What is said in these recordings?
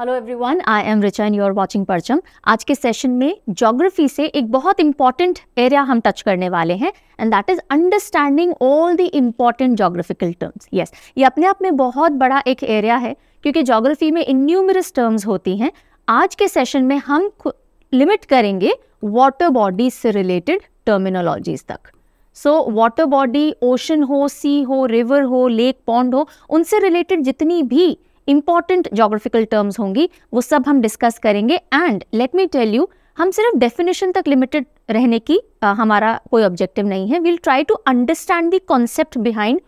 Hello everyone I am Richa and you are watching Parcham आज के session में ज्योग्राफी से एक बहुत इंपॉर्टेंट एरिया हम टच करने वाले हैं and that is understanding all the important geographical terms yes ये अपने आप में बहुत बड़ा एक एरिया है क्योंकि जोग्राफी में इन्यूमरस टर्म्स होती हैं आज के सेशन में हम लिमिट करेंगे वाटर बॉडीज से रिलेटेड टर्मिनोलॉजीज तक सो वाटर बॉडी ओशन हो सी हो रिवर हो लेक पॉन्ड हो उनसे रिलेटेड जितनी भी इंपॉर्टेंट जोग्राफिकल टर्म्स होंगी वो सब हम डिस्कस करेंगे and let me tell you हम सिर्फ डेफिनेशन तक लिमिटेड रहने की आ, हमारा कोई ऑब्जेक्टिव नहीं है will try to understand the concept behind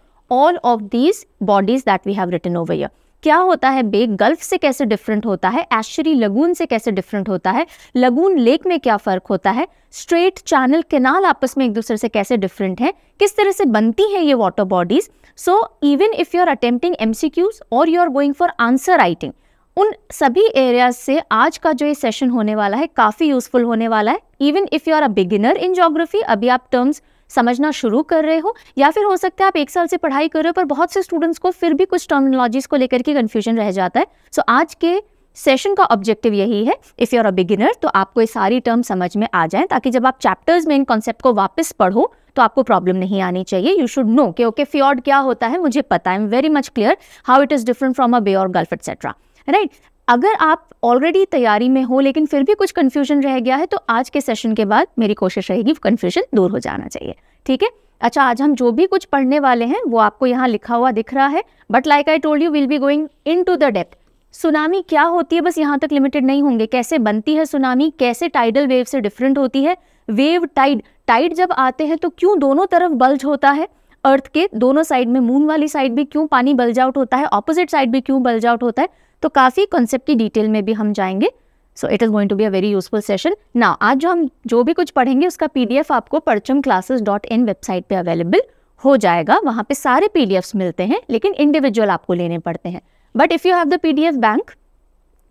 all of these bodies that we have written over year क्या होता है बे गल्फ से कैसे डिफरेंट होता है एशरी लगून से कैसे डिफरेंट होता है लगून लेक में क्या फ़र्क होता है स्ट्रेट चैनल केनाल आपस में एक दूसरे से कैसे डिफरेंट है किस तरह से बनती हैं ये water bodies so even if you are attempting M और you are going for answer writing उन सभी एरियाज से आज का जो ये सेशन होने वाला है काफ़ी यूज़फुल होने वाला है even if you are a beginner in geography अभी आप टर्म्स समझना शुरू कर रहे हो या फिर हो सकता है आप एक साल से पढ़ाई कर रहे हो पर बहुत से स्टूडेंट्स को फिर भी कुछ टर्मिनोलॉजीज को लेकर के कन्फ्यूजन रह जाता है सो so, आज के सेशन का ऑब्जेक्टिव यही है if you are a beginner तो आपको ये सारी टर्म समझ में आ जाए ताकि जब आप चैप्टर्स में इन कॉन्सेप्ट को वापस पढ़ो तो आपको प्रॉब्लम नहीं आनी चाहिए यू शुड नो कि ओके फ्योर्ड क्या होता है मुझे पता है very much clear how it is different from a bay or gulf etcetera right अगर आप ऑलरेडी तैयारी में हो लेकिन फिर भी कुछ कन्फ्यूजन रह गया है तो आज के सेशन के बाद मेरी कोशिश रहेगी कन्फ्यूजन दूर हो जाना चाहिए ठीक है अच्छा आज हम जो भी कुछ पढ़ने वाले हैं वो आपको यहाँ लिखा हुआ दिख रहा है but like I told you will be going in to the depth tsunami क्या होती है बस यहाँ तक लिमिटेड नहीं होंगे कैसे बनती है सुनामी कैसे टाइडल वेव से डिफरेंट होती है वेव टाइड टाइड जब आते हैं तो क्यों दोनों तरफ बल्ज होता है अर्थ के दोनों साइड में मून वाली साइड भी क्यों पानी बल्ज आउट होता है ऑपोजिट साइड भी क्यों बल्ज आउट होता है तो काफ़ी कॉन्सेप्ट की डिटेल में भी हम जाएंगे so it is going to be a very useful session ना आज जो हम जो भी कुछ पढ़ेंगे उसका पीडीएफ आपको Parcham classes dot in website पे अवेलेबल हो जाएगा वहाँ पर सारे पी मिलते हैं लेकिन इंडिविजुअल आपको लेने पड़ते हैं but if you have the PDF bank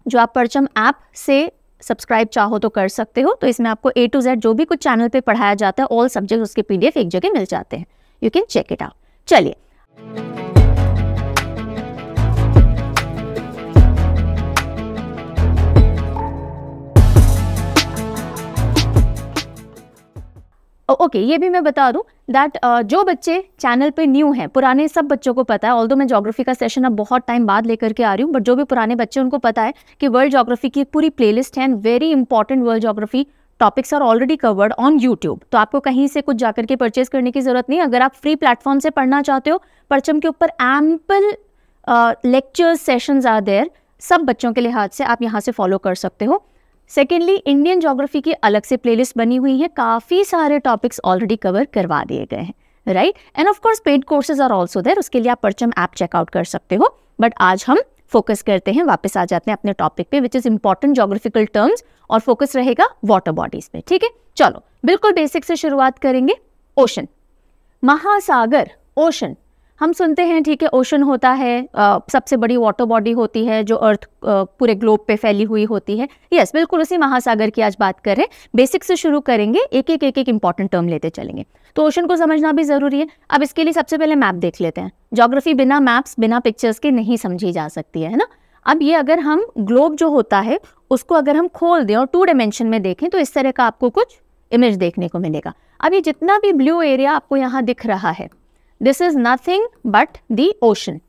जो आप परचम ऐप से सब्सक्राइब चाहो तो कर सकते हो तो इसमें आपको ए टू जेड जो भी कुछ चैनल पे पढ़ाया जाता है ऑल सब्जेक्ट उसके पीडीएफ एक जगह मिल जाते हैं you can check it out चलिए ओके ये भी मैं बता दूं दैट uh, जो बच्चे चैनल पे न्यू हैं पुराने सब बच्चों को पता है ऑल मैं जोग्राफी का सेशन अब बहुत टाइम बाद लेकर के आ रही हूँ बट जो भी पुराने बच्चे उनको पता है कि वर्ल्ड जोग्राफी की पूरी प्लेलिस्ट है and very important world geography topics are already covered on YouTube तो आपको कहीं से कुछ जाकर के परचेज करने की ज़रूरत नहीं अगर आप फ्री प्लेटफॉर्म से पढ़ना चाहते हो परचम के ऊपर ample lectures session are there सब बच्चों के लिहाज से आप यहाँ से फॉलो कर सकते हो सेकेंडली इंडियन जोग्राफी की अलग से प्लेलिस्ट बनी हुई है काफ़ी सारे टॉपिक्स ऑलरेडी कवर करवा दिए गए हैं right and of course paid courses are also there उसके लिए आप परचम ऐप चेकआउट कर सकते हो बट आज हम फोकस करते हैं वापस आ जाते हैं अपने टॉपिक पे which is important geographical terms और फोकस रहेगा वाटर बॉडीज पे ठीक है चलो बिल्कुल बेसिक से शुरुआत करेंगे ओशन महासागर ओशन हम सुनते हैं ठीक है ओशन होता है आ, सबसे बड़ी वाटर बॉडी होती है जो अर्थ पूरे ग्लोब पे फैली हुई होती है यस बिल्कुल उसी महासागर की आज बात कर रहे हैं बेसिक से शुरू करेंगे एक एक एक एक इंपॉर्टेंट टर्म लेते चलेंगे तो ओशन को समझना भी ज़रूरी है अब इसके लिए सबसे पहले मैप देख लेते हैं जोग्राफी बिना मैप्स बिना पिक्चर्स के नहीं समझी जा सकती है ना अब ये अगर हम ग्लोब जो होता है उसको अगर हम खोल दें और टू डायमेंशन में देखें तो इस तरह का आपको कुछ इमेज देखने को मिलेगा अब ये जितना भी ब्लू एरिया आपको यहाँ दिख रहा है this is nothing but the ocean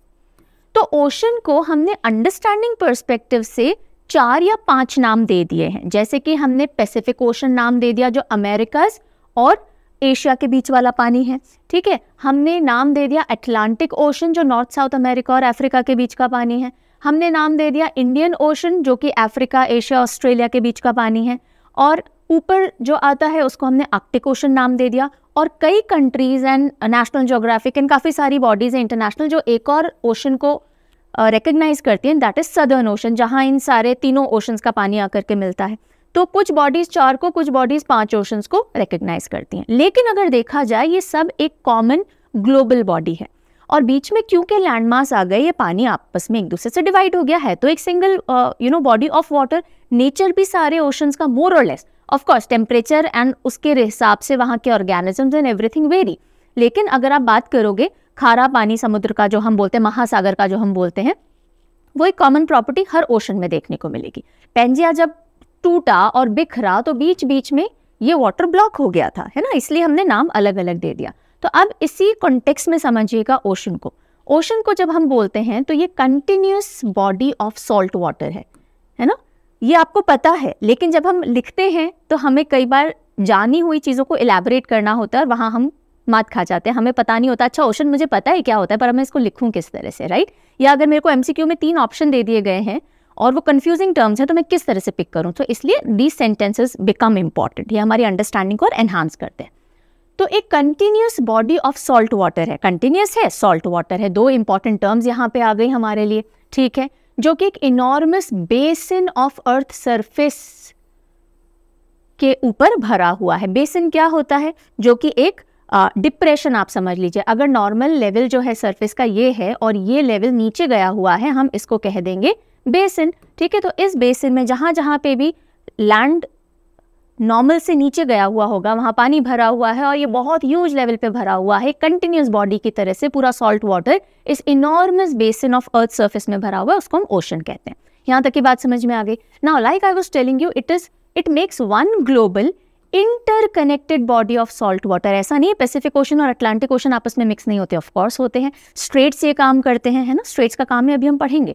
तो ओशन को हमने अंडरस्टैंडिंग परस्पेक्टिव से चार या पांच नाम दे दिए हैं जैसे कि हमने पैसिफिक ओशन नाम दे दिया जो अमेरिकाज और एशिया के बीच वाला पानी है ठीक है हमने नाम दे दिया अटलांटिक ओशन जो नॉर्थ साउथ अमेरिका और अफ्रीका के बीच का पानी है हमने नाम दे दिया इंडियन ओशन जो कि अफ्रीका एशिया ऑस्ट्रेलिया के बीच का पानी है और ऊपर जो आता है उसको हमने आर्कटिक ओशन नाम दे दिया और कई countries and National Geographic and काफ़ी सारी बॉडीज़ हैं इंटरनेशनल जो एक और ओशन को रिकग्नाइज uh, करती हैं दैट इज़ सदर्न ओशन जहाँ इन सारे तीनों ओशंस का पानी आकर के मिलता है तो कुछ बॉडीज़ चार को कुछ बॉडीज़ पांच ओशंस को रिकग्नाइज करती हैं लेकिन अगर देखा जाए ये सब एक कॉमन ग्लोबल बॉडी है और बीच में क्योंकि लैंडमास आ गए ये पानी आपस में एक दूसरे से डिवाइड हो गया है तो एक single you know body of water nature भी सारे ओशंस का मोर और लेस ऑफकोर्स टेम्परेचर एंड उसके हिसाब से वहाँ के ऑर्गेनिजम्स एंड एवरीथिंग वेरी लेकिन अगर आप बात करोगे खारा पानी समुद्र का जो हम बोलते हैं महासागर का जो हम बोलते हैं वो एक कॉमन प्रॉपर्टी हर ओशन में देखने को मिलेगी पेंजिया जब टूटा और बिखरा तो बीच बीच में ये वाटर ब्लॉक हो गया था है ना इसलिए हमने नाम अलग अलग दे दिया तो अब इसी कॉन्टेक्स में समझिएगा ओशन को ओशन को जब हम बोलते हैं तो ये continuous body of salt water है है ना ये आपको पता है लेकिन जब हम लिखते हैं तो हमें कई बार जानी हुई चीज़ों को एलैबोरेट करना होता है और वहाँ हम मात खा जाते हैं हमें पता नहीं होता अच्छा ऑप्शन मुझे पता है क्या होता है पर मैं इसको लिखूँ किस तरह से राइट या अगर मेरे को एम में तीन ऑप्शन दे दिए गए हैं और वो कंफ्यूजिंग टर्म्स हैं तो मैं किस तरह से पिक करूँ तो इसलिए दीज सेंटेंसेज बिकम इम्पॉर्टेंट ये हमारी अंडरस्टैंडिंग को और एनहांस करते हैं तो एक continuous body of salt water है कंटिन्यूस है सॉल्ट वाटर है दो इंपॉर्टेंट टर्म्स यहाँ पे आ गई हमारे लिए ठीक है जो कि एक enormous basin of earth surface के ऊपर भरा हुआ है बेसिन क्या होता है जो कि एक डिप्रेशन आप समझ लीजिए अगर नॉर्मल लेवल जो है सरफेस का ये है और ये लेवल नीचे गया हुआ है हम इसको कह देंगे बेसिन ठीक है तो इस बेसिन में जहां जहां पे भी लैंड नॉर्मल से नीचे गया हुआ होगा वहाँ पानी भरा हुआ है और ये बहुत ह्यूज लेवल पे भरा हुआ है कंटिन्यूस बॉडी की तरह से पूरा सॉल्ट वाटर इस enormous basin of earth surface में भरा हुआ है उसको हम ओशन कहते हैं यहाँ तक की बात समझ में आ गई now like I was telling you it is it makes one global interconnected body of salt water ऐसा नहीं है पैसिफिक ओशन और अटलांटिक ओशन आपस में मिक्स नहीं होते ऑफकोर्स होते हैं स्ट्रेट्स ये काम करते हैं है ना स्ट्रेट्स का काम है अभी हम पढ़ेंगे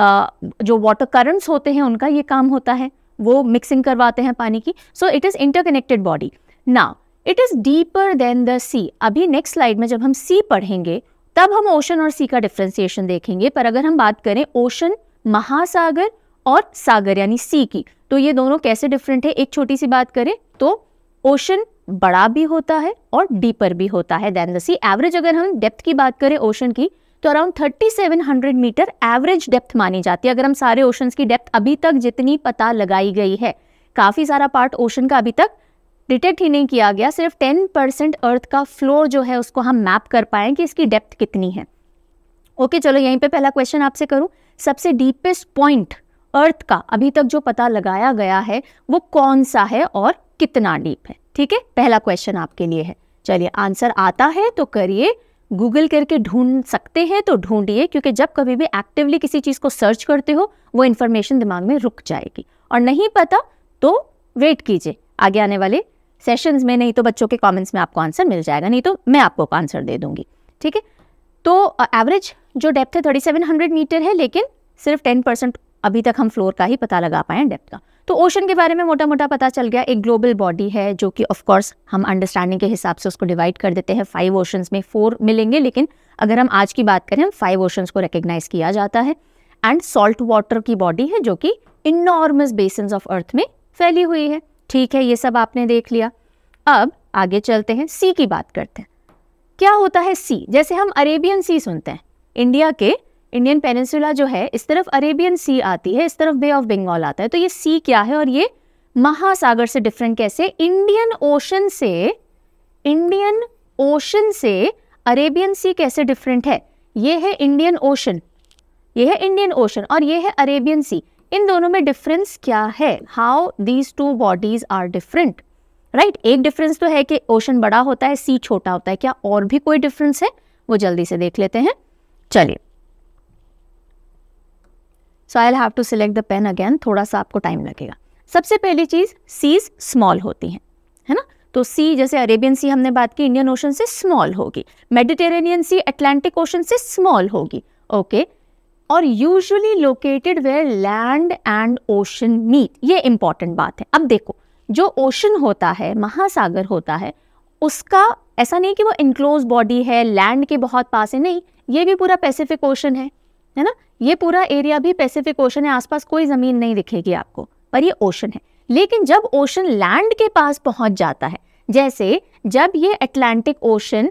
uh, जो वाटर करंट्स होते हैं उनका ये काम होता है वो मिक्सिंग करवाते हैं पानी की so it is interconnected body ना it is deeper than the sea अभी नेक्स्ट स्लाइड में जब हम सी पढ़ेंगे तब हम ओशन और सी का डिफ्रेंसिएशन देखेंगे पर अगर हम बात करें ओशन महासागर और सागर यानी सी की तो ये दोनों कैसे डिफरेंट है एक छोटी सी बात करें तो ओशन बड़ा भी होता है और डीपर भी होता है देन द सी एवरेज अगर हम डेप्थ की बात करें ओशन की तो अराउंड 3700 मीटर एवरेज डेप्थ मानी जाती है अगर हम सारे ओशंस की डेप्थ अभी तक जितनी पता लगाई गई है काफ़ी सारा पार्ट ओशन का अभी तक डिटेक्ट ही नहीं किया गया सिर्फ 10 परसेंट अर्थ का फ्लोर जो है उसको हम मैप कर पाए कि इसकी डेप्थ कितनी है ओके चलो यहीं पे पहला क्वेश्चन आपसे करूं सबसे डीपेस्ट पॉइंट अर्थ का अभी तक जो पता लगाया गया है वो कौन सा है और कितना डीप है ठीक है पहला क्वेश्चन आपके लिए है चलिए आंसर आता है तो करिए गूगल करके ढूंढ सकते हैं तो ढूंढिए क्योंकि जब कभी भी एक्टिवली किसी चीज़ को सर्च करते हो वो इन्फॉर्मेशन दिमाग में रुक जाएगी और नहीं पता तो वेट कीजिए आगे आने वाले सेशंस में नहीं तो बच्चों के कमेंट्स में आपको आंसर मिल जाएगा नहीं तो मैं आपको आंसर दे दूंगी ठीक है तो एवरेज जो डेप्थ है थर्टी मीटर है लेकिन सिर्फ टेन परसेंट अभी तक हम फ्लोर का ही पता लगा पाए डेप्थ का तो ओशन के बारे में मोटा मोटा पता चल गया एक ग्लोबल बॉडी है जो कि ऑफ कोर्स हम अंडरस्टैंडिंग के हिसाब से उसको डिवाइड कर देते हैं फाइव ओशंस में फोर मिलेंगे लेकिन अगर हम आज की बात करें हम फाइव ओशंस को रिकग्नाइज किया जाता है एंड सॉल्ट वाटर की बॉडी है जो कि इनॉर्मस बेसन ऑफ अर्थ में फैली हुई है ठीक है ये सब आपने देख लिया अब आगे चलते हैं सी की बात करते हैं क्या होता है सी जैसे हम अरेबियन सी सुनते हैं इंडिया के इंडियन पेनिनसुला जो है इस तरफ अरेबियन सी आती है इस तरफ बे ऑफ बंगाल आता है तो ये सी क्या है और ये महासागर से डिफरेंट कैसे इंडियन ओशन से इंडियन ओशन से अरेबियन सी कैसे डिफरेंट है ये है इंडियन ओशन ये है इंडियन ओशन और ये है अरेबियन सी इन दोनों में डिफरेंस क्या है how these two bodies are different right एक डिफरेंस तो है कि ओशन बड़ा होता है सी छोटा होता है क्या और भी कोई डिफरेंस है वो जल्दी से देख लेते हैं चलिए so I have to select the pen again थोड़ा सा आपको टाइम लगेगा सबसे पहली चीज़ सीज स्मॉल होती हैं है ना तो सी जैसे अरेबियन सी हमने बात की इंडियन ओशन से स्मॉल होगी मेडिटेरेनियन सी अटलांटिक ओशन से स्मॉल होगी ओके okay? और usually located where land and ocean meet ये इंपॉर्टेंट बात है अब देखो जो ओशन होता है महासागर होता है उसका ऐसा नहीं कि वो इनक्लोज बॉडी है लैंड के बहुत पास है नहीं ये भी पूरा पैसिफिक ओशन है है ना ये पूरा एरिया भी पैसिफिक ओशन है आसपास कोई ज़मीन नहीं दिखेगी आपको पर ये ओशन है लेकिन जब ओशन लैंड के पास पहुंच जाता है जैसे जब ये अटलांटिक ओशन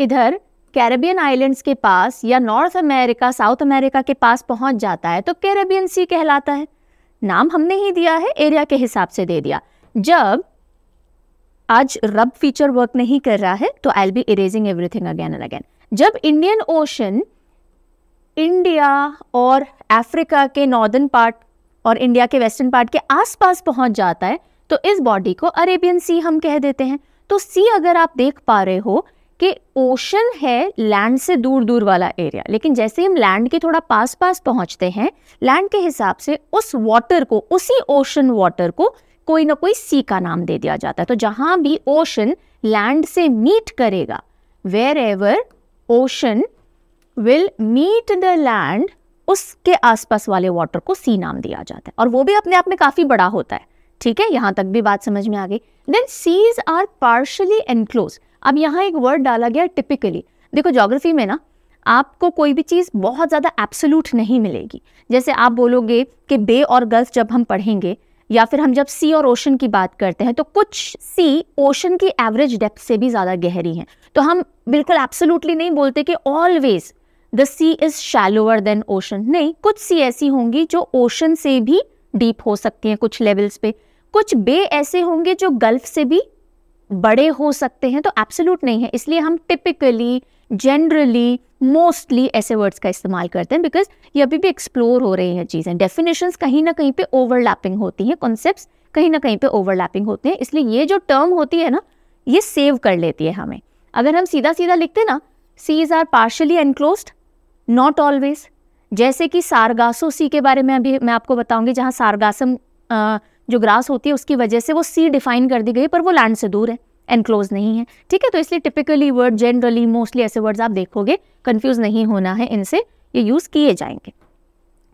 इधर कैरेबियन आइलैंड्स के पास या नॉर्थ अमेरिका साउथ अमेरिका के पास पहुंच जाता है तो कैरेबियन सी कहलाता है नाम हमने ही दिया है एरिया के हिसाब से दे दिया जब आज रब फीचर वर्क नहीं कर रहा है तो I'll be erasing everything again and again जब इंडियन ओशन इंडिया और अफ्रीका के नॉर्दर्न पार्ट और इंडिया के वेस्टर्न पार्ट के आसपास पहुंच जाता है तो इस बॉडी को अरेबियन सी हम कह देते हैं तो सी अगर आप देख पा रहे हो कि ओशन है लैंड से दूर दूर वाला एरिया लेकिन जैसे हम लैंड के थोड़ा पास पास पहुंचते हैं लैंड के हिसाब से उस वाटर को उसी ओशन वाटर को कोई ना कोई सी का नाम दे दिया जाता है तो जहां भी ओशन लैंड से मीट करेगा wherever ocean will meet the land उसके आसपास वाले वाटर को सी नाम दिया जाता है और वो भी अपने आप में काफ़ी बड़ा होता है ठीक है यहां तक भी बात समझ में आ गई then seas are partially enclose अब यहाँ एक वर्ड डाला गया टिपिकली देखो जोग्राफी में ना आपको कोई भी चीज़ बहुत ज़्यादा एब्सोल्यूट नहीं मिलेगी जैसे आप बोलोगे कि बे और गल्फ जब हम पढ़ेंगे या फिर हम जब सी और ओशन की बात करते हैं तो कुछ सी ओशन की एवरेज डेप्थ से भी ज़्यादा गहरी हैं तो हम बिल्कुल एब्सोलूटली नहीं बोलते कि always the sea is shallower than ocean नहीं कुछ सी ऐसी होंगी जो ओशन से भी डीप हो सकती हैं कुछ लेवल्स पे कुछ बे ऐसे होंगे जो गल्फ से भी बड़े हो सकते हैं तो एब्सोल्यूट नहीं है इसलिए हम टिपिकली जनरली मोस्टली ऐसे वर्ड्स का इस्तेमाल करते हैं बिकॉज ये अभी भी एक्सप्लोर हो रही हैं चीज़ें डेफिनेशन कहीं ना कहीं पे ओवरलैपिंग होती हैं कॉन्सेप्ट कहीं ना कहीं पे ओवरलैपिंग होते हैं इसलिए ये जो टर्म होती है ना ये सेव कर लेती है हमें अगर हम सीधा सीधा लिखते ना seas are partially enclose not always जैसे कि सी के बारे में अभी मैं आपको बताऊंगी जहाँ सारगासम जो ग्रास होती है उसकी वजह से वो सी डिफाइन कर दी गई पर वो लैंड से दूर है एनक्लोज नहीं है ठीक है तो इसलिए टिपिकली वर्ड जनरली मोस्टली ऐसे वर्ड्स आप देखोगे कन्फ्यूज नहीं होना है इनसे ये यूज़ किए जाएंगे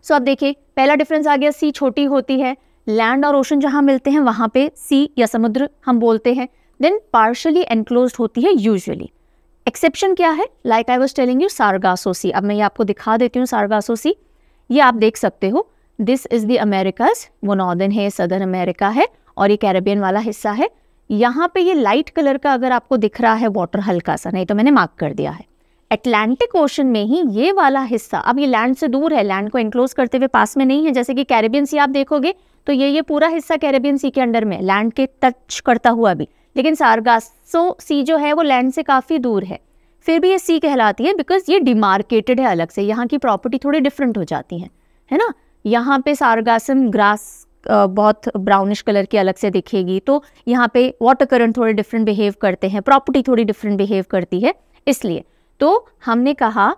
सो so, अब देखिए पहला डिफरेंस आ गया सी छोटी होती है लैंड और ओशन जहाँ मिलते हैं वहां पे सी या समुद्र हम बोलते हैं देन पार्शली एनक्लोज होती है यूजली एक्सेप्शन क्या है like I was telling you Sargasso sea अब मैं ये आपको दिखा देती हूँ सारगासोसी ये आप देख सकते हो दिस इज़ द अमेरिकाज वो नॉर्दर्न है सदर्न अमेरिका है और ये कैरेबियन वाला हिस्सा है यहाँ पे ये लाइट कलर का अगर आपको दिख रहा है वाटर हल्का सा नहीं तो मैंने मार्क कर दिया है एटलांटिक ओशन में ही ये वाला हिस्सा अब ये लैंड से दूर है लैंड को एनक्लोज करते हुए पास में नहीं है जैसे कि कैरेबियन सी आप देखोगे तो ये ये पूरा हिस्सा कैरेबियन सी के अंडर में लैंड के टच करता हुआ भी लेकिन सारगासो सी जो है वो लैंड से काफ़ी दूर है फिर भी ये सी कहलाती है बिकॉज ये डिमार्केटेड है अलग से यहाँ की प्रॉपर्टी थोड़ी डिफरेंट हो जाती है है ना यहाँ पे सारगासम ग्रास बहुत ब्राउनिश कलर की अलग से दिखेगी तो यहाँ पे वाटर करंट थोड़े डिफरेंट बिहेव करते हैं प्रॉपर्टी थोड़ी डिफरेंट बिहेव करती है इसलिए तो हमने कहा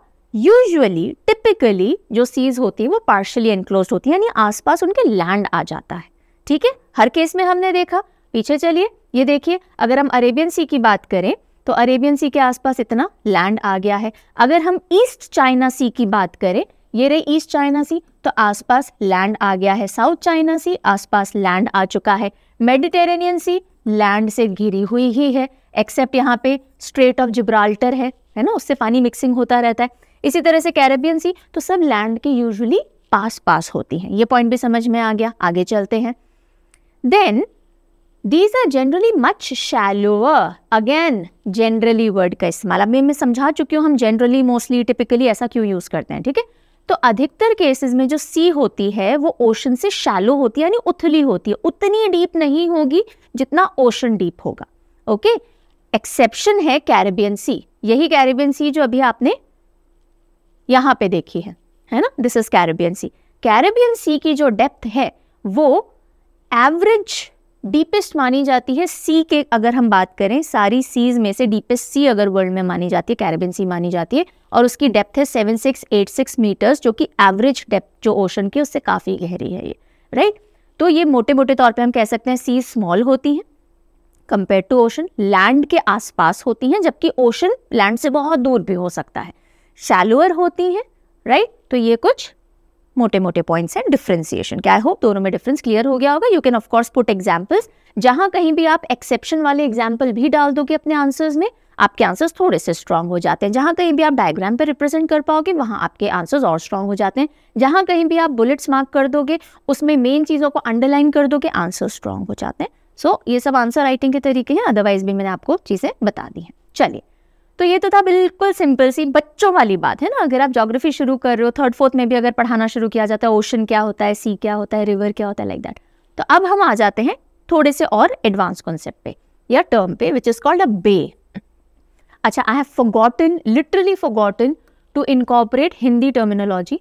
यूजुअली टिपिकली जो सीज होती है वो पार्शली एनक्लोज होती है यानी आसपास उनके लैंड आ जाता है ठीक है हर केस में हमने देखा पीछे चलिए ये देखिए अगर हम अरेबियन सी की बात करें तो अरेबियन सी के आसपास इतना लैंड आ गया है अगर हम ईस्ट चाइना सी की बात करें ये रही ईस्ट चाइना सी तो आसपास लैंड आ गया है साउथ चाइना सी आसपास लैंड आ चुका है मेडिटेरेनियन सी लैंड से घिरी हुई ही है एक्सेप्ट यहाँ पे स्ट्रेट ऑफ जिब्राल्टर है है ना उससे पानी मिक्सिंग होता रहता है इसी तरह से कैरेबियन सी तो सब लैंड के यूजली पास पास होती हैं ये पॉइंट भी समझ में आ गया आगे चलते हैं then these are generally much shallower again generally word का इस्तेमाल अभी मैं समझा चुकी हूँ हम जनरली मोस्टली टिपिकली ऐसा क्यों यूज़ करते हैं ठीक है तो अधिकतर केसेस में जो सी होती है वो ओशन से शैलो होती है यानी उथली होती है उतनी डीप नहीं होगी जितना ओशन डीप होगा ओके एक्सेप्शन है कैरेबियन सी यही कैरेबियन सी जो अभी आपने यहां पे देखी है है ना this is Caribbean sea Caribbean sea की जो डेप्थ है वो एवरेज डीपेस्ट मानी जाती है सी के अगर हम बात करें सारी सीज में से डीपेस्ट सी अगर वर्ल्ड में मानी जाती है कैरेबियन सी मानी जाती है और उसकी डेप्थ है seven six eight six metres जो कि एवरेज डेप्थ जो ओशन की उससे काफ़ी गहरी है ये राइट तो ये मोटे मोटे तौर पे हम कह सकते हैं सी स्मॉल होती हैं कंपेयर टू ओशन लैंड के आसपास होती हैं जबकि ओशन लैंड से बहुत दूर भी हो सकता है शैलोअर होती हैं राइट तो ये कुछ मोटे मोटे पॉइंट्स हैं डिफ्रेंसिएशन के आई होप दोनों में डिफरेंस क्लियर हो गया होगा you can of course put examples जहां कहीं भी आप एक्सेप्शन वाले एग्जाम्पल भी डाल दोगे अपने आंसर्स में आपके आंसर्स थोड़े से स्ट्रॉन्ग हो जाते हैं जहां कहीं भी आप डायग्राम पर रिप्रेजेंट कर पाओगे वहां आपके आंसर्स और स्ट्रॉन्ग हो जाते हैं जहां कहीं भी आप बुलेट्स मार्क कर दोगे उसमें मेन चीज़ों को अंडरलाइन कर दोगे आंसर स्ट्रांग हो जाते हैं सो so, ये सब आंसर राइटिंग के तरीके हैं अदरवाइज भी मैंने आपको चीज़ें बता दी हैं चलिए तो ये तो था बिल्कुल सिंपल सी बच्चों वाली बात है ना अगर आप जोग्राफी शुरू कर रहे हो थर्ड फोर्थ में भी अगर पढ़ाना शुरू किया जाता है ओशन क्या होता है सी क्या होता है रिवर क्या होता है लाइक दैट तो अब हम आ जाते हैं थोड़े से और एडवांस कॉन्सेप्ट पे या टर्म पे which is called a bay अच्छा I have forgotten literally forgotten to incorporate Hindi terminology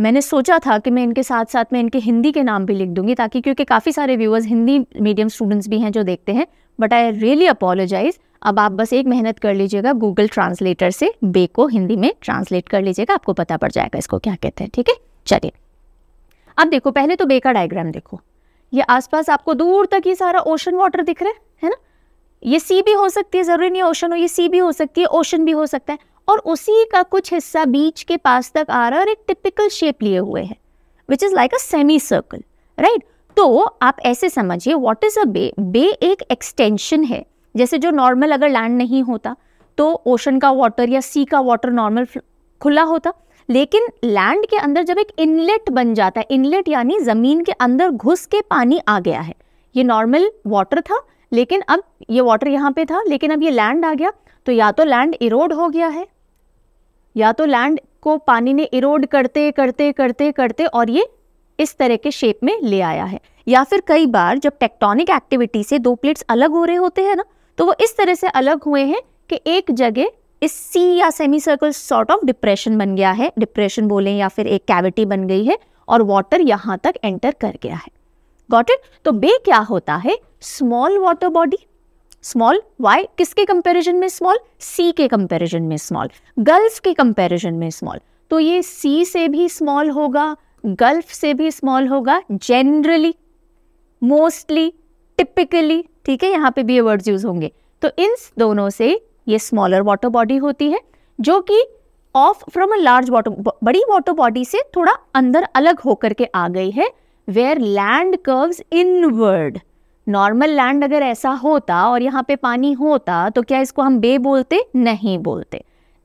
मैंने सोचा था कि मैं इनके साथ साथ में इनके हिंदी के नाम भी लिख दूंगी ताकि क्योंकि काफ़ी सारे व्यूअर्स हिंदी मीडियम स्टूडेंट्स भी हैं जो देखते हैं बट आई रियली अपोलोजाइज अब आप बस एक मेहनत कर लीजिएगा गूगल ट्रांसलेटर से बे को हिंदी में ट्रांसलेट कर लीजिएगा आपको पता पड़ जाएगा इसको क्या कहते हैं ठीक है चलिए अब देखो पहले तो बे का डायग्राम देखो ये आसपास आपको दूर तक ये सारा ओशन वाटर दिख रहा है है ना ये सी भी हो सकती है ज़रूरी नहीं ओशन हो ये सी भी हो सकती है ओशन भी हो सकता है और उसी का कुछ हिस्सा बीच के पास तक आ रहा है और एक टिपिकल शेप लिए हुए है which is like a semi circle right तो आप ऐसे समझिए वॉट इज़ अ बे बे एक एक्सटेंशन है जैसे जो नॉर्मल अगर लैंड नहीं होता तो ओशन का वाटर या सी का वाटर नॉर्मल खुला होता लेकिन लैंड के अंदर जब एक इनलेट बन जाता है इनलेट यानी ज़मीन के अंदर घुस के पानी आ गया है ये नॉर्मल वाटर था लेकिन अब ये वाटर यहाँ पे था लेकिन अब ये लैंड आ गया तो या तो लैंड इरोड हो गया है या तो लैंड को पानी ने इरोड करते करते करते करते और ये इस तरह के शेप में ले आया है या फिर कई बार जब टेक्टोनिक एक्टिविटी से दो प्लेट्स अलग हो रहे होते हैं ना तो वो इस तरह से अलग हुए हैं कि एक जगह इस सी या semi circle sort of depression बन गया है डिप्रेशन बोले या फिर एक कैविटी बन गई है और वाटर यहां तक एंटर कर गया है गॉट इट तो बे क्या होता है small water body small why किसके कंपैरिजन में स्मॉल सी के कंपैरिजन में स्मॉल गल्फ के कंपैरिजन में स्मॉल तो ये सी से भी स्मॉल होगा गल्फ से भी स्मॉल होगा जनरली मोस्टली टिपिकली ठीक है यहाँ पे भी ये वर्ड्स यूज होंगे तो इन दोनों से ये स्मॉलर वाटर बॉडी होती है जो कि off from a large water बड़ी वाटर बॉडी से थोड़ा अंदर अलग होकर के आ गई है where land curves inward normal land अगर ऐसा होता और यहाँ पे पानी होता तो क्या इसको हम बे बोलते नहीं बोलते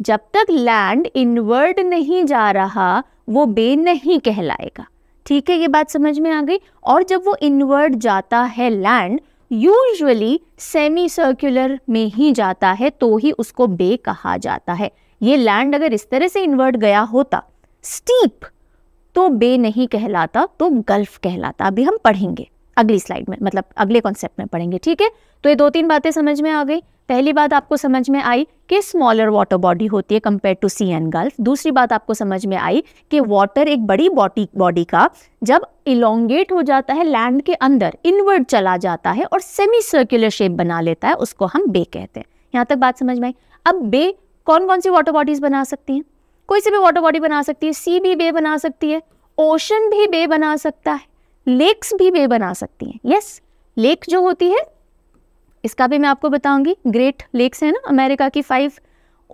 जब तक लैंड इनवर्ड नहीं जा रहा वो बे नहीं कहलाएगा ठीक है ये बात समझ में आ गई और जब वो इनवर्ड जाता है लैंड यूजुअली सेमी सर्कुलर में ही जाता है तो ही उसको बे कहा जाता है ये लैंड अगर इस तरह से इन्वर्ट गया होता स्टीप तो बे नहीं कहलाता तो गल्फ कहलाता अभी हम पढ़ेंगे अगली स्लाइड में मतलब अगले कॉन्सेप्ट में पढ़ेंगे ठीक है तो ये दो तीन बातें समझ में आ गई पहली बात आपको समझ में आई कि स्मॉलर वाटर बॉडी होती है compare to sea and gulf दूसरी बात आपको समझ में आई कि वाटर एक बड़ी बॉडी बॉडी का जब इलोंगेट हो जाता है लैंड के अंदर इनवर्ड चला जाता है और सेमी सर्कुलर शेप बना लेता है उसको हम बे कहते हैं यहाँ तक बात समझ में आई अब बे कौन कौन सी वाटर बॉडीज बना सकती हैं कोई सी भी वाटर बॉडी बना सकती है सी भी बे बना सकती है ओशन भी बे बना सकता है लेक्स भी वे बना सकती हैं यस लेक जो होती है इसका भी मैं आपको बताऊंगी ग्रेट लेक्स है ना अमेरिका की फाइव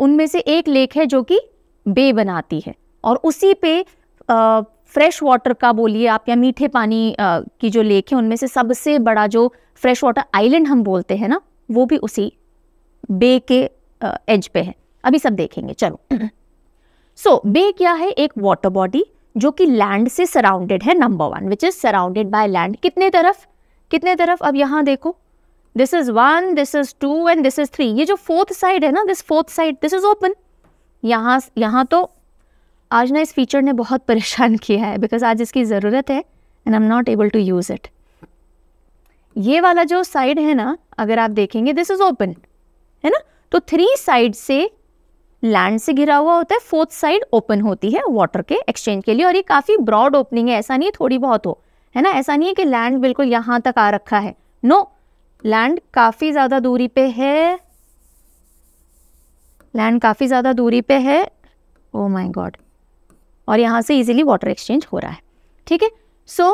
उनमें से एक लेक है जो कि बे बनाती है और उसी पे फ्रेश वाटर का बोलिए आप या मीठे पानी आ, की जो लेक है उनमें से सबसे बड़ा जो फ्रेश वाटर आइलैंड हम बोलते हैं ना वो भी उसी बे के आ, एज पे है अभी सब देखेंगे चलो सो so, बे क्या है एक वाटर बॉडी जो कि लैंड से सराउंडेड है number one which is surrounded by land कितने तरफ कितने तरफ अब यहाँ देखो this is one this is two and this is three ये जो फोर्थ साइड है ना this fourth side this is open यहाँ यहाँ तो आज ना इस फीचर ने बहुत परेशान किया है बिकॉज आज इसकी ज़रूरत है and I am not able to use it ये वाला जो साइड है ना अगर आप देखेंगे दिस इज़ ओपन है ना तो थ्री साइड से लैंड से घिरा हुआ होता है फोर्थ साइड ओपन होती है वाटर के एक्सचेंज के लिए और ये काफ़ी ब्रॉड ओपनिंग है ऐसा नहीं है थोड़ी बहुत हो है ना ऐसा नहीं है कि लैंड बिल्कुल यहां तक आ रखा है नो no, लैंड काफ़ी ज़्यादा दूरी पे है लैंड काफ़ी ज़्यादा दूरी पे है ओ माय गॉड और यहां से इजीली वाटर एक्सचेंज हो रहा है ठीक है so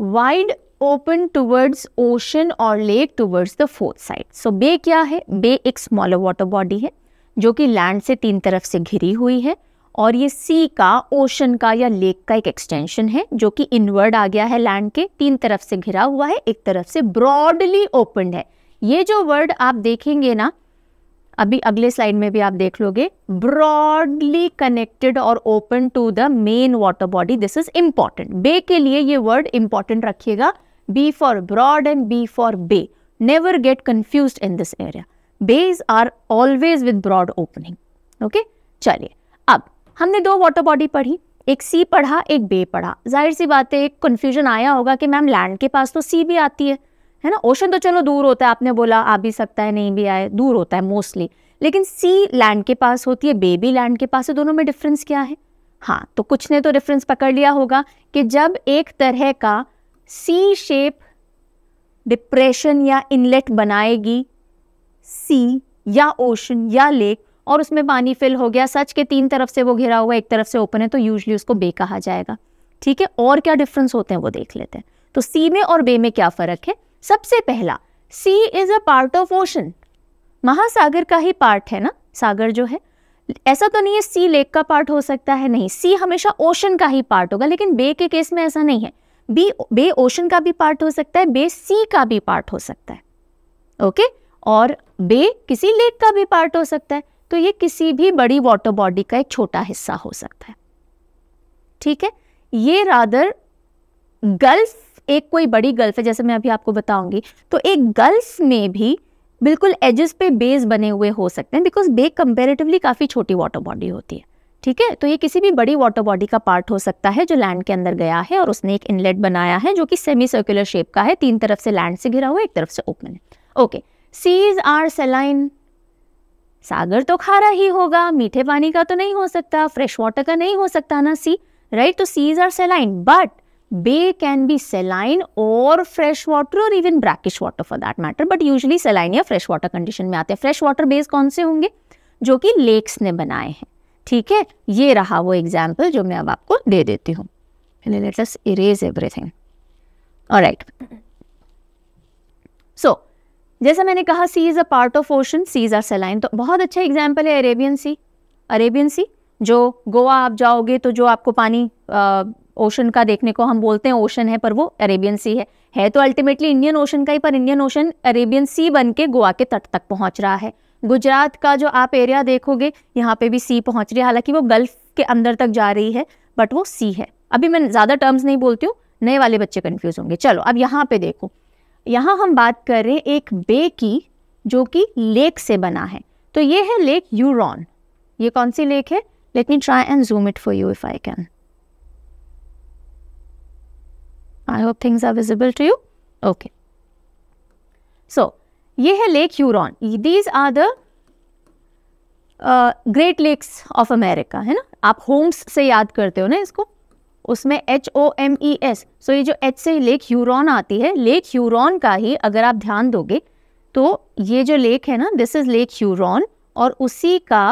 wide open towards ocean और lake towards the fourth side so bay क्या है बे एक स्मॉलर वाटर बॉडी है जो कि लैंड से तीन तरफ से घिरी हुई है और ये सी का ओशन का या लेक का एक एक्सटेंशन है जो कि इनवर्ड आ गया है लैंड के तीन तरफ से घिरा हुआ है एक तरफ से ब्रॉडली ओपन है ये जो वर्ड आप देखेंगे ना अभी अगले स्लाइड में भी आप देख लोगे ब्रॉडली कनेक्टेड और open to the main water body this is important bay के लिए ये वर्ड इंपॉर्टेंट रखिएगा B for broad and B for bay never get confuse in this area bays are always with broad opening okay चलिए अब हमने दो water body पढ़ी एक सी पढ़ा एक बे पढ़ा जाहिर सी बात है एक कन्फ्यूजन आया होगा कि मैम लैंड के पास तो सी भी आती है है ना ओशन तो चलो दूर होता है आपने बोला आ भी सकता है नहीं भी आए दूर होता है मोस्टली लेकिन सी लैंड के पास होती है बे भी लैंड के पास है दोनों में डिफरेंस क्या है हाँ तो कुछ ने तो डिफरेंस पकड़ लिया होगा कि जब एक तरह का सी शेप डिप्रेशन या इनलेट बनाएगी सी या ओशन या लेक और उसमें पानी फिल हो गया सच के तीन तरफ से वो घिरा हुआ एक तरफ से ओपन है तो यूजली उसको बे कहा जाएगा ठीक है और क्या डिफरेंस होते हैं वो देख लेते हैं तो सी में और बे में क्या फ़र्क है सबसे पहला sea is a part of ocean महासागर का ही पार्ट है ना सागर जो है ऐसा तो नहीं है सी लेक का पार्ट हो सकता है नहीं सी हमेशा ओशन का ही पार्ट होगा लेकिन बे के केस में ऐसा नहीं है बी बे ओशन का भी पार्ट हो सकता है बे सी का भी पार्ट हो सकता है ओके okay? और बे किसी लेक का भी पार्ट हो सकता है तो ये किसी भी बड़ी वाटर बॉडी का एक छोटा हिस्सा हो सकता है ठीक है ये रादर गल्फ एक कोई बड़ी गल्फ है जैसे मैं अभी आपको बताऊंगी तो एक गल्फ में भी बिल्कुल एजेस पे बेस बने हुए हो सकते हैं बिकॉज बे कंपेरेटिवली काफ़ी छोटी वाटर बॉडी होती है ठीक है तो ये किसी भी बड़ी वाटर बॉडी का पार्ट हो सकता है जो लैंड के अंदर गया है और उसने एक इनलेट बनाया है जो कि सेमी सर्कुलर शेप का है तीन तरफ से लैंड से घिरा हुआ एक तरफ से ओपन है okay okay. Seas are saline सागर तो खारा ही होगा मीठे पानी का तो नहीं हो सकता फ्रेश वाटर का नहीं हो सकता ना सी राइट तो seas are saline but bay can be saline और फ्रेश वाटर और even brackish water for that matter but usually saline या फ्रेश वाटर कंडीशन में आते हैं फ्रेश वाटर बेस कौन से होंगे जो कि लेक्स ने बनाए हैं ठीक है ये रहा वो एग्जाम्पल जो मैं अब आपको दे देती हूँ पहले let us erase everything alright so जैसे मैंने कहा sea is a part of ocean seas are saline तो बहुत अच्छा एग्जाम्पल है अरेबियन सी अरेबियन सी जो गोवा आप जाओगे तो जो आपको पानी आ, ओशन का देखने को हम बोलते हैं ओशन है पर वो अरेबियन सी है है तो अल्टीमेटली इंडियन ओशन का ही पर इंडियन ओशन अरेबियन सी बन के गोवा के तट तक पहुंच रहा है गुजरात का जो आप एरिया देखोगे यहाँ पे भी सी पहुंच रही है हालांकि वो गल्फ के अंदर तक जा रही है बट वो सी है अभी मैं ज़्यादा टर्म्स नहीं बोलती हूँ नए वाले बच्चे कन्फ्यूज़ होंगे चलो अब यहाँ पे देखो यहाँ हम बात कर रहे हैं एक बे की जो कि लेक से बना है तो ये है लेक यूरोन ये कौन सी लेक है let me try and zoom it for you if I can I hope things are visible to you okay so ये है lake Huron these are the great lakes of America है ना आप Holmes से याद करते हो ना इसको उसमें H O M E S so ये जो एच से लेक ह्यूरॉन आती है लेक यूरोन का ही अगर आप ध्यान दोगे तो ये जो लेक है ना दिस इज़ लेक ह्यूरॉन और उसी का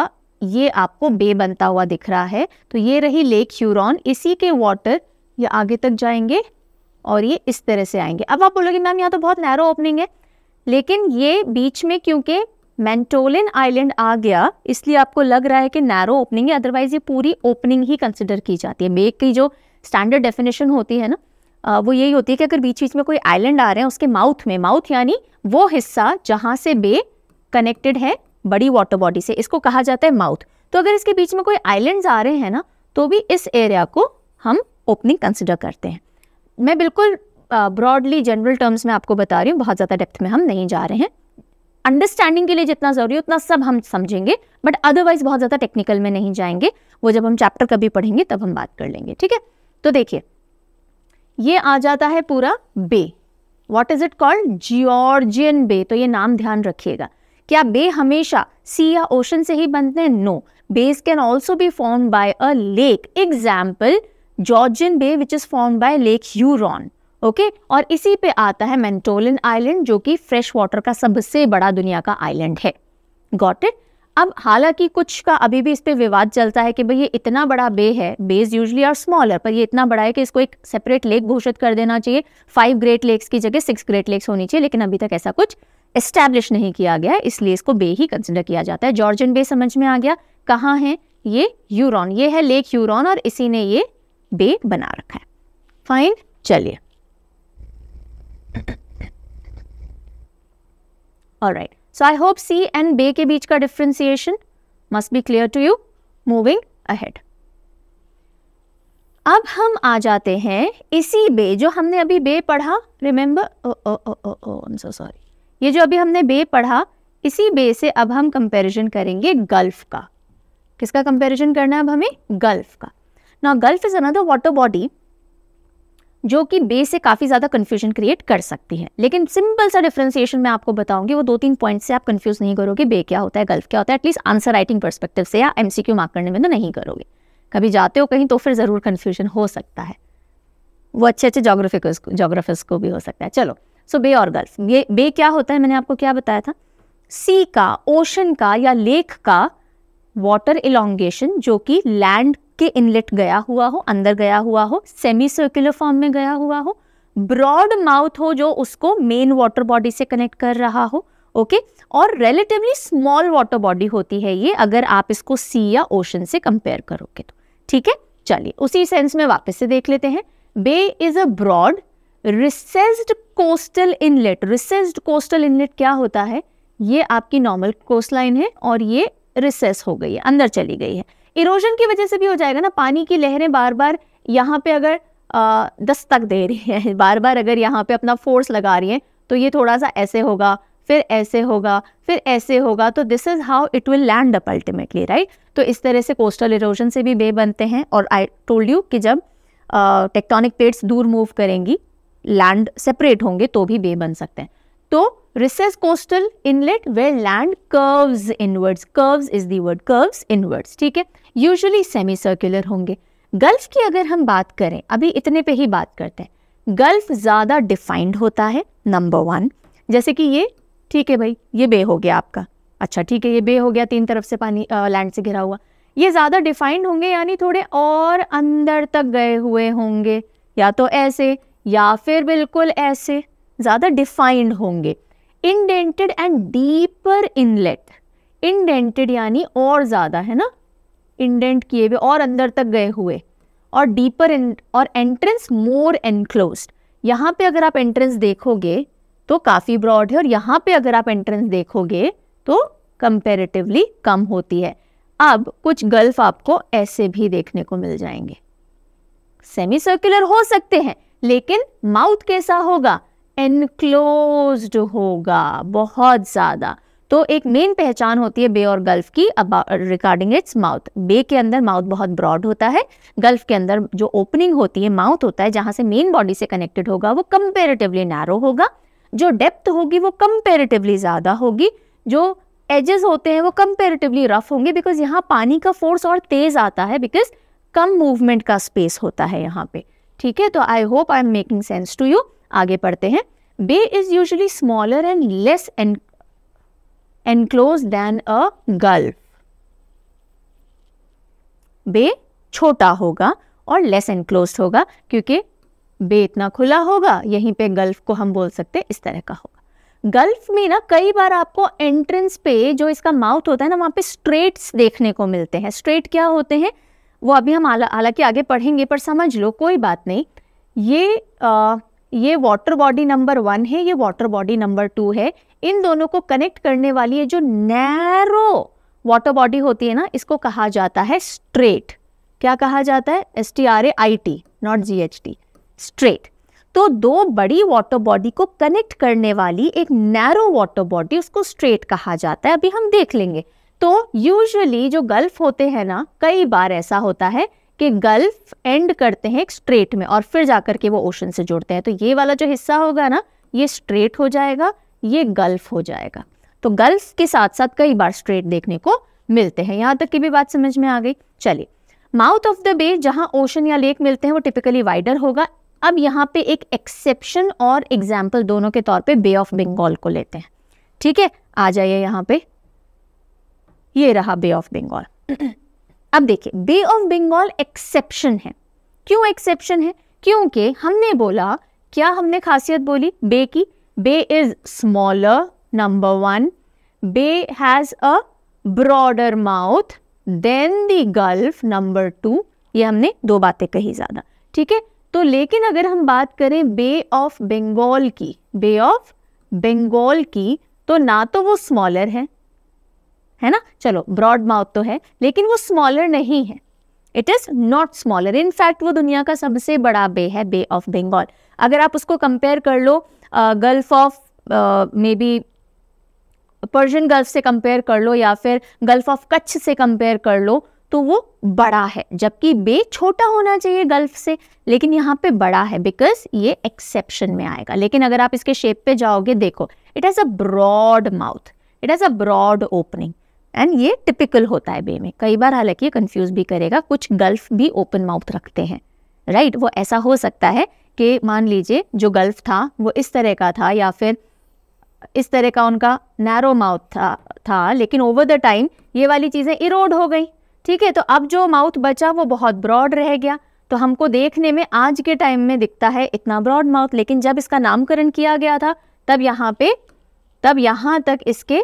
ये आपको बे बनता हुआ दिख रहा है तो ये रही लेक यूरोन इसी के वाटर ये आगे तक जाएंगे और ये इस तरह से आएंगे अब आप बोलोगे मैम यहाँ तो बहुत नैरो ओपनिंग है लेकिन ये बीच में क्योंकि मेंटोलिन आइलैंड आ गया इसलिए आपको लग रहा है कि नैरो ओपनिंग है अदरवाइज ये पूरी ओपनिंग ही कंसिडर की जाती है मेक की जो स्टैंडर्ड डेफिनेशन होती है ना वो यही होती है कि अगर बीच बीच में कोई आइलैंड आ रहे हैं उसके माउथ में माउथ यानी वो हिस्सा जहाँ से बे कनेक्टेड है बड़ी वाटर बॉडी से इसको कहा जाता है माउथ तो अगर इसके बीच में कोई आइलैंड आ रहे हैं ना तो भी इस एरिया को हम ओपनिंग कंसिडर करते हैं मैं बिल्कुल ब्रॉडली जनरल टर्म्स में आपको बता रही हूँ बहुत ज़्यादा डेप्थ में हम नहीं जा रहे हैं अंडरस्टैंडिंग के लिए जितना जरूरी उतना सब हम समझेंगे बट अदरवाइज बहुत ज़्यादा टेक्निकल में नहीं जाएंगे वो जब हम चैप्टर कभी पढ़ेंगे तब हम बात कर लेंगे ठीक है तो देखिए ये आ जाता है पूरा bay what is it called Georgian bay तो ये नाम ध्यान रखिएगा क्या बे हमेशा सी या ओशन से ही बनते हैं no bays can also be form by a lake example Georgian bay which is form by lake Huron okay और इसी पे आता है मेंटोलिन आइलैंड जो कि फ्रेश वाटर का सबसे बड़ा दुनिया का आइलैंड है गॉट इट अब हालांकि कुछ का अभी भी इस पर विवाद चलता है कि भाई ये इतना बड़ा बे है बेज यूजली आर स्मॉलर पर ये इतना बड़ा है कि इसको एक सेपरेट लेक घोषित कर देना चाहिए फाइव ग्रेट लेक्स की जगह सिक्स ग्रेट लेक्स होनी चाहिए लेकिन अभी तक ऐसा कुछ एस्टेब्लिश नहीं किया गया इसलिए इसको बे ही कंसिडर किया जाता है जॉर्जन बे समझ में आ गया कहाँ है ये यूरोन ये है लेक यूरोन और इसी ने ये बे बना रखा है फाइन चलिए right so I hope C and B के बीच का differentiation must be clear to you moving ahead. अब हम आ जाते हैं इसी बे जो हमने अभी बे पढ़ा remember O O O O O M so sorry ये जो अभी हमने बे पढ़ा इसी बे से अब हम कंपैरिजन करेंगे गल्फ का किसका कंपैरिजन करना है अब हमें गल्फ का ना gulf is another water body जो कि बेस से काफ़ी ज़्यादा कंफ्यूजन क्रिएट कर सकती है लेकिन सिंपल सा डिफ्रेंसिएशन मैं आपको बताऊंगी वो दो तीन पॉइंट से आप कंफ्यूज नहीं करोगे बे क्या होता है गल्फ क्या होता है एटलीस्ट आंसर राइटिंग परस्पेक्टिव से या एमसीक्यू मार्क करने में तो नहीं करोगे कभी जाते हो कहीं तो फिर ज़रूर कन्फ्यूजन हो सकता है वो अच्छे अच्छे जोग्राफिकर्स जोग्राफर्स को भी हो सकता है चलो सो बे और गल्फ ये बे क्या होता है मैंने आपको क्या बताया था सी का ओशन का या लेक का वाटर इलोंगेशन जो कि लैंड के इनलेट गया हुआ हो अंदर गया हुआ हो सेमी सर्कुलर फॉर्म में गया हुआ हो ब्रॉड माउथ हो जो उसको मेन वाटर बॉडी से कनेक्ट कर रहा हो ओके okay? और रिलेटिवली स्मॉल वाटर बॉडी होती है ये अगर आप इसको सी या ओशन से कंपेयर करोगे तो ठीक है चलिए उसी सेंस में वापस से देख लेते हैं bay is a broad recessed coastal inlet recessed coastal inlet क्या होता है ये आपकी नॉर्मल कोस्ट लाइन है और ये रिसेस हो गई है अंदर चली गई है इरोजन की वजह से भी हो जाएगा ना पानी की लहरें बार बार यहाँ पे अगर दस्तक दे रही है बार बार अगर यहाँ पे अपना फोर्स लगा रही है तो ये थोड़ा सा ऐसे होगा फिर ऐसे होगा फिर ऐसे होगा तो this is how it will land up ultimately right तो इस तरह से कोस्टल इरोजन से भी बे बनते हैं और आई टोल्ड यू कि जब टेक्टोनिक प्लेट्स दूर मूव करेंगी लैंड सेपरेट होंगे तो भी बे बन सकते हैं तो recess coastal inlet where land curves inwards curves is the word curves inwards ठीक है सेमी सर्कुलर होंगे गल्फ की अगर हम बात करें अभी इतने पे ही बात करते हैं गल्फ ज़्यादा डिफाइंड होता है नंबर वन जैसे कि ये ठीक है भाई ये बे हो गया आपका अच्छा ठीक है ये बे हो गया तीन तरफ से पानी लैंड से घिरा हुआ ये ज़्यादा डिफाइंड होंगे यानी थोड़े और अंदर तक गए हुए होंगे या तो ऐसे या फिर बिल्कुल ऐसे ज़्यादा डिफाइंड होंगे indented and deeper inlet indented यानी और ज़्यादा है ना इंडेंट किए हुए और अंदर तक गए हुए और डीपर और एंट्रेंस मोर एनक्लोज यहाँ पे अगर आप एंट्रेंस देखोगे तो काफ़ी ब्रॉड है और यहाँ पे अगर आप एंट्रेंस देखोगे तो कंपेरेटिवली कम होती है अब कुछ गल्फ आपको ऐसे भी देखने को मिल जाएंगे सेमी सर्कुलर हो सकते हैं लेकिन माउथ कैसा होगा एनक्लोज होगा बहुत ज़्यादा तो एक मेन पहचान होती है बे और गल्फ की रिगार्डिंग इट्स माउथ बे के अंदर माउथ बहुत ब्रॉड होता है गल्फ के अंदर जो ओपनिंग होती है माउथ होता है जहां से मेन बॉडी से कनेक्टेड होगा वो कंपेरेटिवली नैरो होगा जो डेप्थ होगी वो कंपेरेटिवली ज़्यादा होगी जो एजेस होते हैं वो कंपेरेटिवली रफ होंगे बिकॉज यहाँ पानी का फोर्स और तेज़ आता है बिकॉज कम मूवमेंट का स्पेस होता है यहाँ पे ठीक है तो I hope I am making sense to you आगे पढ़ते हैं bay is usually smaller and less enclose than a gulf bay छोटा होगा और लेस एनक्लोज होगा क्योंकि बे इतना खुला होगा यहीं पे गल्फ को हम बोल सकते हैं इस तरह का होगा गल्फ में ना कई बार आपको एंट्रेंस पे जो इसका माउथ होता है ना वहां पे स्ट्रेट्स देखने को मिलते हैं स्ट्रेट क्या होते हैं वो अभी हम हालांकि आगे पढ़ेंगे पर समझ लो कोई बात नहीं ये आ, ये वाटर बॉडी नंबर वन है ये वाटर बॉडी नंबर टू है इन दोनों को कनेक्ट करने वाली है जो नैरो वाटर बॉडी होती है ना इसको कहा जाता है स्ट्रेट क्या कहा जाता है S T R A I T not G H T strait तो दो बड़ी वाटर बॉडी को कनेक्ट करने वाली एक नैरो वाटर बॉडी उसको स्ट्रेट कहा जाता है अभी हम देख लेंगे तो यूजुअली जो गल्फ होते हैं ना कई बार ऐसा होता है के गल्फ एंड करते हैं एक स्ट्रेट में और फिर जाकर के वो ओशन से जुड़ते हैं तो ये वाला जो हिस्सा होगा ना ये स्ट्रेट हो जाएगा ये गल्फ हो जाएगा तो गल्फ के साथ साथ कई बार स्ट्रेट देखने को मिलते हैं यहाँ तक की भी बात समझ में आ गई चलिए माउथ ऑफ द बे जहाँ ओशन या लेक मिलते हैं वो टिपिकली वाइडर होगा अब यहाँ पे एक एक्सेप्शन और एग्जाम्पल दोनों के तौर पे बे ऑफ बंगाल को लेते हैं ठीक है आ जाइए यहाँ पे ये रहा बे ऑफ बंगाल अब देखिए बे ऑफ बंगाल एक्सेप्शन है क्यों एक्सेप्शन है क्योंकि हमने बोला क्या हमने खासियत बोली बे की bay is smaller number one bay has a broader mouth than the gulf number two ये हमने दो बातें कही ज़्यादा ठीक है तो लेकिन अगर हम बात करें बे ऑफ बंगाल की बे ऑफ बंगाल की तो ना तो वो स्मॉलर है है ना चलो ब्रॉड माउथ तो है लेकिन वो स्मॉलर नहीं है it is not smaller in fact वो दुनिया का सबसे बड़ा बे है बे ऑफ बंगाल अगर आप उसको कंपेयर कर लो gulf of maybe Persian gulf से कंपेयर कर लो या फिर गल्फ ऑफ कच्छ से कंपेयर कर लो तो वो बड़ा है जबकि बे छोटा होना चाहिए गल्फ से लेकिन यहाँ पे बड़ा है बिकॉज ये एक्सेप्शन में आएगा लेकिन अगर आप इसके शेप पे जाओगे देखो it has a broad mouth it has a broad opening and ये टिपिकल होता है बे में कई बार हालांकि ये कन्फ्यूज भी करेगा कुछ गल्फ भी ओपन माउथ रखते हैं राइट right? वो ऐसा हो सकता है कि मान लीजिए जो गल्फ था वो इस तरह का था या फिर इस तरह का उनका नैरो माउथ था था लेकिन ओवर द टाइम ये वाली चीज़ें इरोड हो गई ठीक है तो अब जो माउथ बचा वो बहुत ब्रॉड रह गया तो हमको देखने में आज के टाइम में दिखता है इतना ब्रॉड माउथ लेकिन जब इसका नामकरण किया गया था तब यहाँ पे तब यहाँ तक इसके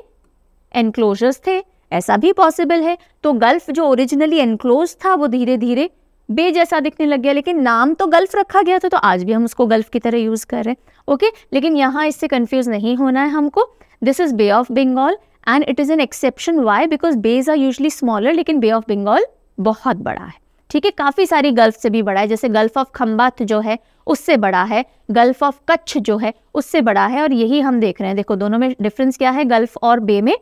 एनक्लोजर्स थे ऐसा भी पॉसिबल है तो गल्फ जो ओरिजिनली एनक्लोज था वो धीरे धीरे बे जैसा दिखने लग गया लेकिन नाम तो गल्फ रखा गया था तो आज भी हम उसको गल्फ की तरह यूज़ कर रहे हैं ओके लेकिन यहाँ इससे कंफ्यूज नहीं होना है हमको this is bay of Bengal and it is an exception why because bays are usually smaller लेकिन बे ऑफ बंगाल बहुत बड़ा है ठीक है काफ़ी सारी गल्फ से भी बड़ा है जैसे गल्फ ऑफ खम्बात जो है उससे बड़ा है गल्फ ऑफ कच्छ जो है उससे बड़ा है और यही हम देख रहे हैं देखो दोनों में डिफरेंस क्या है गल्फ और बे में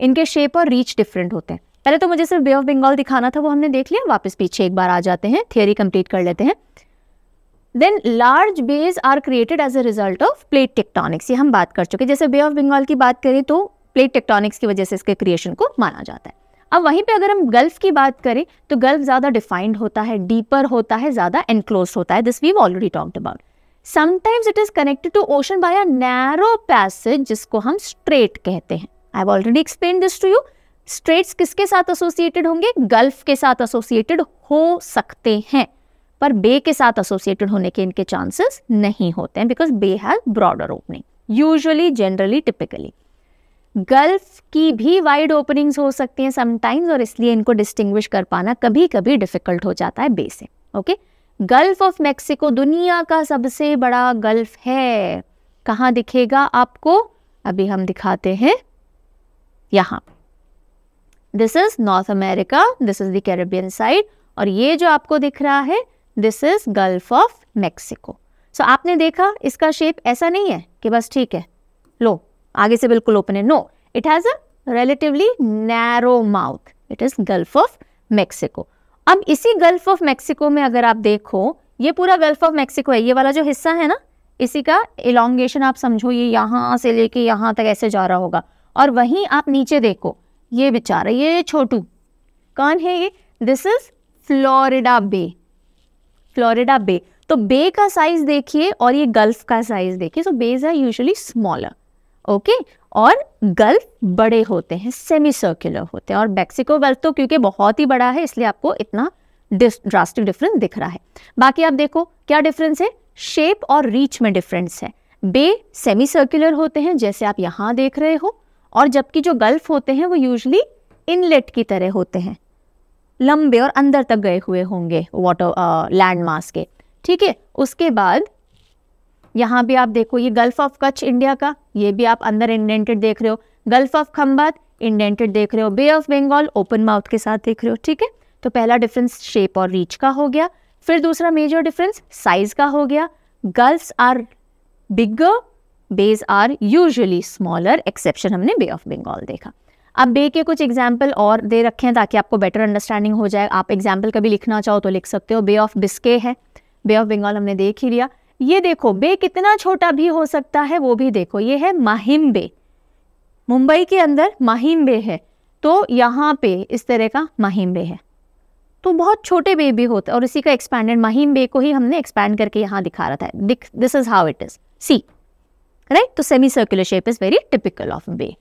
इनके शेप और रीच डिफरेंट होते हैं पहले तो मुझे सिर्फ बे ऑफ बंगाल दिखाना था वो हमने देख लिया वापस पीछे एक बार आ जाते हैं थियोरी कंप्लीट कर लेते हैं then large bays are created as a result of plate tectonics ये हम बात कर चुके जैसे बे ऑफ बंगाल की बात करें तो प्लेट टेक्टोनिक्स की वजह से इसके क्रिएशन को माना जाता है अब वहीं पे अगर हम गल्फ की बात करें तो गल्फ ज़्यादा डिफाइंड होता है डीपर होता है ज़्यादा एनक्लोज होता है this we already talked about sometimes it is connected to ocean by a narrow passage जिसको हम स्ट्रेट कहते हैं I have already explain this to you straits किसके साथ एसोसिएटेड होंगे गल्फ के साथ एसोसिएटेड हो सकते हैं पर बे के साथ एसोसिएटेड होने के इनके चांसेस नहीं होते हैं because bay has broader opening usually generally typically gulf की भी वाइड ओपनिंग्स हो सकती हैं समटाइम्स और इसलिए इनको डिस्टिंग्विश कर पाना कभी कभी डिफिकल्ट हो जाता है बे से ओके गल्फ ऑफ मेक्सिको दुनिया का सबसे बड़ा गल्फ है कहाँ दिखेगा आपको अभी हम दिखाते हैं यहाँ this is North America this is Caribbean side और ये जो आपको दिख रहा है this is gulf of Mexico so आपने देखा इसका शेप ऐसा नहीं है कि बस ठीक है लो आगे से बिल्कुल ओपन है no it has a relatively narrow mouth it is gulf of Mexico अब इसी गल्फ ऑफ मेक्सिको में अगर आप देखो ये पूरा गल्फ ऑफ मेक्सिको है ये वाला जो हिस्सा है ना इसी का इलांगेशन आप समझो ये यहाँ से लेके यहाँ तक ऐसे जा रहा होगा और वहीं आप नीचे देखो ये बेचारा ये छोटू कौन है ये this is Florida bay Florida bay तो बे का साइज देखिए और ये गल्फ का साइज देखिए so bays are usually smaller okay और गल्फ बड़े होते हैं सेमी सर्कुलर होते हैं और मैक्सिको गल्फ तो क्योंकि बहुत ही बड़ा है इसलिए आपको इतना ड्रास्टिक डिफरेंस दिख रहा है बाकी आप देखो क्या डिफरेंस है शेप और रीच में डिफरेंस है बे सेमी सर्कुलर होते हैं जैसे आप यहाँ देख रहे हो और जबकि जो गल्फ होते हैं वो यूजली इनलेट की तरह होते हैं लंबे और अंदर तक गए हुए होंगे वाटर लैंड मास के ठीक है उसके बाद यहाँ भी आप देखो ये गल्फ ऑफ कच्छ इंडिया का ये भी आप अंदर इंडेंटेड देख रहे हो गल्फ ऑफ खम्बात इंडेंटेड देख रहे हो bay of Bengal open mouth के साथ देख रहे हो ठीक है तो पहला डिफरेंस शेप और रीच का हो गया फिर दूसरा मेजर डिफरेंस साइज का हो गया gulf are bigger bays are usually smaller exception हमने बे ऑफ बंगाल देखा अब बे के कुछ एग्जाम्पल और दे रखे हैं ताकि आपको बेटर अंडरस्टैंडिंग हो जाए आप एग्जाम्पल कभी लिखना चाहो तो लिख सकते हो बे ऑफ बिस्के है बे ऑफ बंगाल हमने देख ही लिया ये देखो बे कितना छोटा भी हो सकता है वो भी देखो ये है माहिम बे मुंबई के अंदर माहिम बे है तो यहाँ पे इस तरह का माहिम बे है तो बहुत छोटे बे भी होते हैं और इसी का एक्सपैंडेड माहिम बे को ही हमने एक्सपैंड करके यहाँ दिखा रहा था this is how it is sea right तो semi circular shape is very typical of bay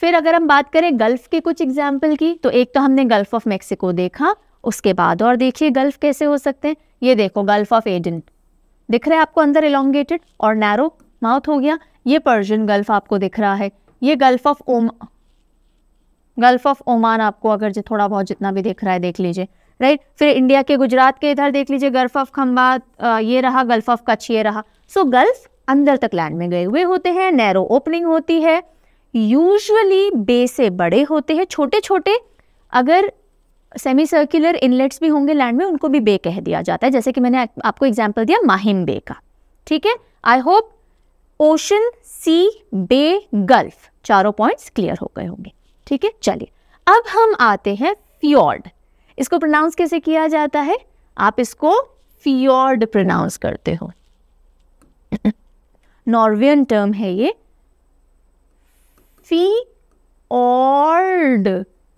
फिर अगर हम बात करें गल्फ के कुछ एग्जाम्पल की तो एक तो हमने गल्फ ऑफ मेक्सिको देखा उसके बाद और देखिए गल्फ कैसे हो सकते हैं ये देखो गल्फ ऑफ एडन दिख रहा है आपको अंदर इलांगेटेड और नैरो माउथ हो गया ये पर्जियन गल्फ आपको दिख रहा है ये गल्फ ऑफ ओम गल्फ ऑफ ओमान आपको अगर जो थोड़ा बहुत जितना भी दिख रहा है देख लीजिए राइट फिर इंडिया के गुजरात के इधर देख लीजिए गल्फ ऑफ खम्बात ये रहा गल्फ ऑफ कच्छ ये रहा सो so, गल्फ अंदर तक लैंड में गए हुए होते हैं नैरो ओपनिंग होती है यूजुअली बे से बड़े होते हैं छोटे छोटे अगर सेमी सर्कुलर इनलेट्स भी होंगे लैंड में उनको भी बे कह दिया जाता है जैसे कि मैंने आपको एग्जाम्पल दिया माहिम बे का ठीक है I hope ocean sea bay gulf चारों पॉइंट्स क्लियर हो गए होंगे ठीक है चलिए अब हम आते हैं फ्योर्ड इसको प्रोनाउंस कैसे किया जाता है आप इसको फ्योर्ड प्रोनाउंस करते हो नॉर्वियन टर्म है ये फी ऑर्ड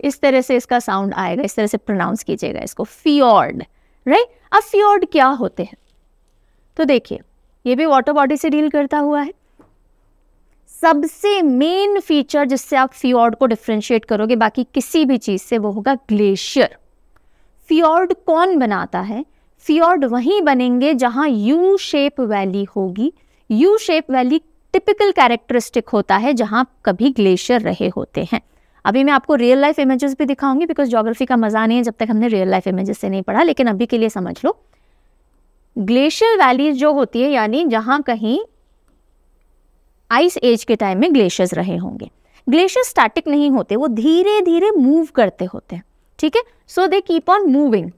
इस तरह से इसका साउंड आएगा इस तरह से प्रोनाउंस कीजिएगा इसको फियॉर्ड राइट अब फियॉर्ड क्या होते हैं तो देखिए ये भी वाटर बॉडी से डील करता हुआ है सबसे मेन फीचर जिससे आप फियॉर्ड को डिफ्रेंशिएट करोगे बाकी किसी भी चीज़ से वो होगा ग्लेशियर फियॉर्ड कौन बनाता है फियॉर्ड वहीं बनेंगे जहां यू शेप वैली होगी U shape valley typical characteristic होता है जहाँ कभी ग्लेशियर रहे होते हैं अभी मैं आपको रियल लाइफ इमेजेस भी दिखाऊंगी बिकॉज ज्योग्राफी का मज़ा नहीं है जब तक हमने रियल लाइफ इमेजेस से नहीं पढ़ा लेकिन अभी के लिए समझ लो ग्लेशियर वैलीज जो होती है यानी जहां कहीं आइस एज के टाइम में ग्लेशियर्स रहे होंगे ग्लेशियर स्टैटिक नहीं होते वो धीरे धीरे मूव करते होते हैं ठीक है so they keep on moving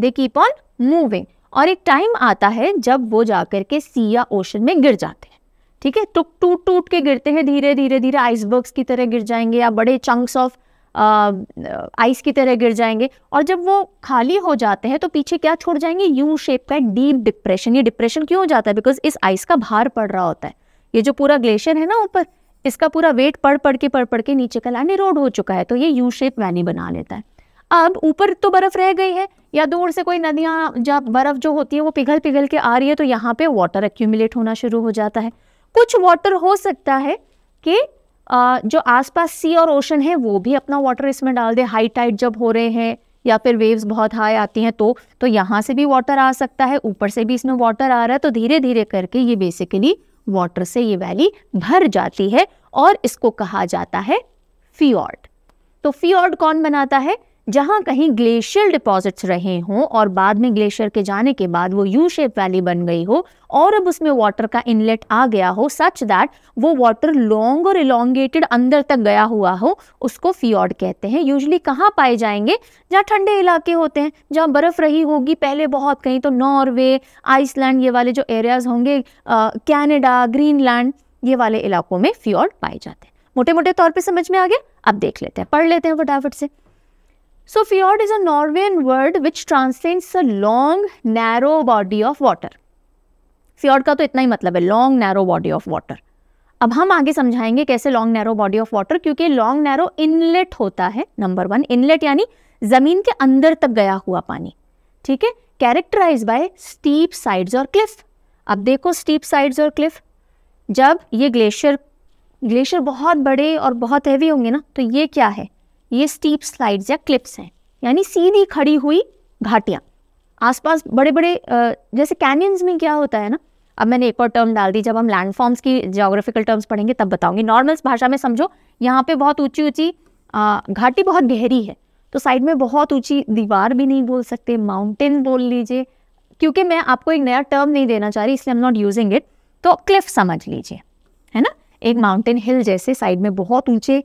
they keep on moving और एक टाइम आता है जब वो जाकर के सी या ओशन में गिर जाते हैं ठीक है तो टूट टूट के गिरते हैं धीरे धीरे धीरे आइसबर्ग्स की तरह गिर जाएंगे या बड़े चंक्स ऑफ आइस की तरह गिर जाएंगे और जब वो खाली हो जाते हैं तो पीछे क्या छोड़ जाएंगे यू शेप का डीप डिप्रेशन ये डिप्रेशन क्यों हो जाता है बिकॉज इस आइस का भार पड़ रहा होता है ये जो पूरा ग्लेशियर है ना ऊपर इसका पूरा वेट पड़ पड़ के पड़ पड़ के नीचे का लैंड इरोड हो चुका है तो ये यू शेप वैनी बना लेता है अब ऊपर तो बर्फ रह गई है या दूर से कोई नदियाँ जब बर्फ़ जो होती है वो पिघल पिघल के आ रही है तो यहाँ पे वाटर एक्यूमुलेट होना शुरू हो जाता है कुछ वाटर हो सकता है कि जो आसपास सी और ओशन है वो भी अपना वाटर इसमें डाल दे हाई टाइट जब हो रहे हैं या फिर वेव्स बहुत हाई आती हैं तो तो यहाँ से भी वाटर आ सकता है ऊपर से भी इसमें वाटर आ रहा है तो धीरे धीरे करके ये बेसिकली वाटर से ये वैली भर जाती है और इसको कहा जाता है फियॉर्ड तो फियॉर्ड कौन बनाता है जहाँ कहीं ग्लेशियर डिपॉजिट्स रहे हों और बाद में ग्लेशियर के जाने के बाद वो यू शेप वैली बन गई हो और अब उसमें वाटर का इनलेट आ गया हो सच दैट वो वाटर लॉन्ग और इलोंगेटेड अंदर तक गया हुआ हो उसको फियॉर्ड कहते हैं यूजली कहाँ पाए जाएंगे जहाँ ठंडे इलाके होते हैं जहाँ बर्फ़ रही होगी पहले बहुत कहीं तो नॉर्वे आइसलैंड ये वाले जो एरियाज़ होंगे कैनेडा ग्रीनलैंड ये वाले इलाकों में फियॉर्ड पाए जाते हैं मोटे मोटे तौर पे समझ में आ गया अब देख लेते हैं पढ़ लेते हैं फटाफट से So fjord is a Norwegian word which translates a long narrow body of water. fjord का तो इतना ही मतलब है long narrow body of water. अब हम आगे समझाएंगे कैसे long narrow body of water क्योंकि लॉन्ग नैरो इनलेट होता है नंबर वन इनलेट यानी जमीन के अंदर तक गया हुआ पानी ठीक है कैरेक्टराइज बाय स्टीप साइड्स और क्लिफ अब देखो स्टीप साइड्स और क्लिफ जब ये ग्लेशियर ग्लेशियर बहुत बड़े और बहुत हैवी होंगे ना तो ये क्या है ये स्टीप स्लाइड्स या क्लिप्स हैं यानी सीधी खड़ी हुई घाटियाँ आसपास बड़े बड़े जैसे कैनियंस में क्या होता है ना अब मैंने एक और टर्म डाल दी जब हम लैंडफॉर्म्स की जोग्राफिकल टर्म्स पढ़ेंगे तब बताऊंगी नॉर्मल्स भाषा में समझो यहाँ पे बहुत ऊंची ऊंची घाटी बहुत गहरी है तो साइड में बहुत ऊंची दीवार भी नहीं बोल सकते माउंटेन बोल लीजिए क्योंकि मैं आपको एक नया टर्म नहीं देना चाह रही इसलिए एम नॉट यूजिंग इट तो क्लिफ समझ लीजिए है ना एक माउंटेन हिल जैसे साइड में बहुत ऊंचे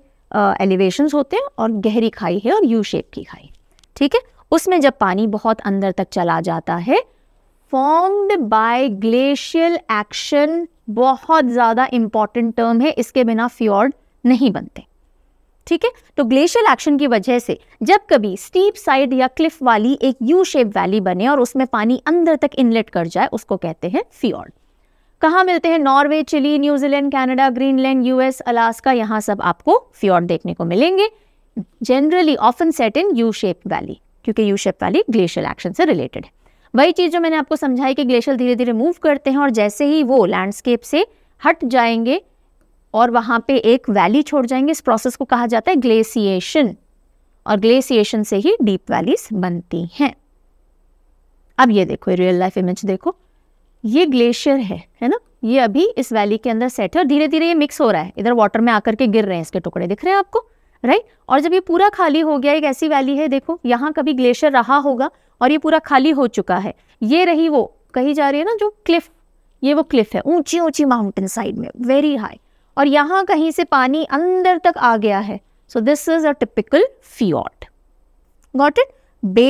एलिवेशन होते हैं और गहरी खाई है और यू शेप की खाई ठीक है उसमें जब पानी बहुत अंदर तक चला जाता है फॉर्म्ड बाय ग्लेशियल एक्शन बहुत ज़्यादा इंपॉर्टेंट टर्म है इसके बिना फ्योर्ड नहीं बनते ठीक है तो ग्लेशियल एक्शन की वजह से जब कभी स्टीप साइड या क्लिफ वाली एक यू शेप वैली बने और उसमें पानी अंदर तक इनलेट कर जाए उसको कहते हैं फ्योर्ड कहाँ मिलते हैं Norway Chile New Zealand Canada Greenland US Alaska यहाँ सब आपको फ्योर्ड देखने को मिलेंगे generally often set in U shape valley क्योंकि U shape valley glacial action से रिलेटेड है वही चीज़ जो मैंने आपको समझाई कि ग्लेशियर धीरे धीरे मूव करते हैं और जैसे ही वो लैंडस्केप से हट जाएंगे और वहाँ पे एक वैली छोड़ जाएंगे इस प्रोसेस को कहा जाता है ग्लेसिएशन और ग्लेसिएशन से ही डीप वैलीज बनती हैं अब ये देखो रियल लाइफ इमेज देखो ये ग्लेशियर है है ना ये अभी इस वैली के अंदर सेट है और धीरे धीरे ये मिक्स हो रहा है इधर वाटर में आकर के गिर रहे हैं इसके टुकड़े दिख रहे हैं आपको राइट और जब ये पूरा खाली हो गया एक ऐसी वैली है देखो यहाँ कभी ग्लेशियर रहा होगा और ये पूरा खाली हो चुका है ये रही वो कही जा रही है ना जो क्लिफ ये वो क्लिफ है ऊंची ऊंची माउंटेन साइड में वेरी हाई और यहाँ कहीं से पानी अंदर तक आ गया है so this is a typical fjord got it bay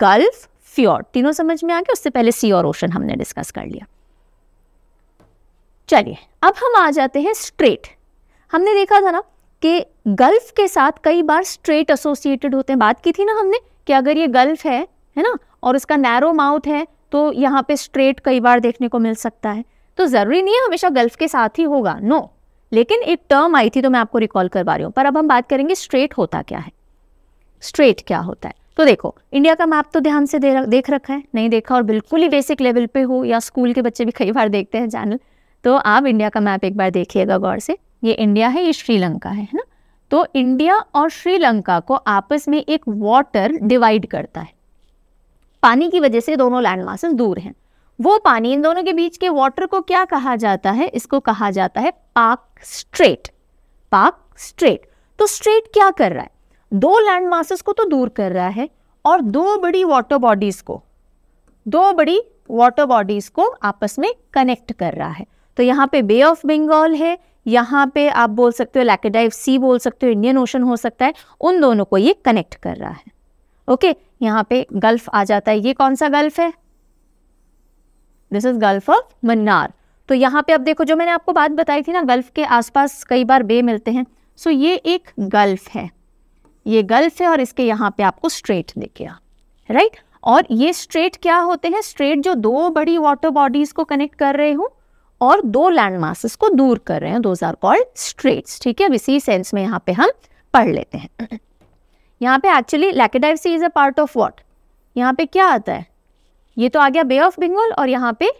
gulf fjord तीनों समझ में आ गए उससे पहले सी और ओशन हमने डिस्कस कर लिया चलिए अब हम आ जाते हैं स्ट्रेट हमने देखा था ना कि गल्फ के साथ कई बार स्ट्रेट एसोसिएटेड होते हैं बात की थी ना हमने कि अगर ये गल्फ है है ना और उसका नैरो माउथ है तो यहाँ पे स्ट्रेट कई बार देखने को मिल सकता है तो ज़रूरी नहीं है हमेशा गल्फ के साथ ही होगा नो no. लेकिन एक टर्म आई थी तो मैं आपको रिकॉल करवा रही हूँ पर अब हम बात करेंगे स्ट्रेट होता क्या है स्ट्रेट क्या होता है तो देखो इंडिया का मैप तो ध्यान से दे, देख रखा है नहीं देखा और बिल्कुल ही बेसिक लेवल पे हो या स्कूल के बच्चे भी कई बार देखते हैं चैनल तो आप इंडिया का मैप एक बार देखिएगा गौर से ये इंडिया है ये श्रीलंका है ना तो इंडिया और श्रीलंका को आपस में एक वाटर डिवाइड करता है पानी की वजह से दोनों लैंड मासेस दूर हैं वो पानी इन दोनों के बीच के वाटर को क्या कहा जाता है इसको कहा जाता है पाक स्ट्रेट पाक स्ट्रेट तो स्ट्रेट क्या कर रहा है दो लैंड मासेस को तो दूर कर रहा है और दो बड़ी वाटर बॉडीज को दो बड़ी वाटर बॉडीज को आपस में कनेक्ट कर रहा है तो यहाँ पे बे ऑफ बंगाल है यहाँ पे आप बोल सकते हो लैकेडाइव सी बोल सकते हो इंडियन ओशन हो सकता है उन दोनों को ये कनेक्ट कर रहा है ओके यहाँ पे गल्फ आ जाता है ये कौन सा गल्फ है this is gulf of Mannar तो यहाँ पे अब देखो जो मैंने आपको बात बताई थी ना गल्फ के आसपास कई बार बे मिलते हैं सो ये एक गल्फ है ये गल्फ है और इसके यहाँ पे आपको स्ट्रेट देखे राइट और ये स्ट्रेट क्या होते हैं स्ट्रेट जो दो बड़ी वाटर बॉडीज को कनेक्ट कर रहे हो और दो लैंड मासेस को दूर कर रहे हैं दोज आर कॉल्ड स्ट्रेट्स ठीक है इसी सेंस में यहाँ पे हम पढ़ लेते हैं यहाँ पे actually Laccadive sea is a part of what यहाँ पे क्या आता है ये तो आ गया बे ऑफ बंगाल और यहाँ पे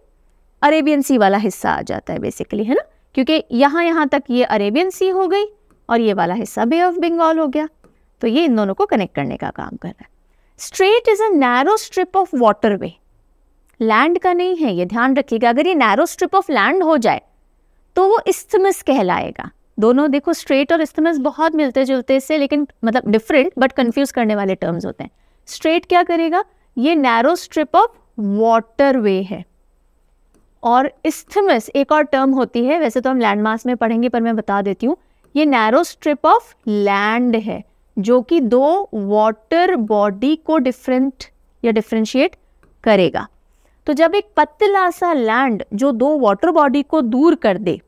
अरेबियन सी वाला हिस्सा आ जाता है बेसिकली है ना क्योंकि यहाँ यहाँ तक ये अरेबियन सी हो गई और ये वाला हिस्सा बे ऑफ बंगाल हो गया तो ये इन दोनों को कनेक्ट करने का काम कर रहा है strait is a narrow strip of water way land का नहीं है ये ध्यान रखिएगा अगर ये नैरो स्ट्रिप ऑफ लैंड हो जाए तो वो इस्थमस कहलाएगा दोनों देखो स्ट्रेट और इस्थमस बहुत मिलते जुलते से लेकिन मतलब डिफरेंट बट कंफ्यूज करने वाले टर्म्स होते हैं स्ट्रेट क्या करेगा ये narrow strip of water way है और इस्थमस एक और टर्म होती है वैसे तो हम लैंडमास में पढ़ेंगे पर मैं बता देती हूँ ये नैरो स्ट्रिप ऑफ लैंड है जो कि दो वाटर बॉडी को डिफरेंट या डिफ्रेंशिएट करेगा तो जब एक पतला सा लैंड जो दो वाटर बॉडी को दूर कर दे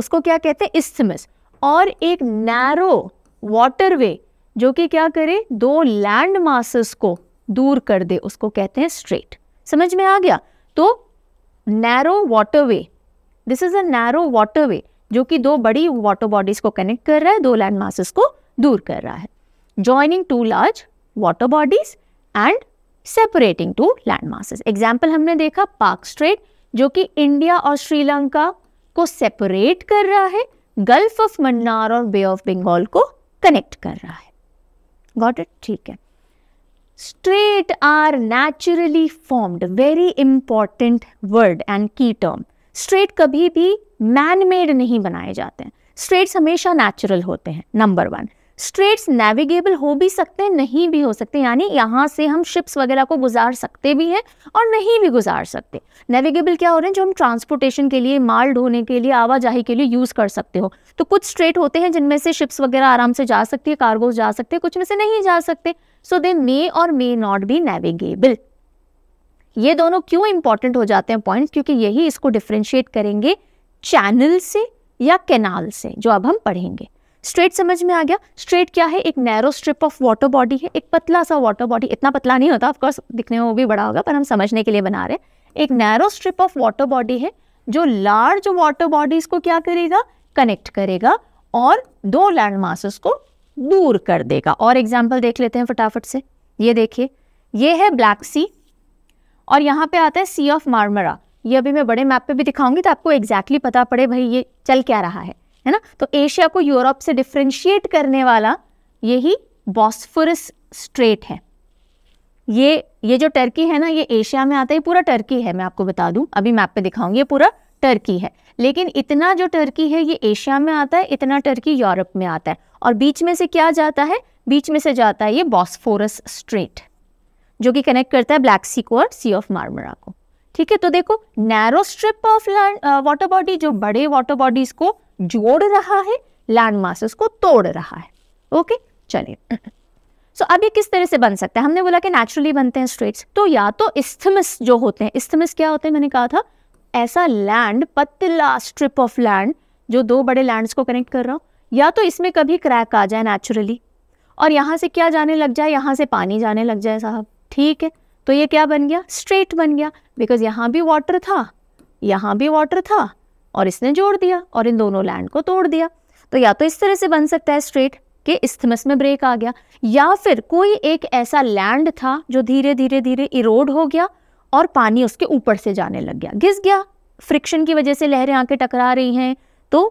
उसको क्या कहते हैं इस्थमस और एक नैरो वे जो कि क्या करे दो लैंड मासस को दूर कर दे उसको कहते हैं स्ट्रेट समझ में आ गया तो narrow way this is a narrow way जो कि दो बड़ी वाटर बॉडीज को कनेक्ट कर रहा है दो लैंड मासस को दूर कर रहा है joining two large water bodies and separating two land masses example हमने देखा पाक स्ट्रेट जो कि इंडिया और श्रीलंका को सेपरेट कर रहा है गल्फ ऑफ मन्नार और बे ऑफ बंगाल को कनेक्ट कर रहा है गॉट इट ठीक है strait are naturally formed very important word and key term strait कभी भी मैन मेड नहीं बनाए जाते हैं स्ट्रेट्स हमेशा नेचुरल होते हैं नंबर वन स्ट्रेट्स नेविगेबल हो भी सकते हैं नहीं भी हो सकते यानी यहाँ से हम शिप्स वगैरह को गुजार सकते भी हैं और नहीं भी गुजार सकते नेविगेबल क्या हो रहे हैं जो हम ट्रांसपोर्टेशन के लिए माल ढोने के लिए आवाजाही के लिए यूज़ कर सकते हो तो कुछ स्ट्रेट होते हैं जिनमें से शिप्स वगैरह आराम से जा सकती है कार्गोज जा सकते हैं कुछ में से नहीं जा सकते सो दे मे और मे नॉट बी नेविगेबल ये दोनों क्यों इंपॉर्टेंट हो जाते हैं पॉइंट्स क्योंकि यही इसको डिफ्रेंशिएट करेंगे चैनल से या कैनाल से जो अब हम पढ़ेंगे स्ट्रेट समझ में आ गया स्ट्रेट क्या है एक narrow strip of water body है एक पतला सा वाटर बॉडी इतना पतला नहीं होता ऑफकोर्स दिखने में वो भी बड़ा होगा पर हम समझने के लिए बना रहे हैं एक narrow strip of water body है जो लार्ज वाटर बॉडीज को क्या करेगा कनेक्ट करेगा और दो लैंड मासस को दूर कर देगा और एग्जाम्पल देख लेते हैं फटाफट से ये देखिए ये है ब्लैक सी और यहाँ पे आता है सी ऑफ मारमरा ये अभी मैं बड़े मैप पे भी दिखाऊंगी तो आपको एग्जैक्टली exactly पता पड़े भाई ये चल क्या रहा है है ना तो एशिया को यूरोप से डिफ्रेंशिएट करने वाला यही बॉस्फोरस स्ट्रेट है ये ये जो टर्की है ना ये एशिया में आता है पूरा टर्की है मैं आपको बता दूं अभी मैप पे दिखाऊंगी ये पूरा टर्की है लेकिन इतना जो टर्की है ये एशिया में आता है इतना टर्की यूरोप में आता है और बीच में से क्या जाता है बीच में से जाता है ये बॉस्फोरस स्ट्रेट जो कि कनेक्ट करता है ब्लैक सी को और सी ऑफ मार्मरा को ठीक है तो देखो narrow strip of land water body जो बड़े वाटर बॉडीज को जोड़ रहा है लैंड मासस को तोड़ रहा है ओके चलिए सो so, अब ये किस तरह से बन सकता है हमने बोला कि नेचुरली बनते हैं स्ट्रेट्स तो या तो इस्थमिस जो होते हैं इस्थमिस क्या होते हैं मैंने कहा था ऐसा लैंड पतला स्ट्रिप ऑफ लैंड जो दो बड़े लैंड्स को कनेक्ट कर रहा हूँ या तो इसमें कभी क्रैक आ जाए नेचुरली और यहाँ से क्या जाने लग जाए यहाँ से पानी जाने लग जाए साहब ठीक है तो ये क्या बन गया स्ट्रेट बन गया बिकॉज यहाँ भी वाटर था यहाँ भी वाटर था और इसने जोड़ दिया और इन दोनों लैंड को तोड़ दिया तो या तो इस तरह से बन सकता है स्ट्रेट कि इस्थमस में ब्रेक आ गया या फिर कोई एक ऐसा लैंड था जो धीरे धीरे धीरे इरोड हो गया और पानी उसके ऊपर से जाने लग गया घिस गया फ्रिक्शन की वजह से लहरें आके टकरा रही हैं तो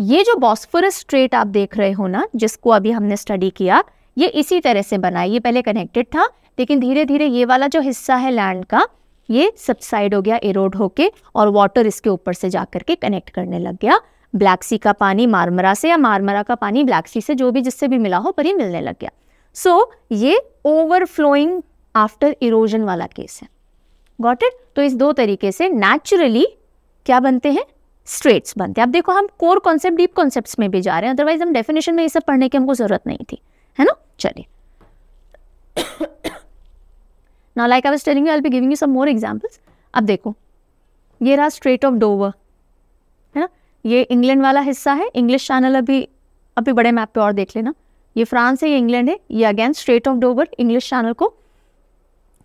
ये जो बॉस्फोरस स्ट्रेट आप देख रहे हो ना जिसको अभी हमने स्टडी किया ये इसी तरह से बना ये पहले कनेक्टेड था लेकिन धीरे धीरे ये वाला जो हिस्सा है लैंड का ये सबसाइड हो गया एरोड होके और वाटर इसके ऊपर से जा करके कनेक्ट करने लग गया ब्लैक सी का पानी मारमरा से या मारमरा का पानी ब्लैक सी से जो भी जिससे भी मिला हो पर ही मिलने लग गया सो so, ये ओवरफ्लोइंग आफ्टर इरोजन वाला केस है गॉट इट तो इस दो तरीके से नेचुरली क्या बनते हैं स्ट्रेट्स बनते हैं अब देखो हम कोर कॉन्सेप्ट डीप कॉन्सेप्ट में भी जा रहे हैं अदरवाइज हम डेफिनेशन में ये सब पढ़ने की हमको ज़रूरत नहीं थी है ना चलिए ना like I was telling you I be giving you some more examples अब देखो ये रहा स्ट्रेट ऑफ डोवर है ना ये इंग्लैंड वाला हिस्सा है इंग्लिश चैनल अभी अभी बड़े मैप पे और देख लेना ये फ्रांस है ये इंग्लैंड है ये again strait of Dover English channel को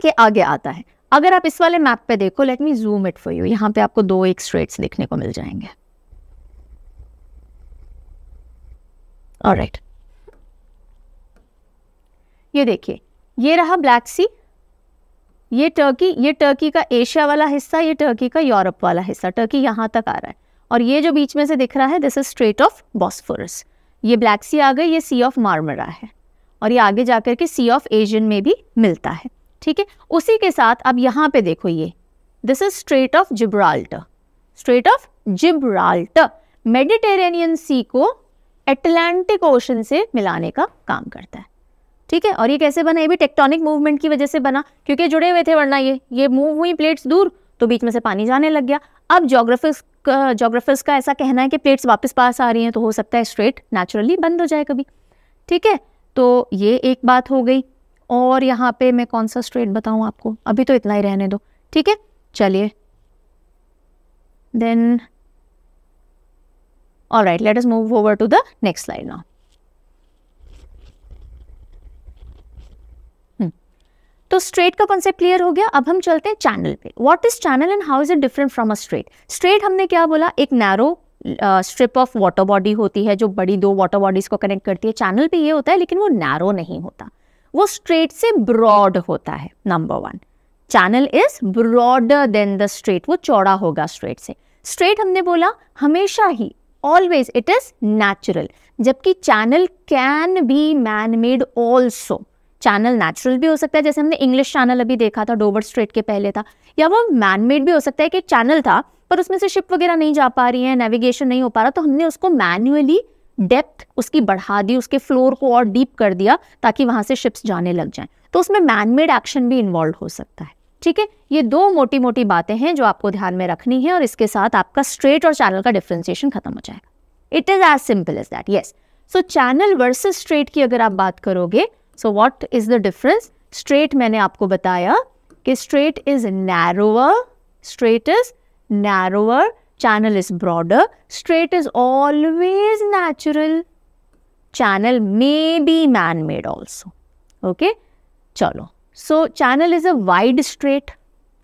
के आगे आता है अगर आप इस वाले मैप पे देखो let me zoom it for you यहाँ पे आपको दो एक स्ट्रेट्स देखने को मिल जाएंगे राइट right. ये देखिए ये रहा ब्लैक सी ये टर्की ये टर्की का एशिया वाला हिस्सा ये टर्की का यूरोप वाला हिस्सा टर्की यहाँ तक आ रहा है और ये जो बीच में से दिख रहा है this is strait of Bosphorus ये ब्लैक सी आ गई ये सी ऑफ मार्मरा है और ये आगे जाकर के सी ऑफ एशियन में भी मिलता है ठीक है उसी के साथ अब यहाँ पे देखो ये this is strait of Gibraltar strait of Gibraltar Mediterranean sea को एटलांटिक ओशन से मिलाने का काम करता है ठीक है और ये कैसे बना ये भी टेक्टोनिक मूवमेंट की वजह से बना क्योंकि जुड़े हुए थे वरना ये ये मूव हुई प्लेट्स दूर तो बीच में से पानी जाने लग गया अब जोग्राफिक्स जोग्राफिस का ऐसा कहना है कि प्लेट्स वापस पास आ रही हैं तो हो सकता है स्ट्रेट नेचुरली बंद हो जाए कभी ठीक है तो ये एक बात हो गई और यहाँ पे मैं कौन सा स्ट्रेट बताऊँ आपको अभी तो इतना ही रहने दो ठीक है चलिए then all right let us move over to the next slide now तो स्ट्रेट का कॉन्सेप्ट क्लियर हो गया अब हम चलते हैं चैनल पे what is channel and how is it different from a strait strait हमने क्या बोला एक narrow strip of water body होती है जो बड़ी दो वाटर बॉडीज को कनेक्ट करती है चैनल पे ये होता है लेकिन वो नैरो नहीं होता वो स्ट्रेट से ब्रॉड होता है number one channel is broader than the strait वो चौड़ा होगा स्ट्रेट से स्ट्रेट हमने बोला हमेशा ही ऑलवेज इट इज नेचुरल जबकि channel can be man made also channel natural भी हो सकता है जैसे हमने इंग्लिश चैनल अभी देखा था डोवर स्ट्रेट के पहले था या वो मैनमेड भी हो सकता है कि चैनल था पर उसमें से शिप वगैरह नहीं जा पा रही है नेविगेशन नहीं हो पा रहा तो हमने उसको मैन्युअली डेप्थ उसकी बढ़ा दी उसके फ्लोर को और डीप कर दिया ताकि वहां से शिप्स जाने लग जाएं तो उसमें मैनमेड एक्शन भी इन्वॉल्व हो सकता है ठीक है ये दो मोटी मोटी बातें हैं जो आपको ध्यान में रखनी है और इसके साथ आपका स्ट्रेट और चैनल का डिफ्रेंसिएशन खत्म हो जाएगा it is as simple as that yes so channel versus strait की अगर आप बात करोगे so what is the difference strait मैंने आपको बताया कि strait is narrower strait is narrower channel is broader strait is always natural channel may be man made also okay चलो so channel is a wide strait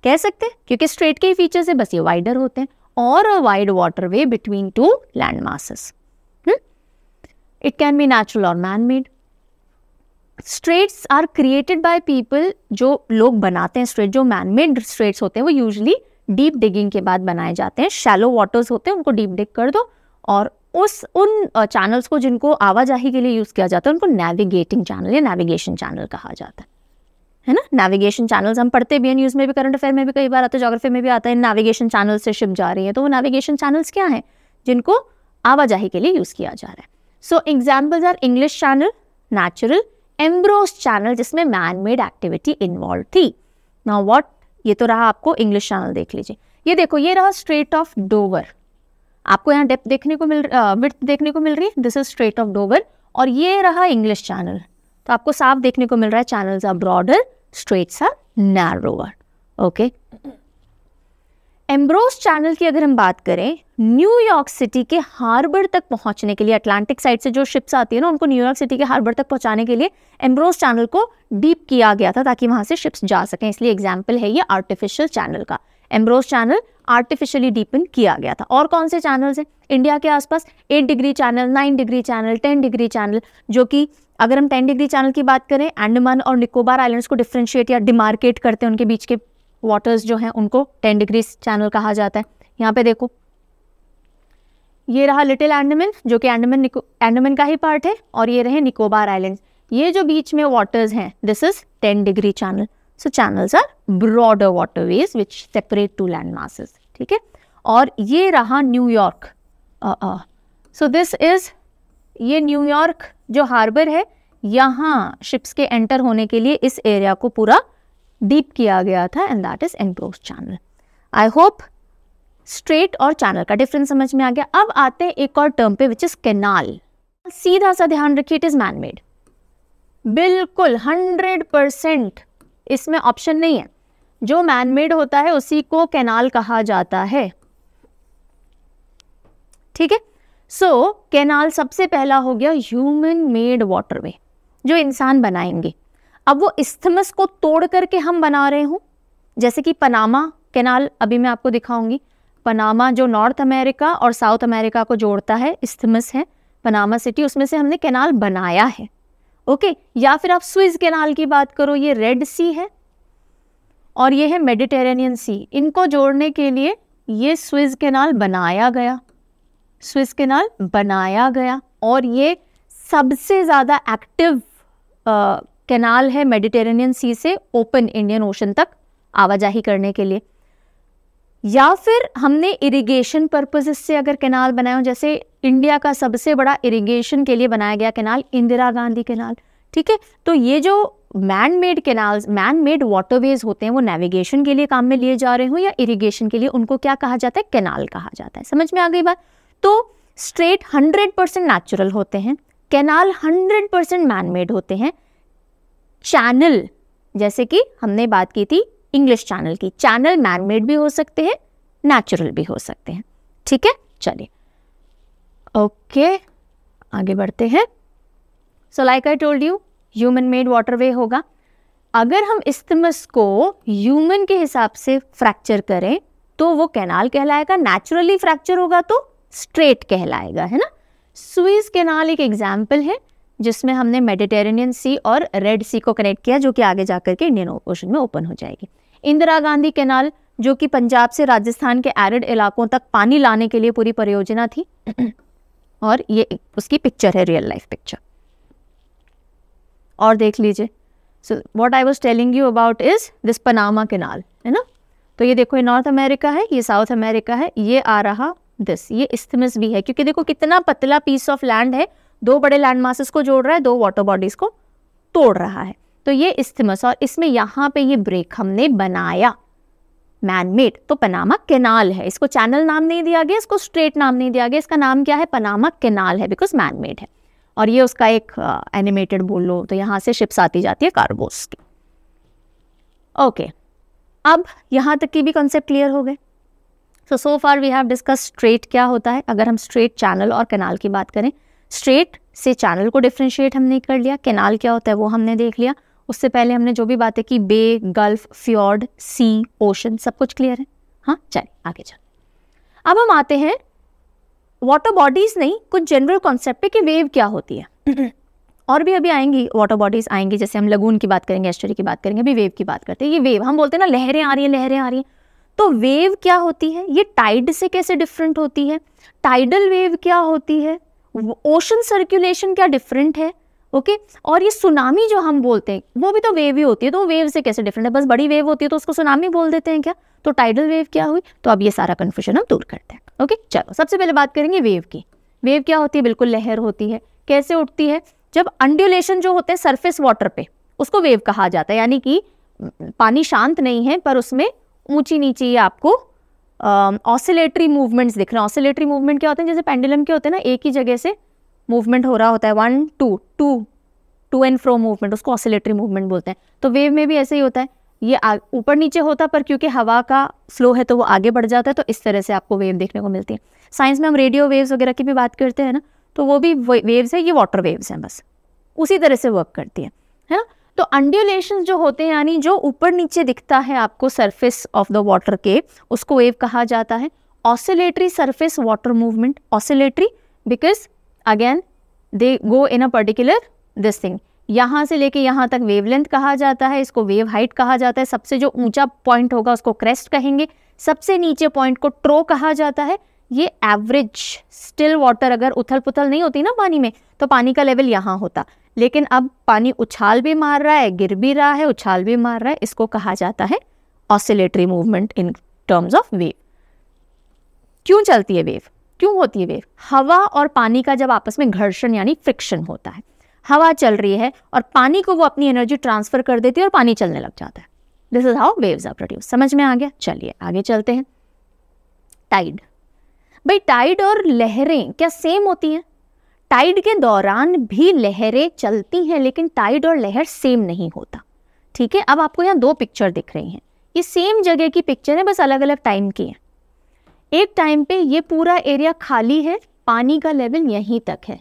कह सकते हैं क्योंकि straight के ही फीचर्स है बस ये वाइडर होते हैं और a wide water way between two land masses it can be natural और man made straits are created by people जो लोग बनाते हैं स्ट्रेट जो मैनमेड स्ट्रेट्स होते हैं वो यूजली डीप डिगिंग के बाद बनाए जाते हैं शैलो वाटर्स होते हैं उनको डीप डिग कर दो और उस उन चैनल्स को जिनको आवाजाही के लिए यूज़ किया जाता है उनको नेविगेटिंग चैनल या नेविगेशन चैनल कहा जाता है है ना नेविगेशन चैनल्स हम पढ़ते भी हैं न्यूज़ में भी करंट अफेयर में भी कई बार आते हैं जोग्राफी में भी आता है नेविगेशन चैनल से शिप जा रही है तो वो नेविगेशन चैनल्स क्या हैं जिनको आवाजाही के लिए यूज़ किया जा रहा है so examples are English channel natural Ambrose channel जिसमें मैन मेड एक्टिविटी इन्वॉल्व थी नाउ व्हाट ये तो रहा आपको इंग्लिश चैनल देख लीजिए ये देखो ये रहा स्ट्रेट ऑफ डोवर आपको यहाँ डेप्थ देखने को मिल विर्थ देखने को मिल रही है this is strait of Dover और ये रहा इंग्लिश चैनल तो आपको साफ देखने को मिल रहा है channels are broader straits are narrower okay Ambrose channel की अगर हम बात करें न्यूयॉर्क सिटी के हार्बर तक पहुंचने के लिए अटलांटिक साइड से जो शिप्स आती है ना उनको न्यूयॉर्क सिटी के हार्बर तक पहुंचाने के लिए एम्ब्रोस चैनल को डीप किया गया था ताकि वहां से शिप्स जा सकें इसलिए एग्जाम्पल है ये आर्टिफिशियल चैनल का एम्ब्रोस चैनल आर्टिफिशियली डीपन किया गया था और कौन से चैनल्स हैं इंडिया के आसपास eight degree channel nine degree channel ten degree channel जो कि अगर हम टेन डिग्री चैनल की बात करें एंडमान और निकोबार आइलैंड्स को डिफ्रेंशिएट या डिमार्केट करते हैं उनके बीच के वाटर्स जो हैं उनको टेन डिग्रीज चैनल कहा जाता है यहाँ पे देखो ये रहा लिटिल एंडमिन जो कि एंडमैन एंडमिन का ही पार्ट है और ये रहे निकोबार आइलैंड ये जो बीच में वाटर्स हैं this is ten degree channel so channels are broader waterways which separate two land masses ठीक है और ये रहा न्यूयॉर्क सो दिस इज ये न्यूयॉर्क जो हार्बर है यहाँ शिप्स के एंटर होने के लिए इस एरिया को पूरा डीप किया गया था and that is enclose channel I hope strait और चैनल का डिफरेंस समझ में आ गया अब आते हैं एक और टर्म पे विच इज केनाल सीधा सा ध्यान रखिए इट इज मैनमेड बिल्कुल हंड्रेड परसेंट इसमें ऑप्शन नहीं है जो मैनमेड होता है उसी को कैनाल कहा जाता है ठीक है सो कैनाल सबसे पहला हो गया ह्यूमन मेड वाटरवे जो इंसान बनाएंगे अब वो इस्थमस को तोड़ करके हम बना रहे हों जैसे कि पनामा कैनाल अभी मैं आपको दिखाऊंगी पनामा जो नॉर्थ अमेरिका और साउथ अमेरिका को जोड़ता है इस्थमस है पनामा सिटी उसमें से हमने कैनाल बनाया है ओके या फिर आप स्विज कैनाल की बात करो ये रेड सी है और ये है मेडिटेरेनियन सी इनको जोड़ने के लिए ये स्विज कैनाल बनाया गया स्विज कैनाल बनाया गया और ये सबसे ज़्यादा एक्टिव कैनाल है मेडिटेरेनियन सी से ओपन इंडियन ओशन तक आवाजाही करने के लिए या फिर हमने इरिगेशन पर्पज से अगर कैनाल बनाए हो जैसे इंडिया का सबसे बड़ा इरिगेशन के लिए बनाया गया कैनाल इंदिरा गांधी कैनाल ठीक है तो ये जो man made canal man made waterways होते हैं वो नेविगेशन के लिए काम में लिए जा रहे हो या इरिगेशन के लिए उनको क्या कहा जाता है कैनाल कहा जाता है समझ में आ गई बात तो स्ट्रेट हंड्रेड परसेंट नेचुरल होते हैं canal hundred percent man made होते हैं चैनल जैसे कि हमने बात की थी इंग्लिश चैनल की चैनल मैनमेड भी हो सकते हैं नेचुरल भी हो सकते हैं ठीक है चलिए ओके आगे बढ़ते हैं so like I told you human made water way होगा अगर हम इस्तेमस को ह्यूमन के हिसाब से फ्रैक्चर करें तो वो कैनाल कहलाएगा नेचुरली फ्रैक्चर होगा तो स्ट्रेट कहलाएगा है ना स्वीज कैनाल एक एग्जाम्पल है जिसमें हमने मेडिटेरेनियन सी और रेड सी को कनेक्ट किया जो कि आगे जाकर के इंडियन ओशन में ओपन हो जाएगी इंदिरा गांधी कैनाल जो कि पंजाब से राजस्थान के एरिड इलाकों तक पानी लाने के लिए पूरी परियोजना थी और ये उसकी पिक्चर है रियल लाइफ पिक्चर और देख लीजिए so what I was telling you about is this Panama canal है ना तो ये देखो ये नॉर्थ अमेरिका है ये साउथ अमेरिका है ये आ रहा दिस ये इस्थमिस भी है क्योंकि देखो कितना पतला पीस ऑफ लैंड है दो बड़े लैंड मासेस को जोड़ रहा है दो वाटर बॉडीज को तोड़ रहा है तो ये इस्थमस और इसमें यहाँ पे ये ब्रेक हमने बनाया मैनमेड तो पनामा केनाल है इसको चैनल नाम नहीं दिया गया इसको स्ट्रेट नाम नहीं दिया गया इसका नाम क्या है पनामा केनाल है बिकॉज मैनमेड है और ये उसका एक एनिमेटेड uh, बोल लो तो यहाँ से शिप्स आती जाती है कार्गोस की ओके okay. अब यहाँ तक की भी कॉन्सेप्ट क्लियर हो गए so so far we have discuss strait क्या होता है अगर हम स्ट्रेट चैनल और कैनाल की बात करें स्ट्रेट से चैनल को डिफ्रेंशिएट हमने कर लिया केनाल क्या होता है वो हमने देख लिया उससे पहले हमने जो भी बातें की bay gulf fjord sea ocean सब कुछ क्लियर है हाँ चलिए आगे चल अब हम आते हैं वाटर बॉडीज़ नहीं कुछ जनरल कॉन्सेप्ट पे कि वेव क्या होती है और भी अभी आएंगी वाटर बॉडीज़ आएंगी जैसे हम लगून की बात करेंगे एस्टोरी की बात करेंगे अभी वेव की बात करते हैं ये वेव हम बोलते हैं ना लहरें आ रही हैं लहरें आ रही हैं तो वेव क्या होती है ये टाइड से कैसे डिफरेंट होती है टाइडल वेव क्या होती है ओशन सर्कुलेशन क्या डिफरेंट है ओके okay? और ये सुनामी जो हम बोलते हैं वो भी तो वेव ही होती है तो वेव से कैसे डिफरेंट है बस बड़ी वेव होती है तो उसको सुनामी बोल देते हैं क्या तो टाइडल वेव क्या हुई तो अब ये सारा कन्फ्यूजन हम दूर करते हैं ओके okay? चलो सबसे पहले बात करेंगे वेव की वेव क्या होती है बिल्कुल लहर होती है कैसे उठती है जब अंड्यूलेशन जो होते हैं सरफेस वाटर पे उसको वेव कहा जाता है यानी कि पानी शांत नहीं है पर उसमें ऊंची नीची आपको ऑसिलेटरी मूवमेंट्स दिख रहे हैं ऑसिलेटरी मूवमेंट क्या होते हैं जैसे पेंडुलम के होते हैं ना एक ही जगह से मूवमेंट हो रहा होता है one two two to and fro movement उसको ऑसिलेटरी मूवमेंट बोलते हैं तो वेव में भी ऐसे ही होता है ये ऊपर नीचे होता पर क्योंकि हवा का फ्लो है तो वो आगे बढ़ जाता है तो इस तरह से आपको वेव देखने को मिलती है साइंस में हम रेडियो वेव्स वगैरह की भी बात करते हैं ना तो वो भी वेव्स है ये वाटर वेव्स हैं बस उसी तरह से वर्क करती है है ना तो अंड्यूलेशन जो होते हैं यानी जो ऊपर नीचे दिखता है आपको सरफेस ऑफ द वाटर के उसको वेव कहा जाता है oscillatory surface water movement oscillatory because again they go in a particular this thing यहाँ से लेके यहाँ तक वेवलेंथ कहा जाता है इसको वेव हाइट कहा जाता है सबसे जो ऊंचा पॉइंट होगा उसको क्रेस्ट कहेंगे सबसे नीचे पॉइंट को ट्रो कहा जाता है ये एवरेज स्टिल वाटर अगर उथल पुथल नहीं होती ना पानी में तो पानी का लेवल यहाँ होता लेकिन अब पानी उछाल भी मार रहा है गिर भी रहा है उछाल भी मार रहा है इसको कहा जाता है oscillatory movement in terms of wave क्यों चलती है वेव क्यों होती है वेव हवा और पानी का जब आपस में घर्षण यानी फ्रिक्शन होता है हवा चल रही है और पानी को वो अपनी एनर्जी ट्रांसफर कर देती है और पानी चलने लग जाता है this is how waves are produce समझ में आ गया चलिए आगे चलते हैं टाइड भाई टाइड और लहरें क्या सेम होती हैं टाइड के दौरान भी लहरें चलती हैं लेकिन टाइड और लहर सेम नहीं होता ठीक है अब आपको यहाँ दो पिक्चर दिख रही हैं ये सेम जगह की पिक्चर है बस अलग अलग टाइम की है एक टाइम पे ये पूरा एरिया खाली है पानी का लेवल यहीं तक है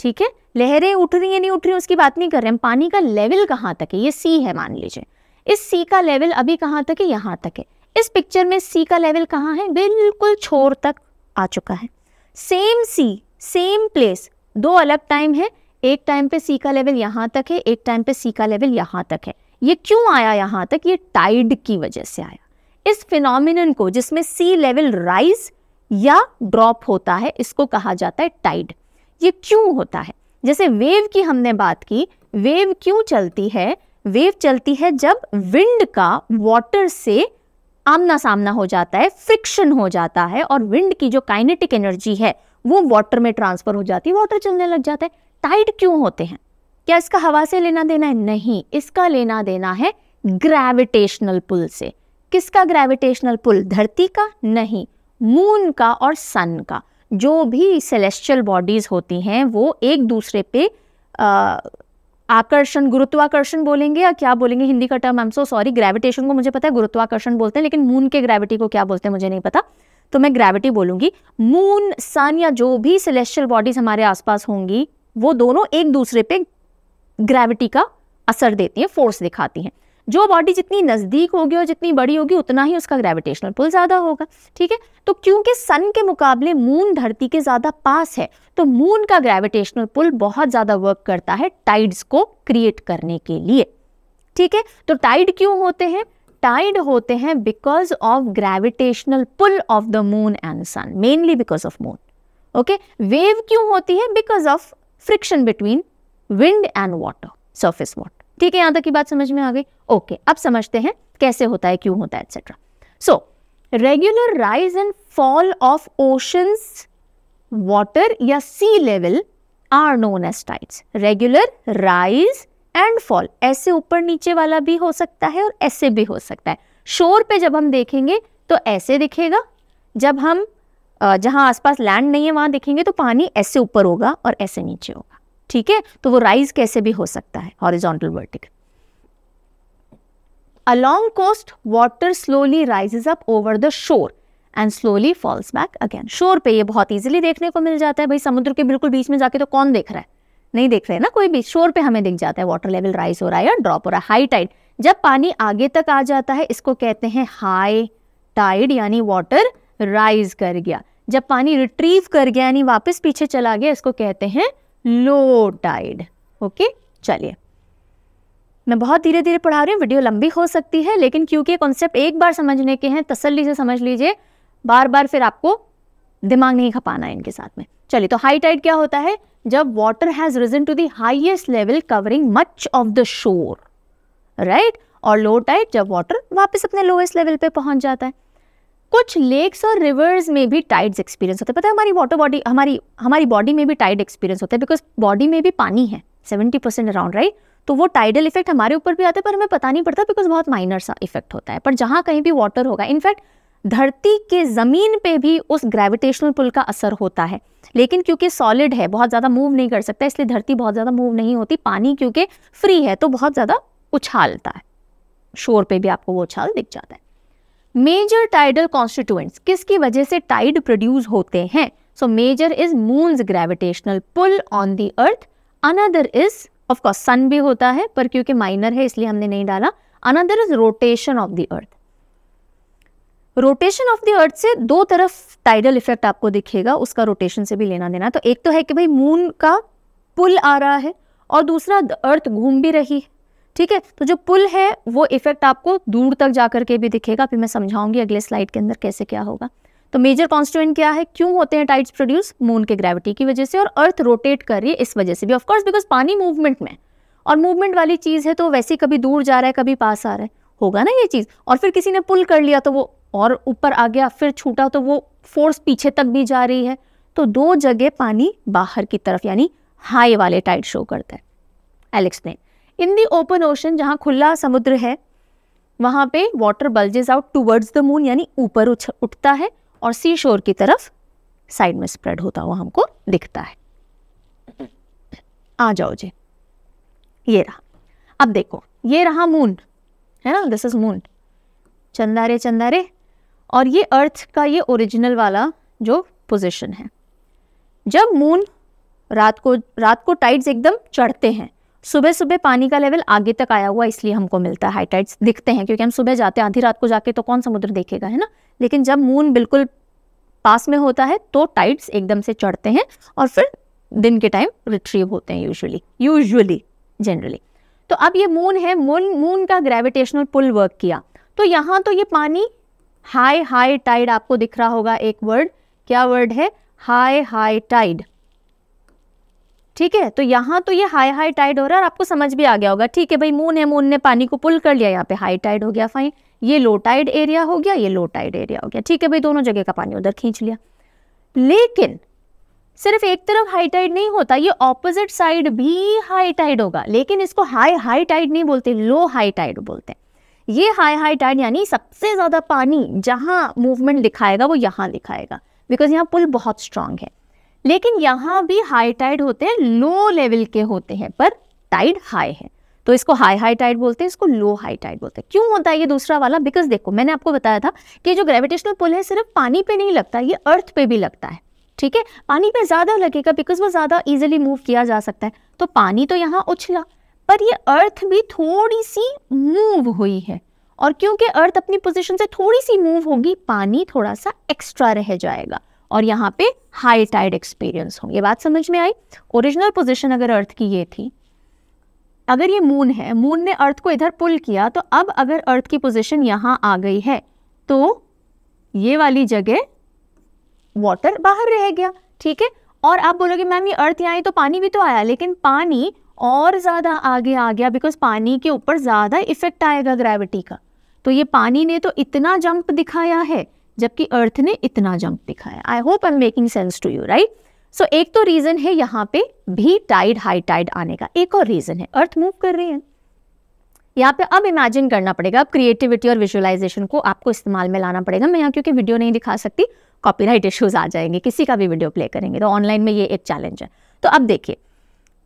ठीक है लहरें उठ रही हैं नहीं उठ रही उसकी बात नहीं कर रहे हम पानी का लेवल कहाँ तक है ये सी है मान लीजिए इस सी का लेवल अभी कहाँ तक है यहाँ तक है इस पिक्चर में सी का लेवल कहाँ है बिल्कुल छोर तक आ चुका है सेम सी सेम प्लेस दो अलग टाइम है एक टाइम पे सी का लेवल यहाँ तक है एक टाइम पे सी का लेवल यहाँ तक है ये क्यों आया यहाँ तक ये टाइड की वजह से आया इस फिनोमिनन को जिसमें सी लेवल राइज या ड्रॉप होता है इसको कहा जाता है टाइड ये क्यों होता है जैसे वेव की हमने बात की वेव क्यों चलती है वेव चलती है जब विंड का वाटर से आमना सामना हो जाता है फ्रिक्शन हो जाता है और विंड की जो काइनेटिक एनर्जी है वो वाटर में ट्रांसफ़र हो जाती है वाटर चलने लग जाता है टाइट क्यों होते हैं क्या इसका हवा से लेना देना है नहीं इसका लेना देना है ग्रेविटेशनल पुल से किसका ग्रेविटेशनल पुल धरती का नहीं मून का और सन का जो भी सेलेस्टियल बॉडीज़ होती हैं वो एक दूसरे पे आकर्षण गुरुत्वाकर्षण बोलेंगे या क्या बोलेंगे हिंदी का term am so sorry gravitation को मुझे पता है गुरुत्वाकर्षण बोलते हैं लेकिन मून के ग्रेविटी को क्या बोलते हैं मुझे नहीं पता तो मैं ग्रेविटी बोलूंगी मून सन या जो भी सेलेस्टियल बॉडीज हमारे आसपास होंगी वो दोनों एक दूसरे पे ग्रेविटी का असर देती है फोर्स दिखाती हैं जो बॉडी जितनी नज़दीक होगी और जितनी बड़ी होगी उतना ही उसका ग्रेविटेशनल पुल ज़्यादा होगा ठीक है तो क्योंकि सन के मुकाबले मून धरती के ज़्यादा पास है तो मून का ग्रेविटेशनल पुल बहुत ज़्यादा वर्क करता है टाइड्स को क्रिएट करने के लिए ठीक है तो टाइड क्यों होते हैं टाइड होते हैं because of gravitational pull of the moon and sun mainly because of moon okay wave क्यों होती है because of friction between wind and water surface water ठीक है यहां तक की बात समझ में आ गई ओके okay, अब समझते हैं कैसे होता है क्यों होता है etcetera so regular rise and fall of oceans water या sea level are known as tides regular rise and fall ऐसे ऊपर नीचे वाला भी हो सकता है और ऐसे भी हो सकता है शोर पे जब हम देखेंगे तो ऐसे दिखेगा जब हम जहां आसपास लैंड नहीं है वहां देखेंगे तो पानी ऐसे ऊपर होगा और ऐसे नीचे होगा ठीक है तो वो राइज कैसे भी हो सकता है horizontal vertical along coast water slowly rises up over the shore and slowly falls back again shore पे ये बहुत इजीली देखने को मिल जाता है भाई समुद्र के बिल्कुल बीच में जाके तो कौन देख रहा है नहीं देख रहे ना कोई भी शोर पे हमें दिख जाता है वाटर लेवल राइज हो रहा है या ड्रॉप हो रहा है हाई टाइड जब पानी आगे तक आ जाता है इसको कहते हैं हाई टाइड यानी वाटर राइज कर गया जब पानी रिट्रीव कर गया यानी वापस पीछे चला गया इसको कहते हैं लो टाइड ओके चलिए मैं बहुत धीरे धीरे पढ़ा रही हूँ वीडियो लंबी हो सकती है लेकिन क्योंकि कॉन्सेप्ट एक बार समझने के हैं तसल्ली से समझ लीजिए बार बार फिर आपको दिमाग नहीं खपाना है इनके साथ में चलिए तो हाई टाइड क्या होता है जब water has risen to the highest level covering much of the shore right और लो टाइड जब वाटर वापस अपने लोएस्ट लेवल पे पहुंच जाता है कुछ लेक्स और रिवर्स में भी टाइड्स एक्सपीरियंस होता है पता है हमारी वाटर बॉडी हमारी हमारी बॉडी में भी टाइड एक्सपीरियंस होता है बिकॉज बॉडी में भी पानी है सेवेंटी परसेंट अराउंड राइट तो वो टाइडल इफेक्ट हमारे ऊपर भी आता है पर हमें पता नहीं पड़ता बिकॉज बहुत माइनर सा इफेक्ट होता है पर जहाँ कहीं भी वाटर होगा इनफैक्ट धरती के ज़मीन पे भी उस ग्रेविटेशनल पुल का असर होता है लेकिन क्योंकि सॉलिड है बहुत ज़्यादा मूव नहीं कर सकता इसलिए धरती बहुत ज़्यादा मूव नहीं होती पानी क्योंकि फ्री है तो बहुत ज़्यादा उछालता है शोर पे भी आपको वो उछाल दिख जाता है मेजर टाइडल कॉन्स्टिट्यूएंट्स किसकी वजह से टाइड प्रोड्यूस होते हैं so major is moon gravitational pull on the earth another is of course sun भी होता है पर क्योंकि माइनर है इसलिए हमने नहीं डाला another is rotation of the earth rotation of the earth से दो तरफ टाइडल इफेक्ट आपको दिखेगा उसका रोटेशन से भी लेना देना तो एक तो है कि भाई मून का पुल आ रहा है और दूसरा अर्थ घूम भी रही है ठीक है तो जो पुल है वो इफेक्ट आपको दूर तक जाकर के भी दिखेगा फिर मैं समझाऊंगी अगले स्लाइड के अंदर कैसे क्या होगा तो मेजर कॉन्स्टिट्यूएंट क्या है क्यों होते हैं टाइड्स प्रोड्यूस मून के ग्रेविटी की वजह से और अर्थ रोटेट कर रही है इस वजह से भी ऑफकोर्स बिकॉज पानी मूवमेंट में और मूवमेंट वाली चीज़ है तो वैसे कभी दूर जा रहा है कभी पास आ रहा है होगा ना ये चीज़ और फिर किसी ने पुल कर लिया तो वो और ऊपर आ गया फिर छूटा तो वो फोर्स पीछे तक भी जा रही है तो दो जगह पानी बाहर की तरफ यानी हाई वाले टाइड शो करता है I explain in the open ocean जहाँ खुला समुद्र है वहाँ पे water bulges out towards the moon यानी ऊपर उठता है और सी शोर की तरफ साइड में स्प्रेड होता हुआ हमको दिखता है आ जाओ जी ये रहा अब देखो ये रहा मून है ना दिस इज मून चंदा रे चंदा रे और ये अर्थ का ये ओरिजिनल वाला जो पोजीशन है जब मून रात को रात को टाइड्स एकदम चढ़ते हैं सुबह सुबह पानी का लेवल आगे तक आया हुआ इसलिए हमको मिलता है हाई टाइड्स दिखते हैं क्योंकि हम सुबह जाते हैं आधी रात को जाके तो कौन समुद्र देखेगा है ना लेकिन जब मून बिल्कुल पास में होता है तो टाइड्स एकदम से चढ़ते हैं और फिर दिन के टाइम रिट्रीव होते हैं यूजुअली यूजुअली जनरली तो अब ये मून है मून मून का ग्रेविटेशनल पुल वर्क किया तो यहाँ तो ये पानी हाई हाई टाइड आपको दिख रहा होगा एक वर्ड क्या वर्ड है हाई हाई टाइड ठीक है तो यहाँ तो ये हाई हाई टाइड हो रहा है और आपको समझ भी आ गया होगा ठीक है भाई मून है मून ने पानी को पुल कर लिया यहाँ पे हाई टाइड हो गया फाइन ये लो टाइड एरिया हो गया ये लो टाइड एरिया हो गया ठीक है भाई दोनों जगह का पानी उधर खींच लिया लेकिन सिर्फ एक तरफ हाई टाइड नहीं होता ये ऑपोजिट साइड भी हाई टाइड होगा लेकिन इसको हाई हाई टाइड नहीं बोलते लो हाई टाइड बोलते हैं ये हाई हाई टाइड यानी सबसे ज़्यादा पानी जहां मूवमेंट दिखाएगा वो यहां दिखाएगा बिकॉज यहाँ पुल बहुत स्ट्रांग है लेकिन यहाँ भी हाई टाइड होते हैं लो लेवल के होते हैं पर टाइड हाई है तो इसको हाई हाई टाइड बोलते हैं इसको लो हाई टाइड बोलते हैं क्यों होता है ये दूसरा वाला बिकॉज देखो मैंने आपको बताया था कि जो ग्रेविटेशनल पुल है सिर्फ पानी पे नहीं लगता ये अर्थ पे भी लगता है ठीक है पानी पे ज़्यादा लगेगा बिकॉज वो ज़्यादा इजिली मूव किया जा सकता है तो पानी तो यहाँ उछला पर ये अर्थ भी थोड़ी सी मूव हुई है और क्योंकि अर्थ अपनी पोजीशन से थोड़ी सी मूव होगी पानी थोड़ा सा एक्स्ट्रा रह जाएगा और यहाँ पे हाई टाइड एक्सपीरियंस हो ये बात समझ में आई ओरिजिनल पोजीशन अगर अर्थ की ये थी अगर ये मून है मून ने अर्थ को इधर पुल किया तो अब अगर अर्थ की पोजिशन यहाँ आ गई है तो ये वाली जगह वाटर बाहर रह गया ठीक है और आप बोलोगे मैम ये अर्थ यहाँ आई तो पानी भी तो आया लेकिन पानी और ज़्यादा आगे आ गया बिकॉज पानी के ऊपर ज़्यादा इफेक्ट आएगा ग्रेविटी का तो ये पानी ने तो इतना जंप दिखाया है जबकि अर्थ ने इतना जंप दिखाया I hope I am making sense to you right so एक तो रीज़न है यहाँ पे भी टाइड हाई टाइड आने का एक और रीज़न है अर्थ मूव कर रही है यहाँ पे अब इमेजिन करना पड़ेगा अब क्रिएटिविटी और विजुअलाइजेशन को आपको इस्तेमाल में लाना पड़ेगा मैं यहाँ क्योंकि वीडियो नहीं दिखा सकती कॉपीराइट इश्यूज आ जाएंगे किसी का भी वीडियो प्ले करेंगे तो ऑनलाइन में ये एक चैलेंज है तो अब देखिए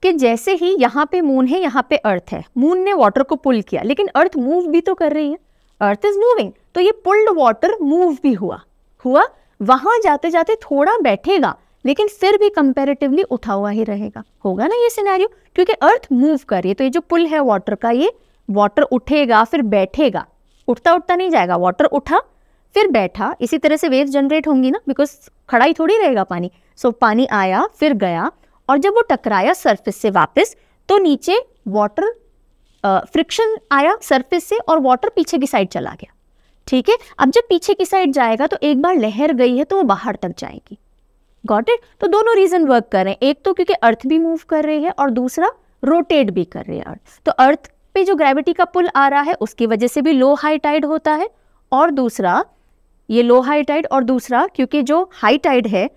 कि जैसे ही यहाँ पे मून है यहाँ पे अर्थ है मून ने वाटर को पुल किया लेकिन अर्थ मूव भी तो कर रही है अर्थ इज मूविंग तो ये पुल्ड वाटर मूव भी हुआ हुआ वहां जाते जाते थोड़ा बैठेगा लेकिन फिर भी कंपेरेटिवली उठा हुआ ही रहेगा होगा ना ये सिनेरियो क्योंकि अर्थ मूव कर रही है तो ये जो पुल है वाटर का ये वाटर उठेगा फिर बैठेगा उठता उठता नहीं जाएगा वाटर उठा फिर बैठा इसी तरह से वेव जनरेट होंगी ना बिकॉज खड़ा ही थोड़ी रहेगा पानी सो so, पानी आया फिर गया और जब वो टकराया सरफेस से वापस तो नीचे वाटर फ्रिक्शन आया सरफेस से और वाटर पीछे की साइड चला गया ठीक है अब जब पीछे की साइड जाएगा तो एक बार लहर गई है तो वो बाहर तक जाएगी गॉट इट तो दोनों रीजन वर्क कर रहे हैं एक तो क्योंकि अर्थ भी मूव कर रही है और दूसरा रोटेट भी कर रही है अर्थ तो अर्थ पे जो ग्रेविटी का पुल आ रहा है उसकी वजह से भी लो हाई टाइड होता है और दूसरा ये लो हाई टाइड और दूसरा क्योंकि जो हाई टाइड है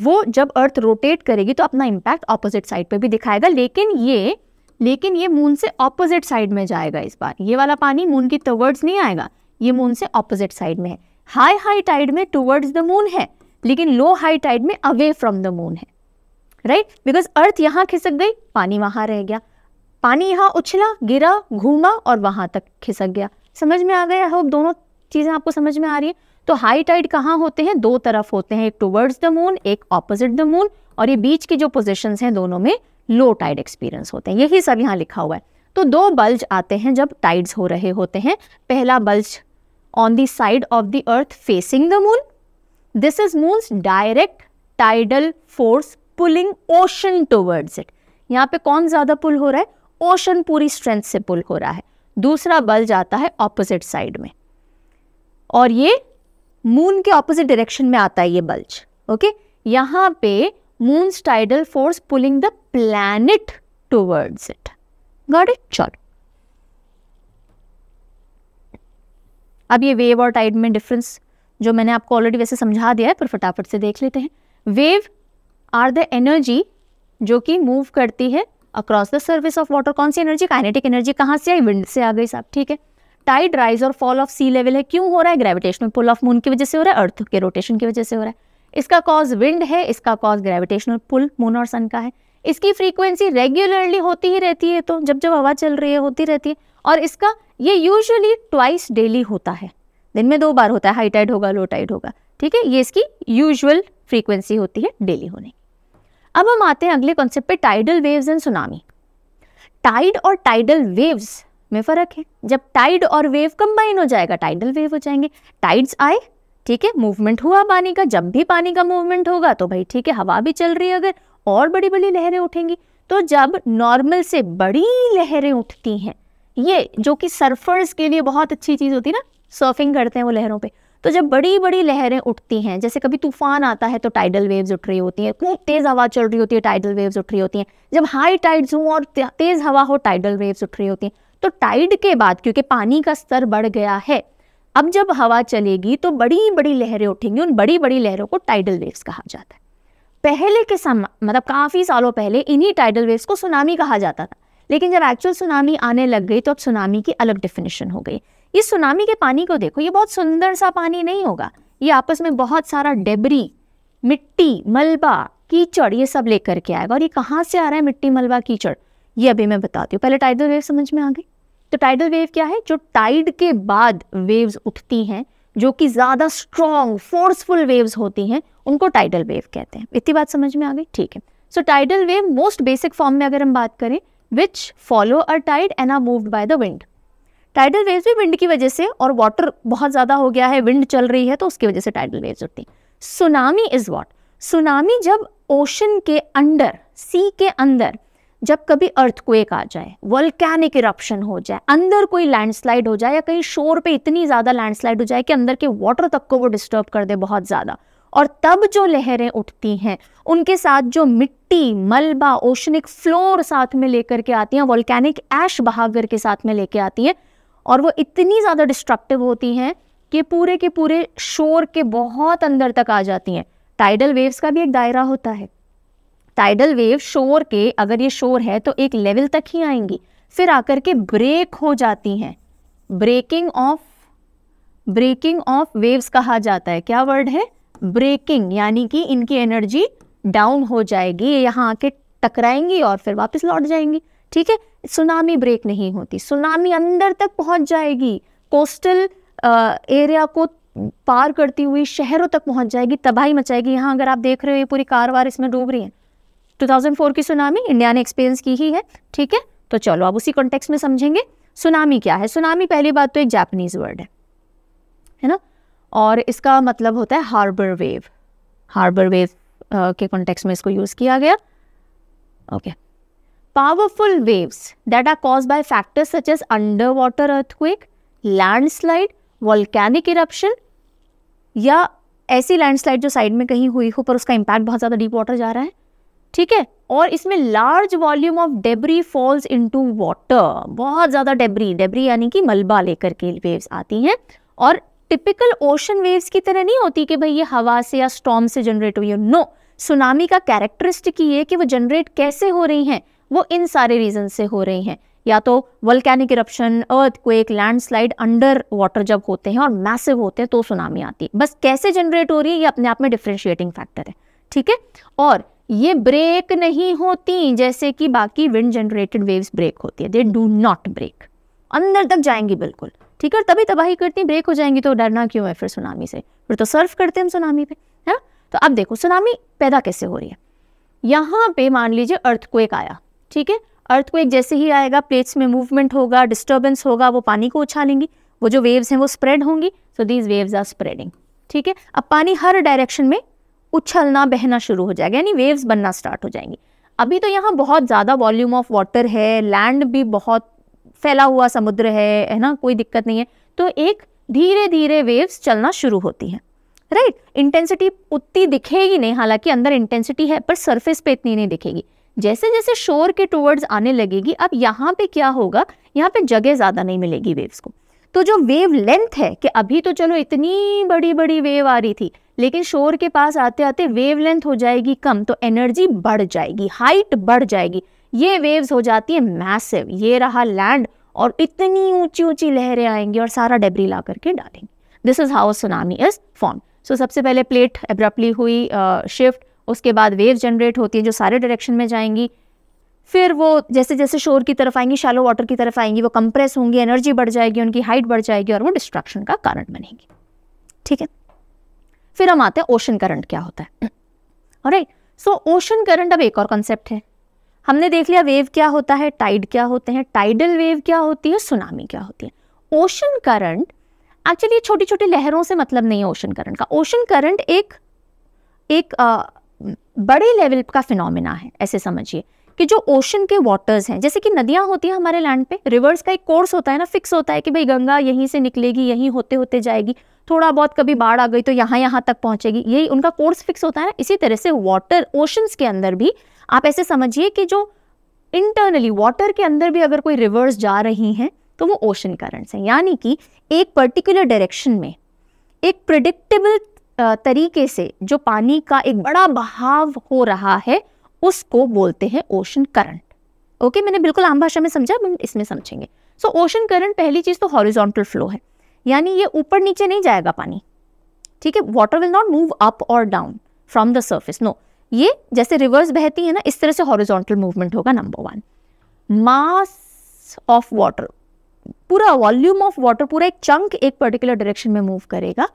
वो जब अर्थ रोटेट करेगी तो अपना इम्पैक्ट ऑपोजिट साइड पे भी दिखाएगा लेकिन ये लेकिन ये मून से ऑपोजिट साइड में जाएगा इस बार ये वाला पानी मून की टवर्ड्स नहीं आएगा ये मून से ऑपोजिट साइड में है हाई हाई टाइड में टुवर्ड्स द मून है लेकिन लो हाई टाइड में अवे फ्रॉम द मून है राइट बिकॉज अर्थ यहाँ खिसक गई पानी वहाँ रह गया पानी यहाँ उछला गिरा घूमा और वहाँ तक खिसक गया समझ में आ गया आई होप दोनों चीज़ें आपको समझ में आ रही है तो हाई टाइड कहाँ होते हैं दो तरफ होते हैं एक टूवर्ड्स द मून एक ऑपोजिट द मून और ये बीच की जो पोजिशन हैं दोनों में लो टाइड एक्सपीरियंस होते हैं यही सब यहाँ लिखा हुआ है तो दो बल्ज आते हैं जब टाइड्स हो रहे होते हैं पहला bulge on the side of the earth facing the moon this is moon's direct tidal force pulling ocean towards it यहाँ पे कौन ज़्यादा पुल हो रहा है ओशन पूरी स्ट्रेंथ से पुल हो रहा है दूसरा बल्ज आता है ऑपोजिट साइड में और ये मून के ऑपोजिट डायरेक्शन में आता है ये बल्ज ओके यहां पे moon tidal force pulling the planet towards it got it चलो अब ये वेव और टाइड में डिफरेंस जो मैंने आपको ऑलरेडी वैसे समझा दिया है पर फटाफट से देख लेते हैं वेव आर द एनर्जी जो कि मूव करती है across the surface of water कौन सी एनर्जी काइनेटिक एनर्जी कहां से आई विंड से आ गई साहब ठीक है टाइड राइज और फॉल ऑफ सी लेवल है क्यों हो रहा है ग्रेविटेशनल पुल ऑफ मून की वजह से हो रहा है अर्थ के रोटेशन की वजह से हो रहा है इसका कॉज विंड है इसका कॉज ग्रेविटेशनल पुल मून और सन का है इसकी फ्रीक्वेंसी रेगुलरली होती ही रहती है तो जब जब हवा चल रही है होती रहती है और इसका ये यूजली ट्वाइस डेली होता है दिन में दो बार होता है हाई टाइड होगा लो टाइड होगा ठीक है ये इसकी यूजल फ्रीक्वेंसी होती है डेली होने की अब हम आते हैं अगले कॉन्सेप्ट पे tidal waves and tsunami tide और टाइडल वेव्स में फ़र्क है जब टाइड और वेव कंबाइन हो जाएगा टाइडल वेव हो जाएंगे टाइड्स आए ठीक है मूवमेंट हुआ पानी का जब भी पानी का मूवमेंट होगा तो भाई ठीक है हवा भी चल रही है अगर और बड़ी बड़ी लहरें उठेंगी तो जब नॉर्मल से बड़ी लहरें उठती हैं ये जो कि सर्फर्स के लिए बहुत अच्छी चीज़ होती है ना सर्फिंग करते हैं वो लहरों पे तो जब बड़ी बड़ी लहरें उठती हैं जैसे कभी तूफान आता है तो टाइडल वेव्स उठ रही होती हैं खूब तेज़ हवा चल रही होती है टाइडल वेव्स उठ रही होती हैं जब हाई टाइड्स हो और तेज़ हवा हो टाइडल वेव्स उठ रही होती हैं तो टाइड के बाद क्योंकि पानी का स्तर बढ़ गया है अब जब हवा चलेगी तो बड़ी बड़ी लहरें उठेंगी उन बड़ी बड़ी लहरों को टाइडल वेव्स कहा जाता है पहले के समय मतलब काफ़ी सालों पहले इन्हीं टाइडल वेव्स को सुनामी कहा जाता था लेकिन जब एक्चुअल सुनामी आने लग गई तो अब सुनामी की अलग डेफिनेशन हो गई इस सुनामी के पानी को देखो ये बहुत सुंदर सा पानी नहीं होगा ये आपस में बहुत सारा डेबरी मिट्टी मलबा कीचड़ ये सब लेकर के आएगा और ये कहाँ से आ रहा है मिट्टी मलबा कीचड़ ये अभी मैं बताती हूँ पहले टाइडल वेव समझ में आ गई तो टाइडल वेव क्या है जो टाइड के बाद वेव्स उठती हैं जो कि ज़्यादा स्ट्रॉन्ग फोर्सफुल वेव्स होती हैं उनको टाइडल वेव कहते हैं इतनी बात समझ में आ गई ठीक है so tidal wave most basic form में अगर हम बात करें which follow a tide and are moved by the wind tidal waves भी विंड की वजह से और वाटर बहुत ज़्यादा हो गया है विंड चल रही है तो उसकी वजह से टाइडल वेव्स उठती हैं सुनामी इज़ वॉट सुनामी जब ओशन के अंडर सी के अंदर जब कभी अर्थक्वेक आ जाए वल्कैनिक इरप्शन हो जाए अंदर कोई लैंडस्लाइड हो जाए या कहीं शोर पे इतनी ज़्यादा लैंडस्लाइड हो जाए कि अंदर के वाटर तक को वो डिस्टर्ब कर दे बहुत ज़्यादा और तब जो लहरें उठती हैं उनके साथ जो मिट्टी मलबा ओशनिक फ्लोर साथ में लेकर के आती हैं वॉल्केनिक ऐश बहागर के साथ में लेके आती हैं और वो इतनी ज़्यादा डिस्ट्रक्टिव होती हैं कि पूरे के पूरे शोर के बहुत अंदर तक आ जाती हैं टाइडल वेव्स का भी एक दायरा होता है टाइडल वेव शोर के अगर ये शोर है तो एक लेवल तक ही आएंगी फिर आकर के ब्रेक हो जाती हैं breaking of breaking of waves कहा जाता है क्या वर्ड है ब्रेकिंग यानी कि इनकी एनर्जी डाउन हो जाएगी ये यहाँ आके टकराएंगी और फिर वापस लौट जाएंगी ठीक है सुनामी ब्रेक नहीं होती सुनामी अंदर तक पहुँच जाएगी कोस्टल एरिया को पार करती हुई शहरों तक पहुँच जाएगी तबाही मचाएगी यहाँ अगर आप देख रहे हो ये पूरी कारवार इसमें डूब रही है 2004 की सुनामी इंडिया ने एक्सपीरियंस की ही है ठीक है तो चलो अब उसी कॉन्टेक्स में समझेंगे सुनामी क्या है सुनामी पहली बात तो एक जापनीज वर्ड है है ना और इसका मतलब होता है हार्बर वेव हार्बर वेव के कॉन्टेक्स में इसको यूज़ किया गया okay powerful waves that are cause by factors such as under water earthquake landslide volcanic eruption या ऐसी लैंडस्लाइड जो साइड में कहीं हुई हो पर उसका इंपैक्ट बहुत ज़्यादा डीप वाटर जा रहा है ठीक है और इसमें large volume of debris falls into water बहुत ज़्यादा डेबरी डेबरी यानी कि मलबा लेकर के वेव्स आती हैं और टिपिकल ओशन वेव्स की तरह नहीं होती कि भाई ये हवा से या स्टॉम से जनरेट हुई नो सुनामी का कैरेक्टरिस्टिक ये है कि वो जनरेट कैसे हो रही हैं वो इन सारे रीजन से हो रही हैं या तो volcanic eruption earthquake landslide under water जब होते हैं और मैसिव होते हैं तो सुनामी आती है बस कैसे जनरेट हो रही है ये अपने आप में डिफ्रेंशिएटिंग फैक्टर है ठीक है और ये ब्रेक नहीं होती जैसे कि बाकी विंड जनरेटेड वेव्स ब्रेक होती है दे डू नॉट ब्रेक अंदर तक जाएंगी बिल्कुल ठीक है तभी तबाही करती ब्रेक हो जाएंगी तो डरना क्यों है फिर सुनामी से फिर तो सर्व करते हैं हम सुनामी पे है तो अब देखो सुनामी पैदा कैसे हो रही है यहाँ पे मान लीजिए अर्थ आया ठीक है अर्थ जैसे ही आएगा प्लेट्स में मूवमेंट होगा डिस्टर्बेंस होगा वो पानी को उछालेंगी वो जो वेव्स हैं वो स्प्रेड होंगी so these waves are spreading ठीक है अब पानी हर डायरेक्शन में उछलना बहना शुरू हो जाएगा यानी वेव्स बनना स्टार्ट हो जाएंगी अभी तो यहाँ बहुत ज़्यादा वॉल्यूम ऑफ वाटर है लैंड भी बहुत फैला हुआ समुद्र है है ना कोई दिक्कत नहीं है तो एक धीरे धीरे वेव्स चलना शुरू होती है राइट इंटेंसिटी उतनी दिखेगी नहीं हालांकि अंदर इंटेंसिटी है पर सरफेस पे इतनी नहीं दिखेगी जैसे जैसे शोर के टूवर्ड्स आने लगेगी अब यहाँ पे क्या होगा यहाँ पे जगह ज़्यादा नहीं मिलेगी वेव्स को तो जो वेव लेंथ है कि अभी तो चलो इतनी बड़ी बड़ी वेव आ रही थी लेकिन शोर के पास आते आते वेव लेंथ हो जाएगी कम तो एनर्जी बढ़ जाएगी हाइट बढ़ जाएगी ये वेव्स हो जाती है मैसिव ये रहा लैंड और इतनी ऊंची ऊंची लहरें आएंगी और सारा डेबरी ला करके डालेंगी this is how tsunami is form so सबसे पहले प्लेट एब्रप्टली हुई शिफ्ट uh, उसके बाद वेव जनरेट होती है जो सारे डायरेक्शन में जाएंगी फिर वो जैसे जैसे शोर की तरफ आएंगी शैलो वाटर की तरफ आएंगी वो कंप्रेस होंगी एनर्जी बढ़ जाएगी उनकी हाइट बढ़ जाएगी और वो डिस्ट्रक्शन का कारण बनेगी ठीक है फिर हम आते हैं ओशन करंट क्या होता है और सो ओशन करंट अब एक और कॉन्सेप्ट है हमने देख लिया वेव क्या होता है टाइड क्या होते हैं टाइडल वेव क्या होती है सुनामी क्या होती है ओशन करंट एक्चुअली छोटी छोटी लहरों से मतलब नहीं है ओशन करंट का ओशन करंट एक एक आ, बड़े लेवल का फिनोमिना है ऐसे समझिए कि जो ओशन के वाटर्स हैं जैसे कि नदियां होती हैं हमारे लैंड पे रिवर्स का एक कोर्स होता है ना फिक्स होता है कि भाई गंगा यहीं से निकलेगी यहीं होते होते जाएगी थोड़ा बहुत कभी बाढ़ आ गई तो यहाँ यहाँ तक पहुंचेगी यही उनका कोर्स फिक्स होता है ना इसी तरह से वाटर ओशंस के अंदर भी आप ऐसे समझिए कि जो इंटरनली वाटर के अंदर भी अगर कोई रिवर्स जा रही हैं तो वो ओशन करंट्स हैं यानी कि एक पर्टिकुलर डायरेक्शन में एक प्रिडिक्टेबल तरीके से जो पानी का एक बड़ा बहाव हो रहा है उसको बोलते हैं ओशन करंट ओके मैंने बिल्कुल आम भाषा में समझा हम इसमें समझेंगे सो ओशन करंट पहली चीज़ तो हॉरिजॉन्टल फ्लो है यानी ये ऊपर नीचे नहीं जाएगा पानी ठीक है water will not move up और down from the surface no ये जैसे रिवर्स बहती है ना इस तरह से हॉरिजॉन्टल मूवमेंट होगा number one mass of water पूरा वॉल्यूम ऑफ वाटर पूरा एक चंक एक पर्टिकुलर डायरेक्शन में मूव करेगा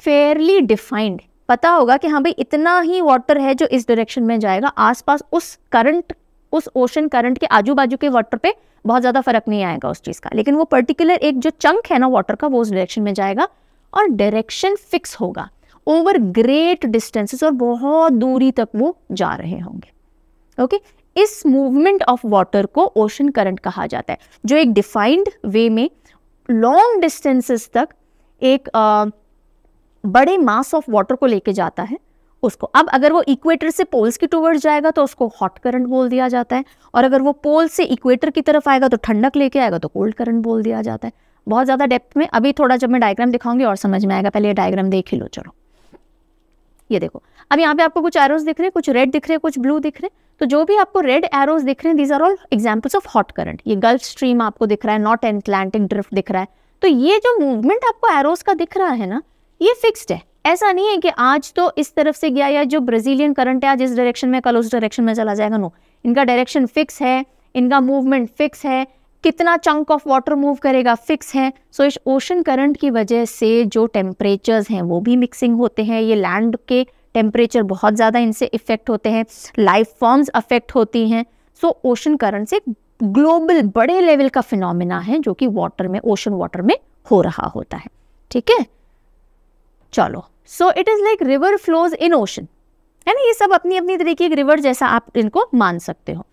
फेयरली डिफाइंड पता होगा कि हाँ भाई इतना ही वाटर है जो इस डायरेक्शन में जाएगा आसपास उस करंट उस ओशन करंट के आजू बाजू के वाटर पे बहुत ज़्यादा फर्क नहीं आएगा उस चीज़ का लेकिन वो पर्टिकुलर एक जो चंक है ना वाटर का वो उस डायरेक्शन में जाएगा और डायरेक्शन फिक्स होगा ओवर ग्रेट डिस्टेंसेस और बहुत दूरी तक वो जा रहे होंगे ओके इस मूवमेंट ऑफ वाटर को ओशन करंट कहा जाता है जो एक डिफाइंड वे में लॉन्ग डिस्टेंसेस तक एक uh, बड़े मास ऑफ वाटर को लेके जाता है उसको अब अगर वो इक्वेटर से पोल्स की टूवर्ड जाएगा तो उसको हॉट करंट बोल दिया जाता है और अगर वो पोल से इक्वेटर की तरफ आएगा तो ठंडक लेके आएगा तो कोल्ड करंट बोल दिया जाता है बहुत ज़्यादा डेप्थ में अभी थोड़ा जब मैं डायग्राम दिखाऊंगी और समझ में आएगा पहले ये डायग्राम देख ही लो चलो ये देखो अब यहाँ पे आपको कुछ एरोज दिख रहे हैं कुछ रेड दिख रहे हैं कुछ ब्लू दिख रहे हैं तो जो भी आपको रेड एरोज दिख रहे हैं these are all examples of hot current ये गल्फ स्ट्रीम आपको दिख रहा है नॉर्थ एटलांटिक ड्रिफ्ट दिख रहा है तो ये जो मूवमेंट आपको एरोज का दिख रहा है ना ये फिक्स्ड है ऐसा नहीं है कि आज तो इस तरफ से गया या जो ब्राजीलियन करंट है आज इस डायरेक्शन में कल उस डायरेक्शन में चला जाएगा नो इनका डायरेक्शन फिक्स है इनका मूवमेंट फिक्स है कितना चंक ऑफ वाटर मूव करेगा फिक्स है सो इस ओशन करंट की वजह से जो टेम्परेचर्स हैं वो भी मिक्सिंग होते हैं ये लैंड के टेम्परेचर बहुत ज़्यादा इनसे इफेक्ट होते हैं लाइफ फॉर्म्स अफेक्ट होती हैं सो ओशन करंट से ग्लोबल बड़े लेवल का फिनोमिना है जो कि वाटर में ओशन वाटर में हो रहा होता है ठीक है चलो so it is like river flows in ocean है ना ये सब अपनी अपनी तरीके एक रिवर जैसा आप इनको मान सकते हो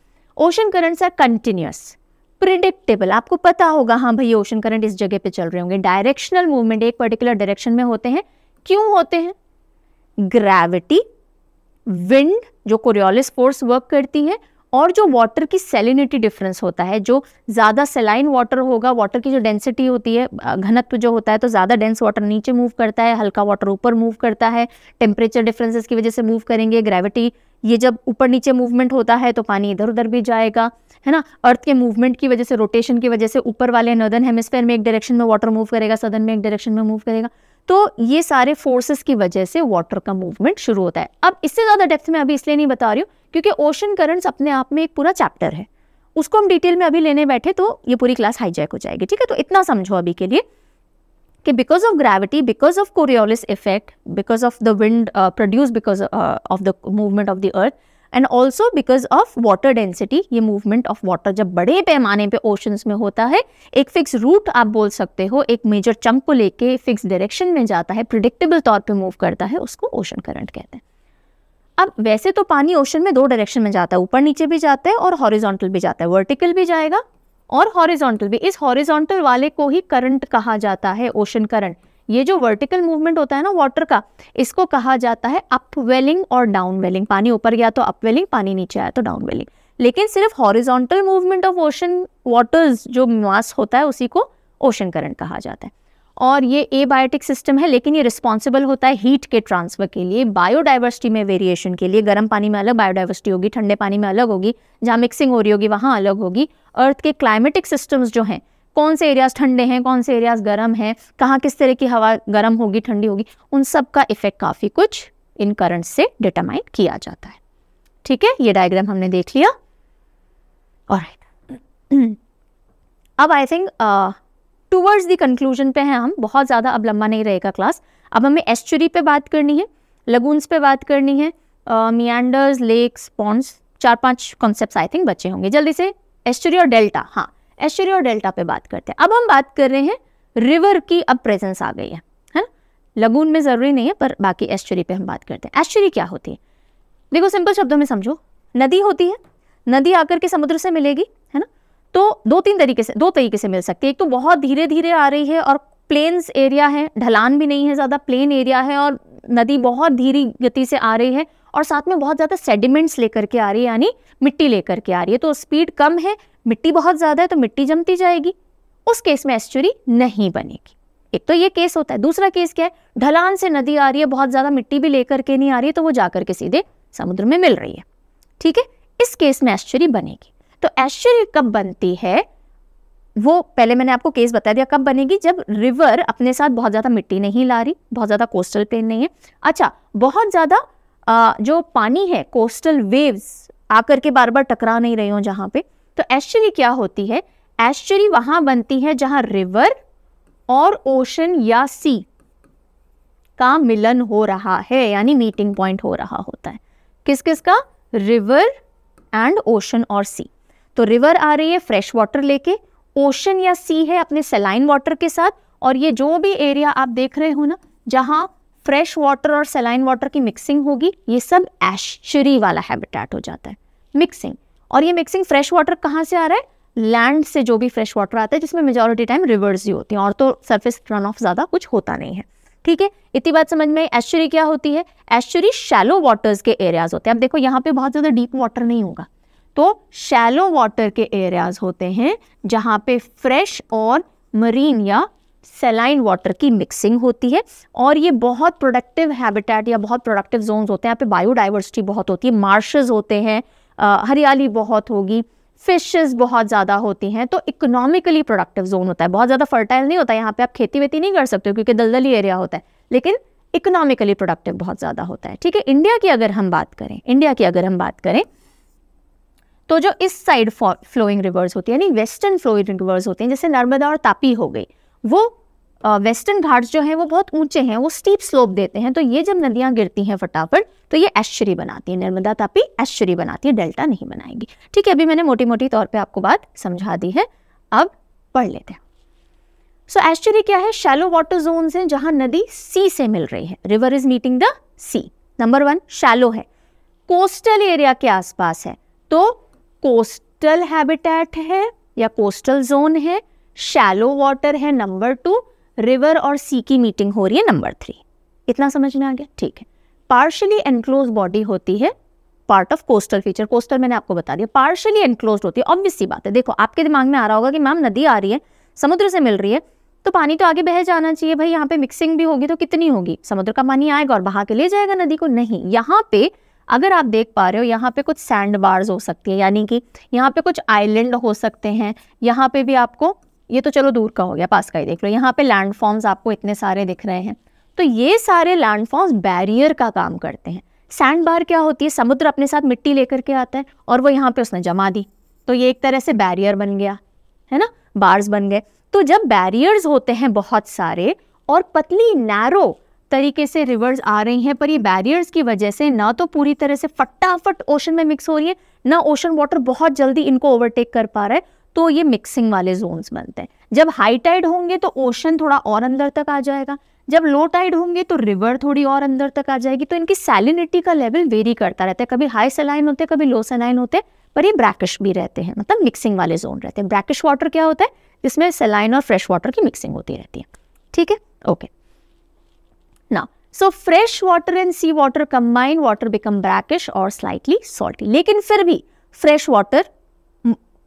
ocean currents are continuous predictable आपको पता होगा हाँ भाई ओशन करंट इस जगह पे चल रहे होंगे डायरेक्शनल मूवमेंट एक पर्टिकुलर डायरेक्शन में होते हैं क्यों होते हैं ग्रेविटी विंड जो कोरियोलिस फोर्स वर्क करती है और जो वाटर की सेलिनिटी डिफरेंस होता है जो ज़्यादा सेलाइन वाटर होगा वाटर की जो डेंसिटी होती है घनत्व जो होता है तो ज़्यादा डेंस वाटर नीचे मूव करता है हल्का वाटर ऊपर मूव करता है टेम्परेचर डिफरेंसेस की वजह से मूव करेंगे ग्रेविटी ये जब ऊपर नीचे मूवमेंट होता है तो पानी इधर उधर भी जाएगा है ना अर्थ के मूवमेंट की वजह से रोटेशन की वजह से ऊपर वाले नर्दन हेमिस्फेयर में एक डायरेक्शन में वाटर मूव करेगा सदन में एक डायरेक्शन में मूव करेगा तो ये सारे फोर्सेस की वजह से वाटर का मूवमेंट शुरू होता है अब इससे ज़्यादा डेप्थ में अभी इसलिए नहीं बता रही हूँ क्योंकि ओशन करंट्स अपने आप में एक पूरा चैप्टर है उसको हम डिटेल में अभी लेने बैठे तो ये पूरी क्लास हाईजैक हो जाएगी ठीक है तो इतना समझो अभी के लिए कि because of gravity because of Coriolis effect because of the wind produce because of the movement of the earth and also because of water density ये मूवमेंट ऑफ वाटर जब बड़े पैमाने पे ओशंस में होता है एक फिक्स रूट आप बोल सकते हो एक मेजर चंप को लेके फिक्स डायरेक्शन में जाता है प्रिडिक्टेबल तौर पे मूव करता है उसको ओशन करंट कहते हैं अब वैसे तो पानी ओशन में दो डायरेक्शन में जाता है ऊपर नीचे भी जाता है और हॉरिजोंटल भी जाता है वर्टिकल भी जाएगा और हॉरिजोंटल भी इस हॉरिजोंटल वाले को ही करंट कहा जाता है ओशन करंट ये जो वर्टिकल मूवमेंट होता है ना वाटर का इसको कहा जाता है अपवेलिंग और डाउनवेलिंग पानी ऊपर गया तो अपवेलिंग पानी नीचे आया तो डाउनवेलिंग लेकिन सिर्फ horizontal movement of ocean waters जो मास होता है उसी को ओशन करंट कहा जाता है और ये ए बायोटिक सिस्टम है लेकिन ये रिस्पॉन्सिबल होता है हीट के ट्रांसफर के लिए बायोडाइवर्सिटी में वेरिएशन के लिए गर्म पानी में अलग बायोडाइवर्सिटी होगी ठंडे पानी में अलग होगी जहाँ मिक्सिंग हो रही होगी वहाँ अलग होगी अर्थ के क्लाइमेटिक सिस्टम्स जो हैं कौन से एरियाज ठंडे हैं कौन से एरियाज गर्म हैं कहाँ किस तरह की हवा गर्म होगी ठंडी होगी उन सब का इफेक्ट काफ़ी कुछ इन करंट से डिटरमाइन किया जाता है ठीक है ये डायग्राम हमने देख लिया और अब I think towards the conclusion पे हैं हम बहुत ज़्यादा अब लंबा नहीं रहेगा क्लास अब हमें एस्चुरी पे बात करनी है लगूनस पे बात करनी है मियांडर्स लेक्स पॉन्ड्स चार पांच कॉन्सेप्ट्स आई थिंक बचे होंगे जल्दी से एस्चुरी और डेल्टा हाँ एश्चरी और डेल्टा पे बात करते हैं अब हम बात कर रहे हैं रिवर की अब प्रेजेंस आ गई है है ना लगून में ज़रूरी नहीं है पर बाकी एश्चरी पे हम बात करते हैं एश्चरी क्या होती है देखो सिंपल शब्दों में समझो नदी होती है नदी आकर के समुद्र से मिलेगी है ना तो दो तीन तरीके से दो तरीके से मिल सकती है एक तो बहुत धीरे धीरे आ रही है और प्लेन्स एरिया है ढलान भी नहीं है ज़्यादा प्लेन एरिया है और नदी बहुत धीरे गति से आ रही है और साथ में बहुत ज़्यादा सेडिमेंट्स लेकर के आ रही है यानी मिट्टी लेकर के आ रही है तो स्पीड कम है मिट्टी बहुत ज़्यादा है तो मिट्टी जमती जाएगी उस केस में एस्चुरी नहीं बनेगी एक तो ये केस होता है दूसरा केस क्या है ढलान से नदी आ रही है बहुत ज़्यादा मिट्टी भी लेकर के नहीं आ रही है तो वो जाकर के सीधे समुद्र में मिल रही है ठीक है इस केस में एस्चुरी बनेगी तो एश्चुरी कब बनती है वो पहले मैंने आपको केस बता दिया कब बनेगी जब रिवर अपने साथ बहुत ज़्यादा मिट्टी नहीं ला रही बहुत ज़्यादा कोस्टल प्लेन नहीं है अच्छा बहुत ज़्यादा जो पानी है कोस्टल वेव्स आकर के बार बार टकरा नहीं रही हो जहां पे तो एश्चरी क्या होती है एश्चरी वहां बनती है जहां रिवर और ओशन या सी का मिलन हो रहा है यानी मीटिंग पॉइंट हो रहा होता है किस किस का रिवर एंड ओशन और सी तो रिवर आ रही है फ्रेश वाटर लेके ओशन या सी है अपने सेलाइन वाटर के साथ और ये जो भी एरिया आप देख रहे हो ना जहां फ्रेश वाटर और सेलाइन वाटर की मिक्सिंग होगी ये सब एशरी वाला हैबिटेट हो जाता है मिक्सिंग और ये मिक्सिंग फ्रेश वाटर कहाँ से आ रहा है लैंड से जो भी फ्रेश वाटर आता है जिसमें मेजोरिटी टाइम रिवर्स ही होती हैं और तो सरफेस रन ऑफ ज़्यादा कुछ होता नहीं है ठीक है इतनी बात समझ में एश्चरी क्या होती है एश्चरी शैलो वाटर्स के एरियाज होते हैं अब देखो यहाँ पे बहुत ज़्यादा डीप वाटर नहीं होगा तो शैलो वाटर के एरियाज होते हैं जहाँ पे फ्रेश और मरीन या सेलाइन वाटर की मिक्सिंग होती है और ये बहुत प्रोडक्टिव हैबिटेट या बहुत प्रोडक्टिव जोन्स होते हैं यहाँ पे बायोडाइवर्सिटी बहुत होती है मार्शेज होते हैं हरियाली बहुत होगी फिशेस बहुत ज़्यादा होती हैं तो इकोनॉमिकली प्रोडक्टिव जोन होता है बहुत ज़्यादा फर्टाइल नहीं होता है यहाँ पे आप खेती वेती नहीं कर सकते क्योंकि दलदली एरिया होता है लेकिन इकोनॉमिकली प्रोडक्टिव बहुत ज़्यादा होता है ठीक है इंडिया की अगर हम बात करें इंडिया की अगर हम बात करें तो जो इस साइड फ्लोइंग रिवर्स होती है यानी वेस्टर्न फ्लोइंग रिवर्स होते हैं जैसे नर्मदा और तापी हो गई वो वेस्टर्न घाट्स जो हैं वो बहुत ऊंचे हैं वो स्टीप स्लोप देते हैं तो ये जब नदियां गिरती हैं फटाफट तो ये ऐश्चरी बनाती है नर्मदा तापी ऐश्चरी बनाती है डेल्टा नहीं बनाएगी ठीक है अभी मैंने मोटी मोटी तौर पे आपको बात समझा दी है अब पढ़ लेते हैं सो so, क्या है शैलो वाटर जोन है जहां नदी सी से मिल रही है river is meeting the sea number one shallow है कोस्टल एरिया के आसपास है तो कोस्टल हैबिटेट है या कोस्टल जोन है शैलो वाटर है नंबर टू रिवर और सी की मीटिंग हो रही है नंबर थ्री इतना समझ में आ गया ठीक है पार्शली एनक्लोज बॉडी होती है part of coastal feature coastal मैंने आपको बता दिया पार्शली एनक्लोज होती है ऑब्वियस सी बात है देखो आपके दिमाग में आ रहा होगा कि मैम नदी आ रही है समुद्र से मिल रही है तो पानी तो आगे बह जाना चाहिए भाई यहाँ पे मिक्सिंग भी होगी तो कितनी होगी समुद्र का पानी आएगा और बहा के ले जाएगा नदी को नहीं यहाँ पे अगर आप देख पा रहे हो यहाँ पे कुछ सैंड बार्स हो सकती है यानी कि यहाँ पे कुछ आइलैंड हो सकते हैं यहाँ पे भी आपको ये तो चलो दूर का हो गया पास का ही देख लो यहाँ पे लैंडफॉर्म्स आपको इतने सारे दिख रहे हैं तो ये सारे लैंडफॉर्म्स बैरियर का काम करते हैं सैंड बार क्या होती है समुद्र अपने साथ मिट्टी लेकर के आता है और वो यहाँ पे उसने जमा दी तो ये एक तरह से बैरियर बन गया है ना बार्स बन गए तो जब बैरियर्स होते हैं बहुत सारे और पतली नैरो तरीके से रिवर्स आ रही हैं पर ये बैरियर्स की वजह से ना तो पूरी तरह से फटाफट ओशन में मिक्स हो रही है ना ओशन वाटर बहुत जल्दी इनको ओवरटेक कर पा रहा है तो ये मिक्सिंग वाले जोन्स बनते हैं जब हाई टाइड होंगे तो ओशन थोड़ा और अंदर तक आ जाएगा जब लो टाइड होंगे तो रिवर थोड़ी और अंदर तक आ जाएगी तो इनकी सैलिनिटी का लेवल वेरी करता रहता है कभी हाई सलाइन होते कभी लो सलाइन होते पर ये ब्रैकिश भी रहते हैं मतलब मिक्सिंग वाले जोन रहते हैं ब्रैकिश वाटर क्या होता है जिसमें सलाइन और फ्रेश वाटर की मिक्सिंग होती रहती है ठीक है ओके ना so fresh water and sea water combine water become brackish और स्लाइटली सॉल्टी लेकिन फिर भी फ्रेश वाटर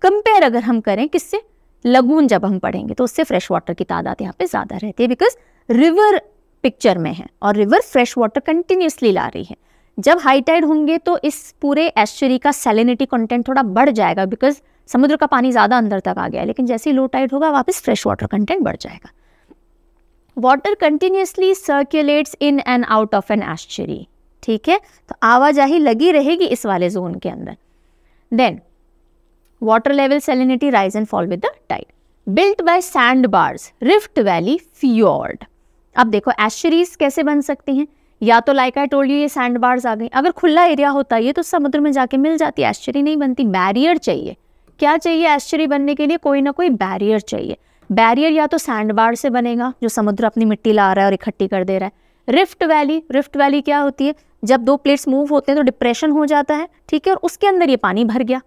कंपेयर अगर हम करें किससे लगून जब हम पढ़ेंगे तो उससे फ्रेश वाटर की तादाद यहाँ पे ज़्यादा रहती है बिकॉज रिवर पिक्चर में है और रिवर फ्रेश वाटर कंटिन्यूसली ला रही है जब हाई टाइड होंगे तो इस पूरे एस्चरी का सेलिनिटी कंटेंट थोड़ा बढ़ जाएगा बिकॉज समुद्र का पानी ज़्यादा अंदर तक आ गया है लेकिन जैसे ही लो टाइड होगा वापस फ्रेश वाटर कंटेंट बढ़ जाएगा water continuously circulates in and out of an estuary ठीक है तो आवाजाही लगी रहेगी इस वाले जोन के अंदर then water level salinity rise and fall with the tide built by sandbars rift valley fjord अब देखो एस्चरीज कैसे बन सकती हैं या तो लाइक आई टोल्ड यू ये सैंड बार्स आ गई अगर खुला एरिया होता ये तो समुद्र में जाके मिल जाती एश्चरी नहीं बनती बैरियर चाहिए क्या चाहिए एश्चरी बनने के लिए कोई ना कोई बैरियर चाहिए बैरियर या तो सैंड बार से बनेगा जो समुद्र अपनी मिट्टी ला रहा है और इकट्ठी कर दे रहा है रिफ्ट वैली रिफ्ट वैली क्या होती है जब दो प्लेट्स मूव होते हैं तो डिप्रेशन हो जाता है ठीक है और उसके अंदर ये पानी भर गया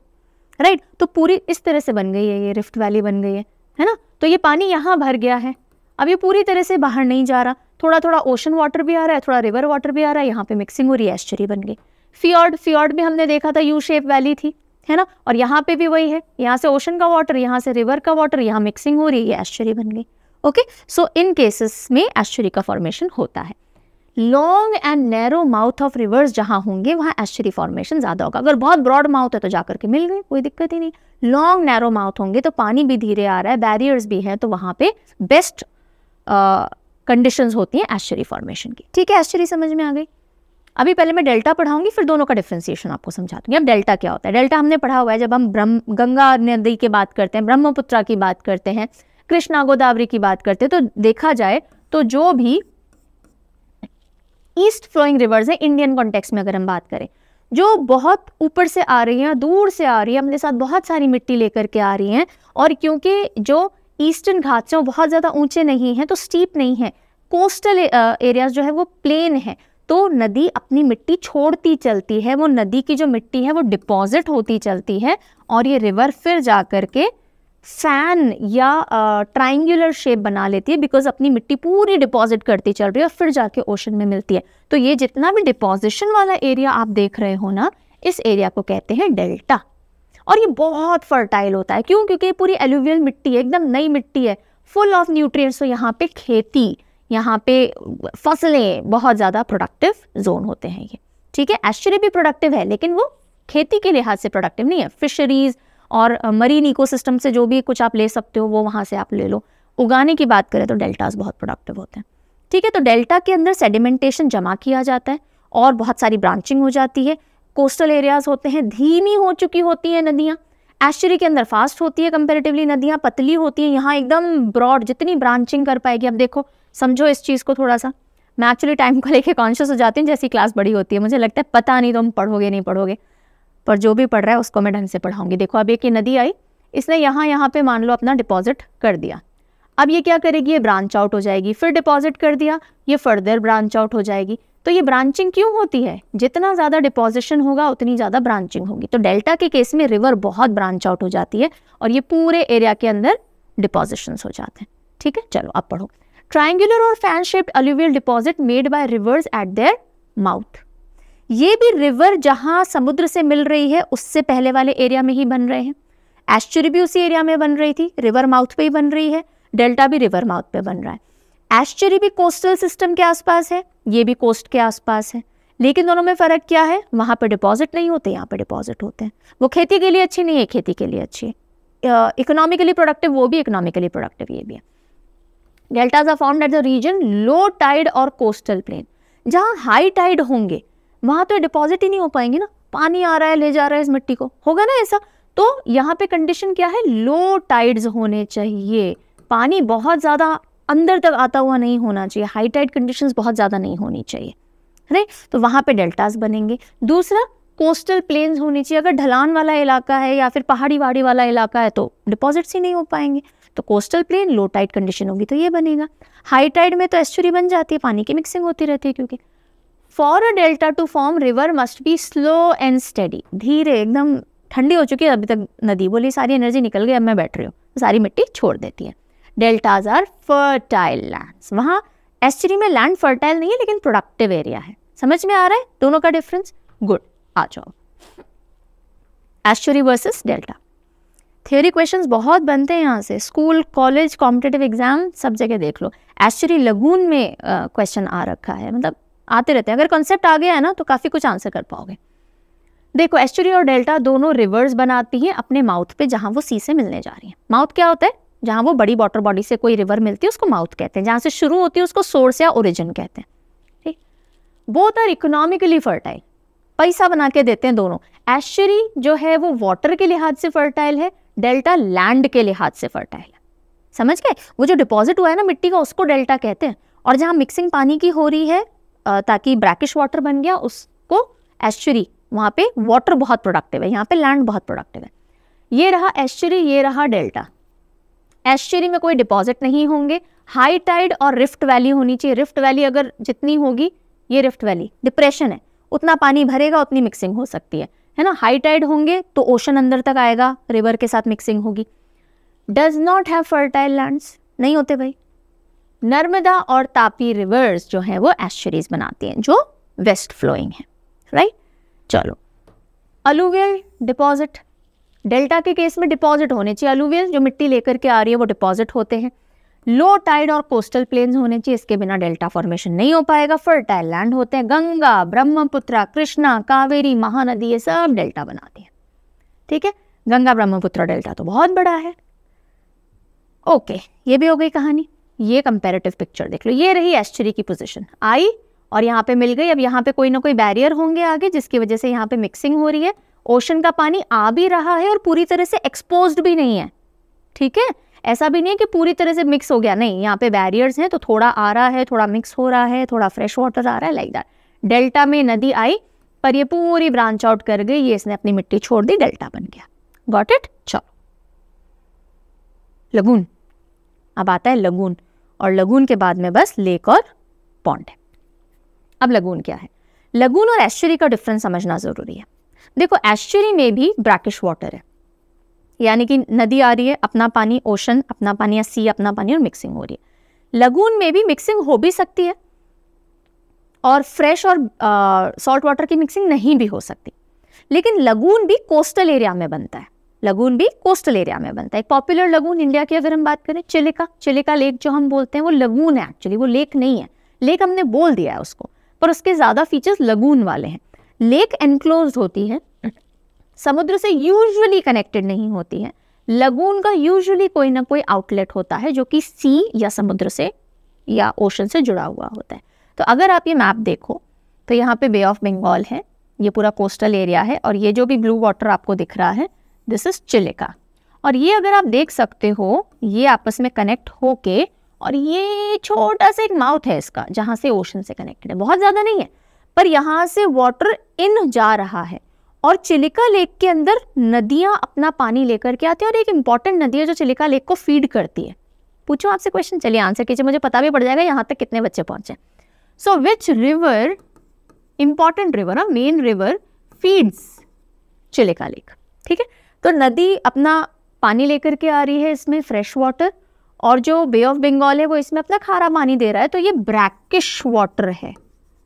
राइट तो पूरी इस तरह से बन गई है ये रिफ्ट वैली बन गई है है ना तो ये पानी यहाँ भर गया है अब ये पूरी तरह से बाहर नहीं जा रहा थोड़ा थोड़ा ओशन वाटर भी आ रहा है थोड़ा रिवर वाटर भी आ रहा है यहाँ पे मिक्सिंग हो रही है एश्चरी बन गई फियॉर्ड फियॉर्ड में हमने देखा था यू शेप वैली थी है ना और यहाँ पे भी वही है यहाँ से ओशन का वाटर यहाँ से रिवर का वाटर यहाँ मिक्सिंग हो रही है एश्चरी बन गई ओके सो इन केसेस में एश्चरी का फॉर्मेशन होता है long and narrow mouth of rivers जहां होंगे वहां एस्चरी फॉर्मेशन ज़्यादा होगा अगर बहुत ब्रॉड माउथ है तो जाकर के मिल गए कोई दिक्कत ही नहीं लॉन्ग नैरो माउथ होंगे तो पानी भी धीरे आ रहा है बैरियर्स भी हैं तो वहां पे बेस्ट कंडीशन होती हैं एस्चरी फॉर्मेशन की ठीक है एस्चरी समझ में आ गई अभी पहले मैं डेल्टा पढ़ाऊंगी फिर दोनों का डिफ्रेंसिएशन आपको समझा दूंगी अब डेल्टा क्या होता है डेल्टा हमने पढ़ा हुआ है जब हम ब्रह्म गंगा नदी की बात करते हैं ब्रह्मपुत्रा की बात करते हैं कृष्णा गोदावरी की बात करते हैं तो देखा जाए तो जो भी ईस्ट फ्लोइंग रिवर्स है इंडियन कॉन्टेक्स्ट में अगर हम बात करें जो बहुत ऊपर से आ रही हैं दूर से आ रही है अपने साथ बहुत सारी मिट्टी लेकर के आ रही हैं और क्योंकि जो ईस्टर्न घाट्स हैं बहुत ज़्यादा ऊंचे नहीं हैं तो स्टीप नहीं है कोस्टल एरियाज जो है वो प्लेन है तो नदी अपनी मिट्टी छोड़ती चलती है वो नदी की जो मिट्टी है वो डिपॉजिट होती चलती है और ये रिवर फिर जा के फैन या ट्राइंगुलर शेप बना लेती है बिकॉज अपनी मिट्टी पूरी डिपॉजिट करती चल रही है और फिर जाके ओशन में मिलती है तो ये जितना भी डिपॉजिशन वाला एरिया आप देख रहे हो ना इस एरिया को कहते हैं डेल्टा और ये बहुत फर्टाइल होता है क्यों क्योंकि पूरी एल्यूवियल मिट्टी है एकदम नई मिट्टी है फुल ऑफ न्यूट्रिएंट्स तो यहाँ पे खेती यहाँ पे फसलें बहुत ज़्यादा प्रोडक्टिव जोन होते हैं ये ठीक है एश्चर्य भी प्रोडक्टिव है लेकिन वो खेती के लिहाज से प्रोडक्टिव नहीं है फिशरीज़ और मरीन इकोसिस्टम से जो भी कुछ आप ले सकते हो वो वहाँ से आप ले लो उगाने की बात करें तो डेल्टाज बहुत प्रोडक्टिव होते हैं ठीक है तो डेल्टा के अंदर सेडिमेंटेशन जमा किया जाता है और बहुत सारी ब्रांचिंग हो जाती है कोस्टल एरियाज होते हैं धीमी हो चुकी होती हैं नदियाँ एश्चरी के अंदर फास्ट होती है कंपेरेटिवली नदियाँ पतली होती हैं यहाँ एकदम ब्रॉड जितनी ब्रांचिंग कर पाएगी अब देखो समझो इस चीज़ को थोड़ा सा मैं एक्चुअली टाइम को लेके कॉन्शियस हो जाती हूँ जैसी क्लास बड़ी होती है मुझे लगता है पता नहीं तुम पढ़ोगे नहीं पढ़ोगे पर जो भी पढ़ रहा है उसको मैं ढंग से पढ़ाऊंगी देखो अब एक ये नदी आई इसने यहाँ यहाँ पे मान लो अपना डिपॉजिट कर दिया अब ये क्या करेगी ये ब्रांच आउट हो जाएगी फिर डिपॉजिट कर दिया ये फर्दर ब्रांच आउट हो जाएगी तो ये ब्रांचिंग क्यों होती है जितना ज़्यादा डिपोजिशन होगा उतनी ज़्यादा ब्रांचिंग होगी तो डेल्टा के केस में रिवर बहुत ब्रांच आउट हो जाती है और ये पूरे एरिया के अंदर डिपोजिशन हो जाते हैं ठीक है चलो आप पढ़ो ट्राइंगुलर और fan shaped alluvial deposit made by rivers at their mouth ये भी रिवर जहाँ समुद्र से मिल रही है उससे पहले वाले एरिया में ही बन रहे हैं एस्चुरी भी उसी एरिया में बन रही थी रिवर माउथ पे ही बन रही है डेल्टा भी रिवर माउथ पे बन रहा है एस्चुरी भी कोस्टल सिस्टम के आसपास है ये भी कोस्ट के आसपास है लेकिन दोनों में फ़र्क क्या है वहाँ पर डिपॉजिट नहीं होते यहाँ पर डिपॉजिट होते हैं वो खेती के लिए अच्छी नहीं है खेती के लिए अच्छी है इकोनॉमिकली प्रोडक्टिव वो भी इकोनॉमिकली प्रोडक्टिव ये भी है deltas are found at the region low tide और कोस्टल प्लेन जहाँ हाई टाइड होंगे वहां तो डिपॉजिट ही नहीं हो पाएंगे ना पानी आ रहा है ले जा रहा है इस मिट्टी को होगा ना ऐसा तो यहाँ पे कंडीशन क्या है लो टाइड्स होने चाहिए पानी बहुत ज़्यादा अंदर तक आता हुआ नहीं होना चाहिए हाई टाइड कंडीशन बहुत ज़्यादा नहीं होनी चाहिए है तो वहां पे डेल्टास बनेंगे दूसरा कोस्टल प्लेन्स होनी चाहिए अगर ढलान वाला इलाका है या फिर पहाड़ी वाड़ी वाला इलाका है तो डिपॉजिट्स ही नहीं हो पाएंगे तो coastal plain low tide condition होगी तो ये बनेगा हाई टाइड में तो एस्चुरी बन जाती है पानी की मिक्सिंग होती रहती है क्योंकि for a delta to form river must be slow and steady धीरे एकदम ठंडी हो चुकी है अभी तक नदी बोली सारी एनर्जी निकल गई अब मैं बैठ रही हूँ तो सारी मिट्टी छोड़ देती है डेल्टाज आर फर्टाइल लैंड वहाँ एस्टरी में लैंड फर्टाइल नहीं है लेकिन प्रोडक्टिव एरिया है समझ में आ रहा है दोनों का डिफरेंस गुड आ जाओ estuary versus delta theory questions बहुत बनते हैं यहाँ से स्कूल कॉलेज कॉम्पिटेटिव एग्जाम सब जगह देख लो एस्चुरी लगून में क्वेश्चन uh, आ रखा है मतलब आते रहते हैं अगर कॉन्सेप्ट आ गया है ना तो काफ़ी कुछ आंसर कर पाओगे देखो एस्चुरी और डेल्टा दोनों रिवर्स बनाती हैं अपने माउथ पे जहाँ वो सी से मिलने जा रही है माउथ क्या होता है जहाँ वो बड़ी वाटर बॉडी से कोई रिवर मिलती है उसको माउथ कहते हैं जहाँ से शुरू होती है उसको सोर्स या ओरिजिन कहते हैं ठीक बोथ आर इकोनॉमिकली फर्टाइल पैसा बना के देते हैं दोनों एस्चुरी जो है वो वाटर के लिहाज से फर्टाइल है डेल्टा लैंड के लिहाज से फर्टाइल है समझ गए वो जो डिपॉजिट हुआ है ना मिट्टी का उसको डेल्टा कहते हैं और जहाँ मिक्सिंग पानी की हो रही है ताकि ब्रैकिश वाटर बन गया उसको एश्चुरी वहाँ पे वाटर बहुत प्रोडक्टिव है यहाँ पे लैंड बहुत प्रोडक्टिव है ये रहा एश्चुरी ये रहा डेल्टा एश्चुरी में कोई डिपॉजिट नहीं होंगे हाई टाइड और रिफ्ट वैली होनी चाहिए रिफ्ट वैली अगर जितनी होगी ये रिफ्ट वैली डिप्रेशन है उतना पानी भरेगा उतनी मिक्सिंग हो सकती है है ना हाई टाइड होंगे तो ओशन अंदर तक आएगा रिवर के साथ मिक्सिंग होगी does not have fertile lands नहीं होते भाई नर्मदा और तापी रिवर्स जो हैं वो एस्चरीज बनाती हैं जो वेस्ट फ्लोइंग है राइट चलो अलूवियल डिपॉजिट डेल्टा के केस में डिपॉजिट होने चाहिए अलूवियल जो मिट्टी लेकर के आ रही है वो डिपॉजिट होते हैं लो टाइड और कोस्टल प्लेन्स होने चाहिए इसके बिना डेल्टा फॉर्मेशन नहीं हो पाएगा फर्टाइल लैंड होते हैं गंगा ब्रह्मपुत्र कृष्णा कावेरी महानदी ये सब डेल्टा बनाते हैं ठीक है गंगा ब्रह्मपुत्र डेल्टा तो बहुत बड़ा है ओके ये भी हो गई कहानी ये कंपेरेटिव पिक्चर देख लो ये रही एश्चरी की पोजिशन आई और यहाँ पे मिल गई अब यहाँ पे कोई ना कोई बैरियर होंगे आगे जिसकी वजह से यहाँ पे मिक्सिंग हो रही है ओशन का पानी आ भी रहा है और पूरी तरह से एक्सपोज भी नहीं है ठीक है ऐसा भी नहीं है कि पूरी तरह से मिक्स हो गया नहीं यहाँ पे बैरियर्स हैं तो थोड़ा आ रहा है थोड़ा मिक्स हो रहा है थोड़ा फ्रेश वाटर आ रहा है लाइक दैट डेल्टा में नदी आई पर ये पूरी ब्रांच आउट कर गई ये इसने अपनी मिट्टी छोड़ दी डेल्टा बन गया गॉट इट चलो लगून अब आता है लगून और लगून के बाद में बस लेक और पॉन्ड है अब लगून क्या है लगून और एश्चरी का डिफरेंस समझना ज़रूरी है देखो एश्चरी में भी ब्रैकिश वाटर है यानी कि नदी आ रही है अपना पानी ओशन अपना पानी या सी अपना पानी और मिक्सिंग हो रही है लगून में भी मिक्सिंग हो भी सकती है और फ्रेश और सॉल्ट वाटर की मिक्सिंग नहीं भी हो सकती लेकिन लगून भी कोस्टल एरिया में बनता है लगून भी कोस्टल एरिया में बनता है एक पॉपुलर लगून इंडिया की अगर हम बात करें चिलिका चिलिका लेक जो हम बोलते हैं वो लगून है एक्चुअली वो लेक नहीं है लेक हमने बोल दिया है उसको पर उसके ज़्यादा फीचर्स लगून वाले हैं लेक एनक्लोज होती है समुद्र से यूजुअली कनेक्टेड नहीं होती है लगून का यूजुअली कोई ना कोई आउटलेट होता है जो कि सी या समुद्र से या ओशन से जुड़ा हुआ होता है तो अगर आप ये मैप देखो तो यहाँ पे बे ऑफ बंगाल है ये पूरा कोस्टल एरिया है और ये जो भी ब्लू वाटर आपको दिख रहा है दिस इज चिलिका और ये अगर आप देख सकते हो ये आपस में कनेक्ट होके और ये छोटा सा एक माउथ है इसका जहाँ से ओशन से कनेक्टेड है बहुत ज़्यादा नहीं है पर यहाँ से वाटर इन जा रहा है और चिलिका लेक के अंदर नदियाँ अपना पानी लेकर के आती है और एक इम्पॉर्टेंट नदी है जो चिलिका लेक को फीड करती है पूछो आपसे क्वेश्चन चलिए आंसर कीजिए मुझे पता भी पड़ जाएगा यहाँ तक कितने बच्चे पहुँचे so which river important river main river feeds Chilika lake ठीक है तो नदी अपना पानी लेकर के आ रही है इसमें फ्रेश वाटर और जो बे ऑफ बंगाल है वो इसमें अपना खारा पानी दे रहा है तो ये ब्रैकिश वाटर है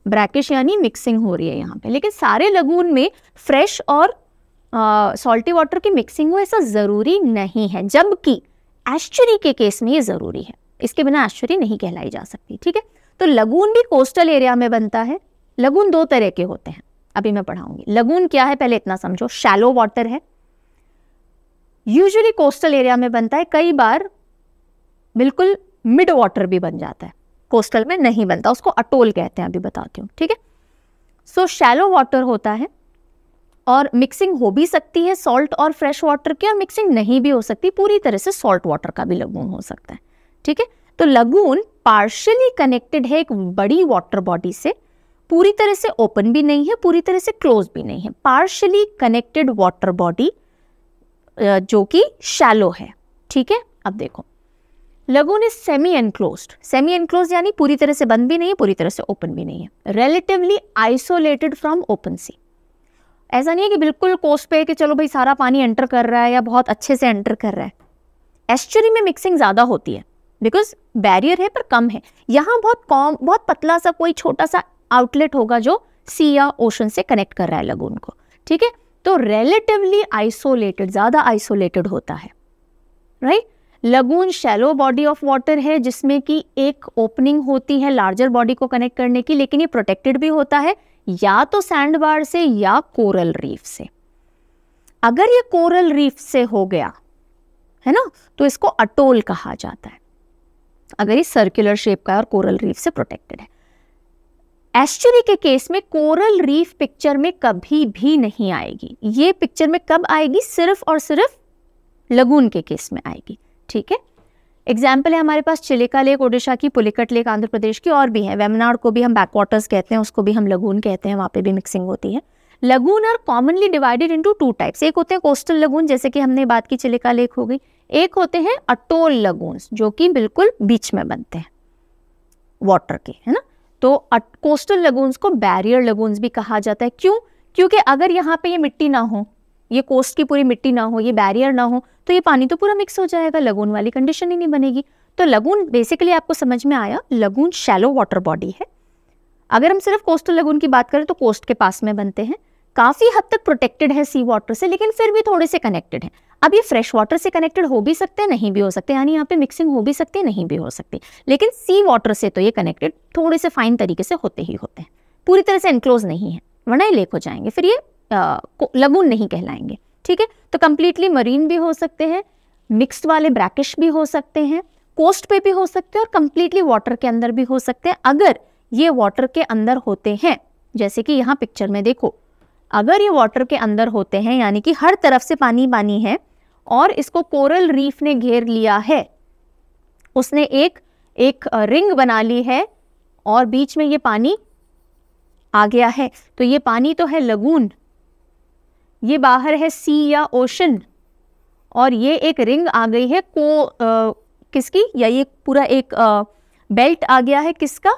ब्रैकिश यानी मिक्सिंग हो रही है यहाँ पे लेकिन सारे लगून में फ्रेश और सॉल्टी वाटर की मिक्सिंग हो ऐसा ज़रूरी नहीं है जबकि एश्चुरी के केस में ये ज़रूरी है इसके बिना एश्चुरी नहीं कहलाई जा सकती ठीक है तो लगून भी कोस्टल एरिया में बनता है लगून दो तरह के होते हैं अभी मैं पढ़ाऊंगी लगून क्या है पहले इतना समझो शैलो वाटर है यूजुअली कोस्टल एरिया में बनता है कई बार बिल्कुल मिड वाटर भी बन जाता है कोस्टल में नहीं बनता उसको अटोल कहते हैं अभी बताती हूँ ठीक है सो शैलो वाटर होता है और मिक्सिंग हो भी सकती है सॉल्ट और फ्रेश वाटर की और मिक्सिंग नहीं भी हो सकती पूरी तरह से सॉल्ट वाटर का भी लगून हो सकता है ठीक है तो लगून पार्शली कनेक्टेड है एक बड़ी वाटर बॉडी से पूरी तरह से ओपन भी नहीं है पूरी तरह से क्लोज भी नहीं है पार्शली कनेक्टेड वाटर बॉडी जो कि शैलो है ठीक है अब देखो lagoon is semi enclose semi enclose यानी पूरी तरह से बंद भी नहीं है पूरी तरह से ओपन भी नहीं है relatively isolated from open sea ऐसा नहीं है कि बिल्कुल कोस्ट पे कि चलो भाई सारा पानी एंटर कर रहा है या बहुत अच्छे से एंटर कर रहा है एस्चुरी में मिक्सिंग ज़्यादा होती है बिकॉज बैरियर है पर कम है यहाँ बहुत कॉम बहुत पतला सा कोई छोटा सा आउटलेट होगा जो सी या ओशन से कनेक्ट कर रहा है लगून को ठीक है तो रिलेटिवली आइसोलेटेड ज़्यादा आइसोलेटेड होता है right right? Lagoon shallow body of water है जिसमें कि एक ओपनिंग होती है लार्जर बॉडी को कनेक्ट करने की लेकिन ये प्रोटेक्टेड भी होता है या तो सैंड बार से या कोरल रीफ से अगर ये कोरल रीफ से हो गया है ना तो इसको अटोल कहा जाता है अगर ये सर्कुलर शेप का है और कोरल रीफ से प्रोटेक्टेड है एस्चुरी के केस में कोरल रीफ पिक्चर में कभी भी नहीं आएगी ये पिक्चर में कब आएगी सिर्फ और सिर्फ लगून के केस में आएगी ठीक है एग्जाम्पल है हमारे पास चिलिका लेक ओडिशा की पुलिकट लेक आंध्र प्रदेश की और भी है वेमनाड को भी हम बैकवाटर्स कहते हैं उसको भी हम लगून कहते हैं वहाँ पे भी मिक्सिंग होती है lagoon are commonly divided into two types एक होते हैं कोस्टल लगून जैसे कि हमने बात की चिलिका लेक हो गई एक होते हैं अटोल लगून जो कि बिल्कुल बीच में बनते हैं वाटर के है ना तो कोस्टल लगून्स को बैरियर लगून्स भी कहा जाता है क्यों क्योंकि अगर यहाँ पे ये मिट्टी ना हो ये कोस्ट की पूरी मिट्टी ना हो ये बैरियर ना हो तो ये पानी तो पूरा मिक्स हो जाएगा लगून वाली कंडीशन ही नहीं बनेगी तो लगून बेसिकली आपको समझ में आया लगून शैलो वाटर बॉडी है अगर हम सिर्फ कोस्टल लगून की बात करें तो कोस्ट के पास में बनते हैं काफ़ी हद तक प्रोटेक्टेड है सी वाटर से लेकिन फिर भी थोड़े से कनेक्टेड है अब ये फ्रेश वाटर से कनेक्टेड हो भी सकते हैं नहीं भी हो सकते यानी यहाँ पे मिक्सिंग हो भी सकती है नहीं भी हो सकती लेकिन सी वाटर से तो ये कनेक्टेड थोड़े से फाइन तरीके से होते ही होते हैं पूरी तरह से इनक्लोज नहीं है वरना ये लेक हो जाएंगे फिर ये लगून नहीं कहलाएंगे ठीक है तो कंप्लीटली मरीन भी हो सकते हैं मिक्सड वाले ब्रैकिश भी हो सकते हैं कोस्ट पे भी हो सकते हैं और कंप्लीटली वाटर के अंदर भी हो सकते हैं अगर ये वाटर के अंदर होते हैं जैसे कि यहाँ पिक्चर में देखो अगर ये वाटर के अंदर होते हैं यानी कि हर तरफ से पानी पानी है और इसको कोरल रीफ ने घेर लिया है उसने एक एक रिंग बना ली है और बीच में ये पानी आ गया है तो ये पानी तो है लगून ये बाहर है सी या ओशन और ये एक रिंग आ गई है को आ, किसकी या ये पूरा एक आ, बेल्ट आ गया है किसका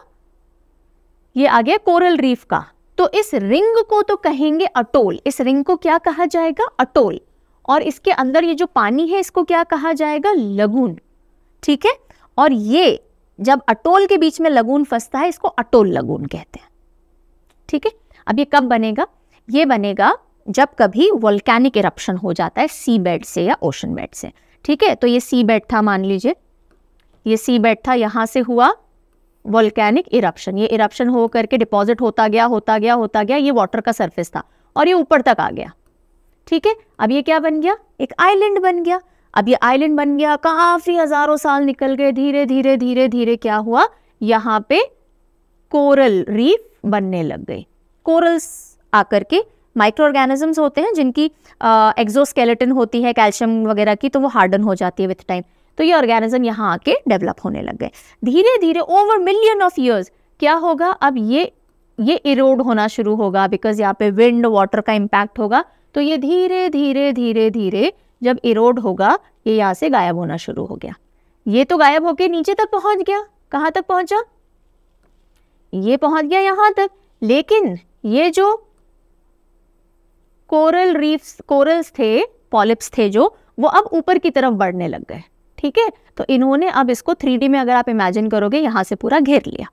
ये आ गया कोरल रीफ का तो इस रिंग को तो कहेंगे अटोल इस रिंग को क्या कहा जाएगा अटोल और इसके अंदर ये जो पानी है इसको क्या कहा जाएगा लगून ठीक है और ये जब अटोल के बीच में लगून फंसता है इसको अटोल लगून कहते हैं ठीक है अब ये कब बनेगा ये बनेगा जब कभी वोल्केनिक इरप्शन हो जाता है सी बेड से या ओशन बेड से ठीक है तो ये सी बेड था मान लीजिए ये सी बेड था यहां से हुआ वोल्केनिक इरप्शन ये इरप्शन हो करके डिपॉजिट होता गया होता गया होता गया ये वाटर का सरफेस था और ये ऊपर तक आ गया ठीक है अब ये क्या बन गया एक आइलैंड बन गया अब ये आइलैंड बन गया काफ़ी हज़ारों साल निकल गए धीरे धीरे धीरे धीरे क्या हुआ यहाँ पे कोरल रीफ बनने लग गए कोरल्स आकर के माइक्रो ऑर्गेनिजम्स होते हैं जिनकी एक्जोस्केलेटन होती है कैल्शियम वगैरह की तो वो हार्डन हो जाती है विथ टाइम तो ये ऑर्गेनिज्म यहाँ आके डेवलप होने लग गए धीरे धीरे ओवर मिलियन ऑफ ईयर्स क्या होगा अब ये ये इरोड होना शुरू होगा बिकॉज यहाँ पे विंड वाटर का इम्पैक्ट होगा तो ये धीरे धीरे धीरे धीरे जब इरोड होगा ये यहाँ से गायब होना शुरू हो गया ये तो गायब होके नीचे तक पहुंच गया कहाँ तक पहुंचा ये पहुंच गया यहाँ तक लेकिन ये जो कोरल रीफ्स कोरल्स थे पॉलिप्स थे जो वो अब ऊपर की तरफ बढ़ने लग गए ठीक है तो इन्होंने अब इसको थ्री में अगर आप इमेजिन करोगे यहाँ से पूरा घेर लिया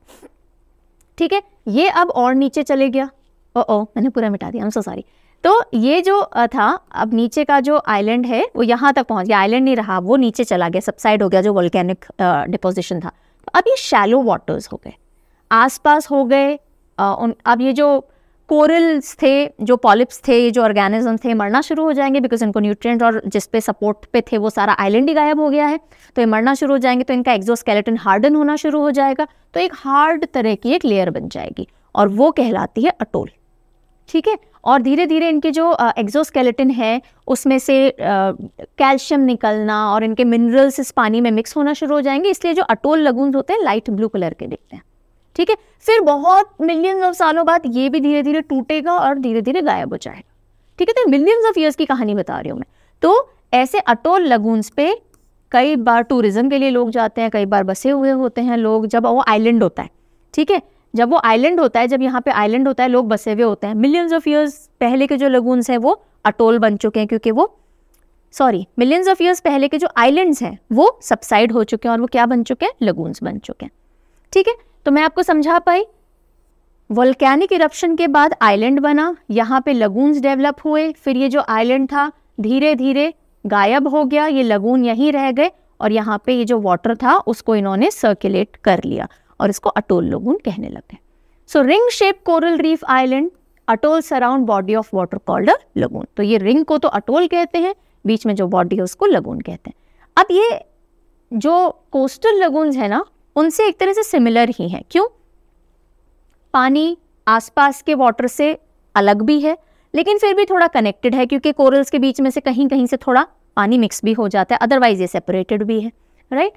ठीक है ये अब और नीचे चले गया ओ ओ मैंने पूरा मिटा दिया हम सो सॉरी तो ये जो था अब नीचे का जो आइलैंड है वो यहाँ तक पहुँच गया आइलैंड नहीं रहा वो नीचे चला गया सबसाइड हो गया जो वॉल्केनिक डिपोजिशन था तो अब ये शैलो वाटर्स हो गए आसपास हो गए उन अब ये जो कोरल्स थे जो पॉलिप्स थे जो ऑर्गेनिज्म थे मरना शुरू हो जाएंगे बिकॉज इनको न्यूट्रिएंट और जिस पे सपोर्ट पे थे वो सारा आइलैंड ही गायब हो गया है तो ये मरना शुरू हो जाएंगे तो इनका एक्जोस्केलेटन हार्डन होना शुरू हो जाएगा तो एक हार्ड तरह की एक लेयर बन जाएगी और वो कहलाती है अटोल ठीक है और धीरे धीरे इनके जो एक्जोस्केलेटन है उसमें से कैल्शियम निकलना और इनके मिनरल्स इस पानी में मिक्स होना शुरू हो जाएंगे इसलिए जो अटोल लगून होते हैं लाइट ब्लू कलर के दिखते हैं ठीक है फिर बहुत मिलियंस ऑफ सालों बाद ये भी धीरे धीरे टूटेगा और धीरे धीरे गायब हो जाएगा ठीक है तो मिलियंस ऑफ ईयर्स की कहानी बता रही हूँ मैं तो ऐसे अटोल लगूनस पे कई बार टूरिज्म के लिए लोग जाते हैं कई बार बसे हुए होते हैं लोग जब वो आइलैंड होता है ठीक है जब वो आइलैंड होता है जब यहाँ पे आइलैंड होता है लोग बसे हुए होते हैं मिलियंस ऑफ ईयर्स पहले के जो लगूनस हैं वो अटोल बन चुके हैं क्योंकि वो सॉरी मिलियंस ऑफ ईयर्स पहले के जो आइलैंड्स हैं वो सबसाइड हो चुके हैं और वो क्या बन चुके हैं लगून्स बन चुके हैं ठीक है तो मैं आपको समझा पाई वॉल्केनिक इरप्शन के बाद आइलैंड बना यहाँ पे लगूनस डेवलप हुए फिर ये जो आइलैंड था धीरे धीरे गायब हो गया ये लगून यहीं रह गए और यहाँ पे ये जो वाटर था उसको इन्होंने सर्कुलेट कर लिया और इसको अटोल लगून कहने लगे so ring shape coral reef island atoll surround body of water called lagoon तो ये रिंग को तो अटोल कहते हैं बीच में जो बॉडी है उसको लगून कहते हैं अब ये जो कोस्टल लगून है ना उनसे एक तरह से सिमिलर ही हैं क्यों पानी आसपास के वाटर से अलग भी है लेकिन फिर भी थोड़ा कनेक्टेड है क्योंकि कोरल्स के बीच में से कहीं कहीं से थोड़ा पानी मिक्स भी हो जाता है अदरवाइज ये सेपरेटेड भी है राइट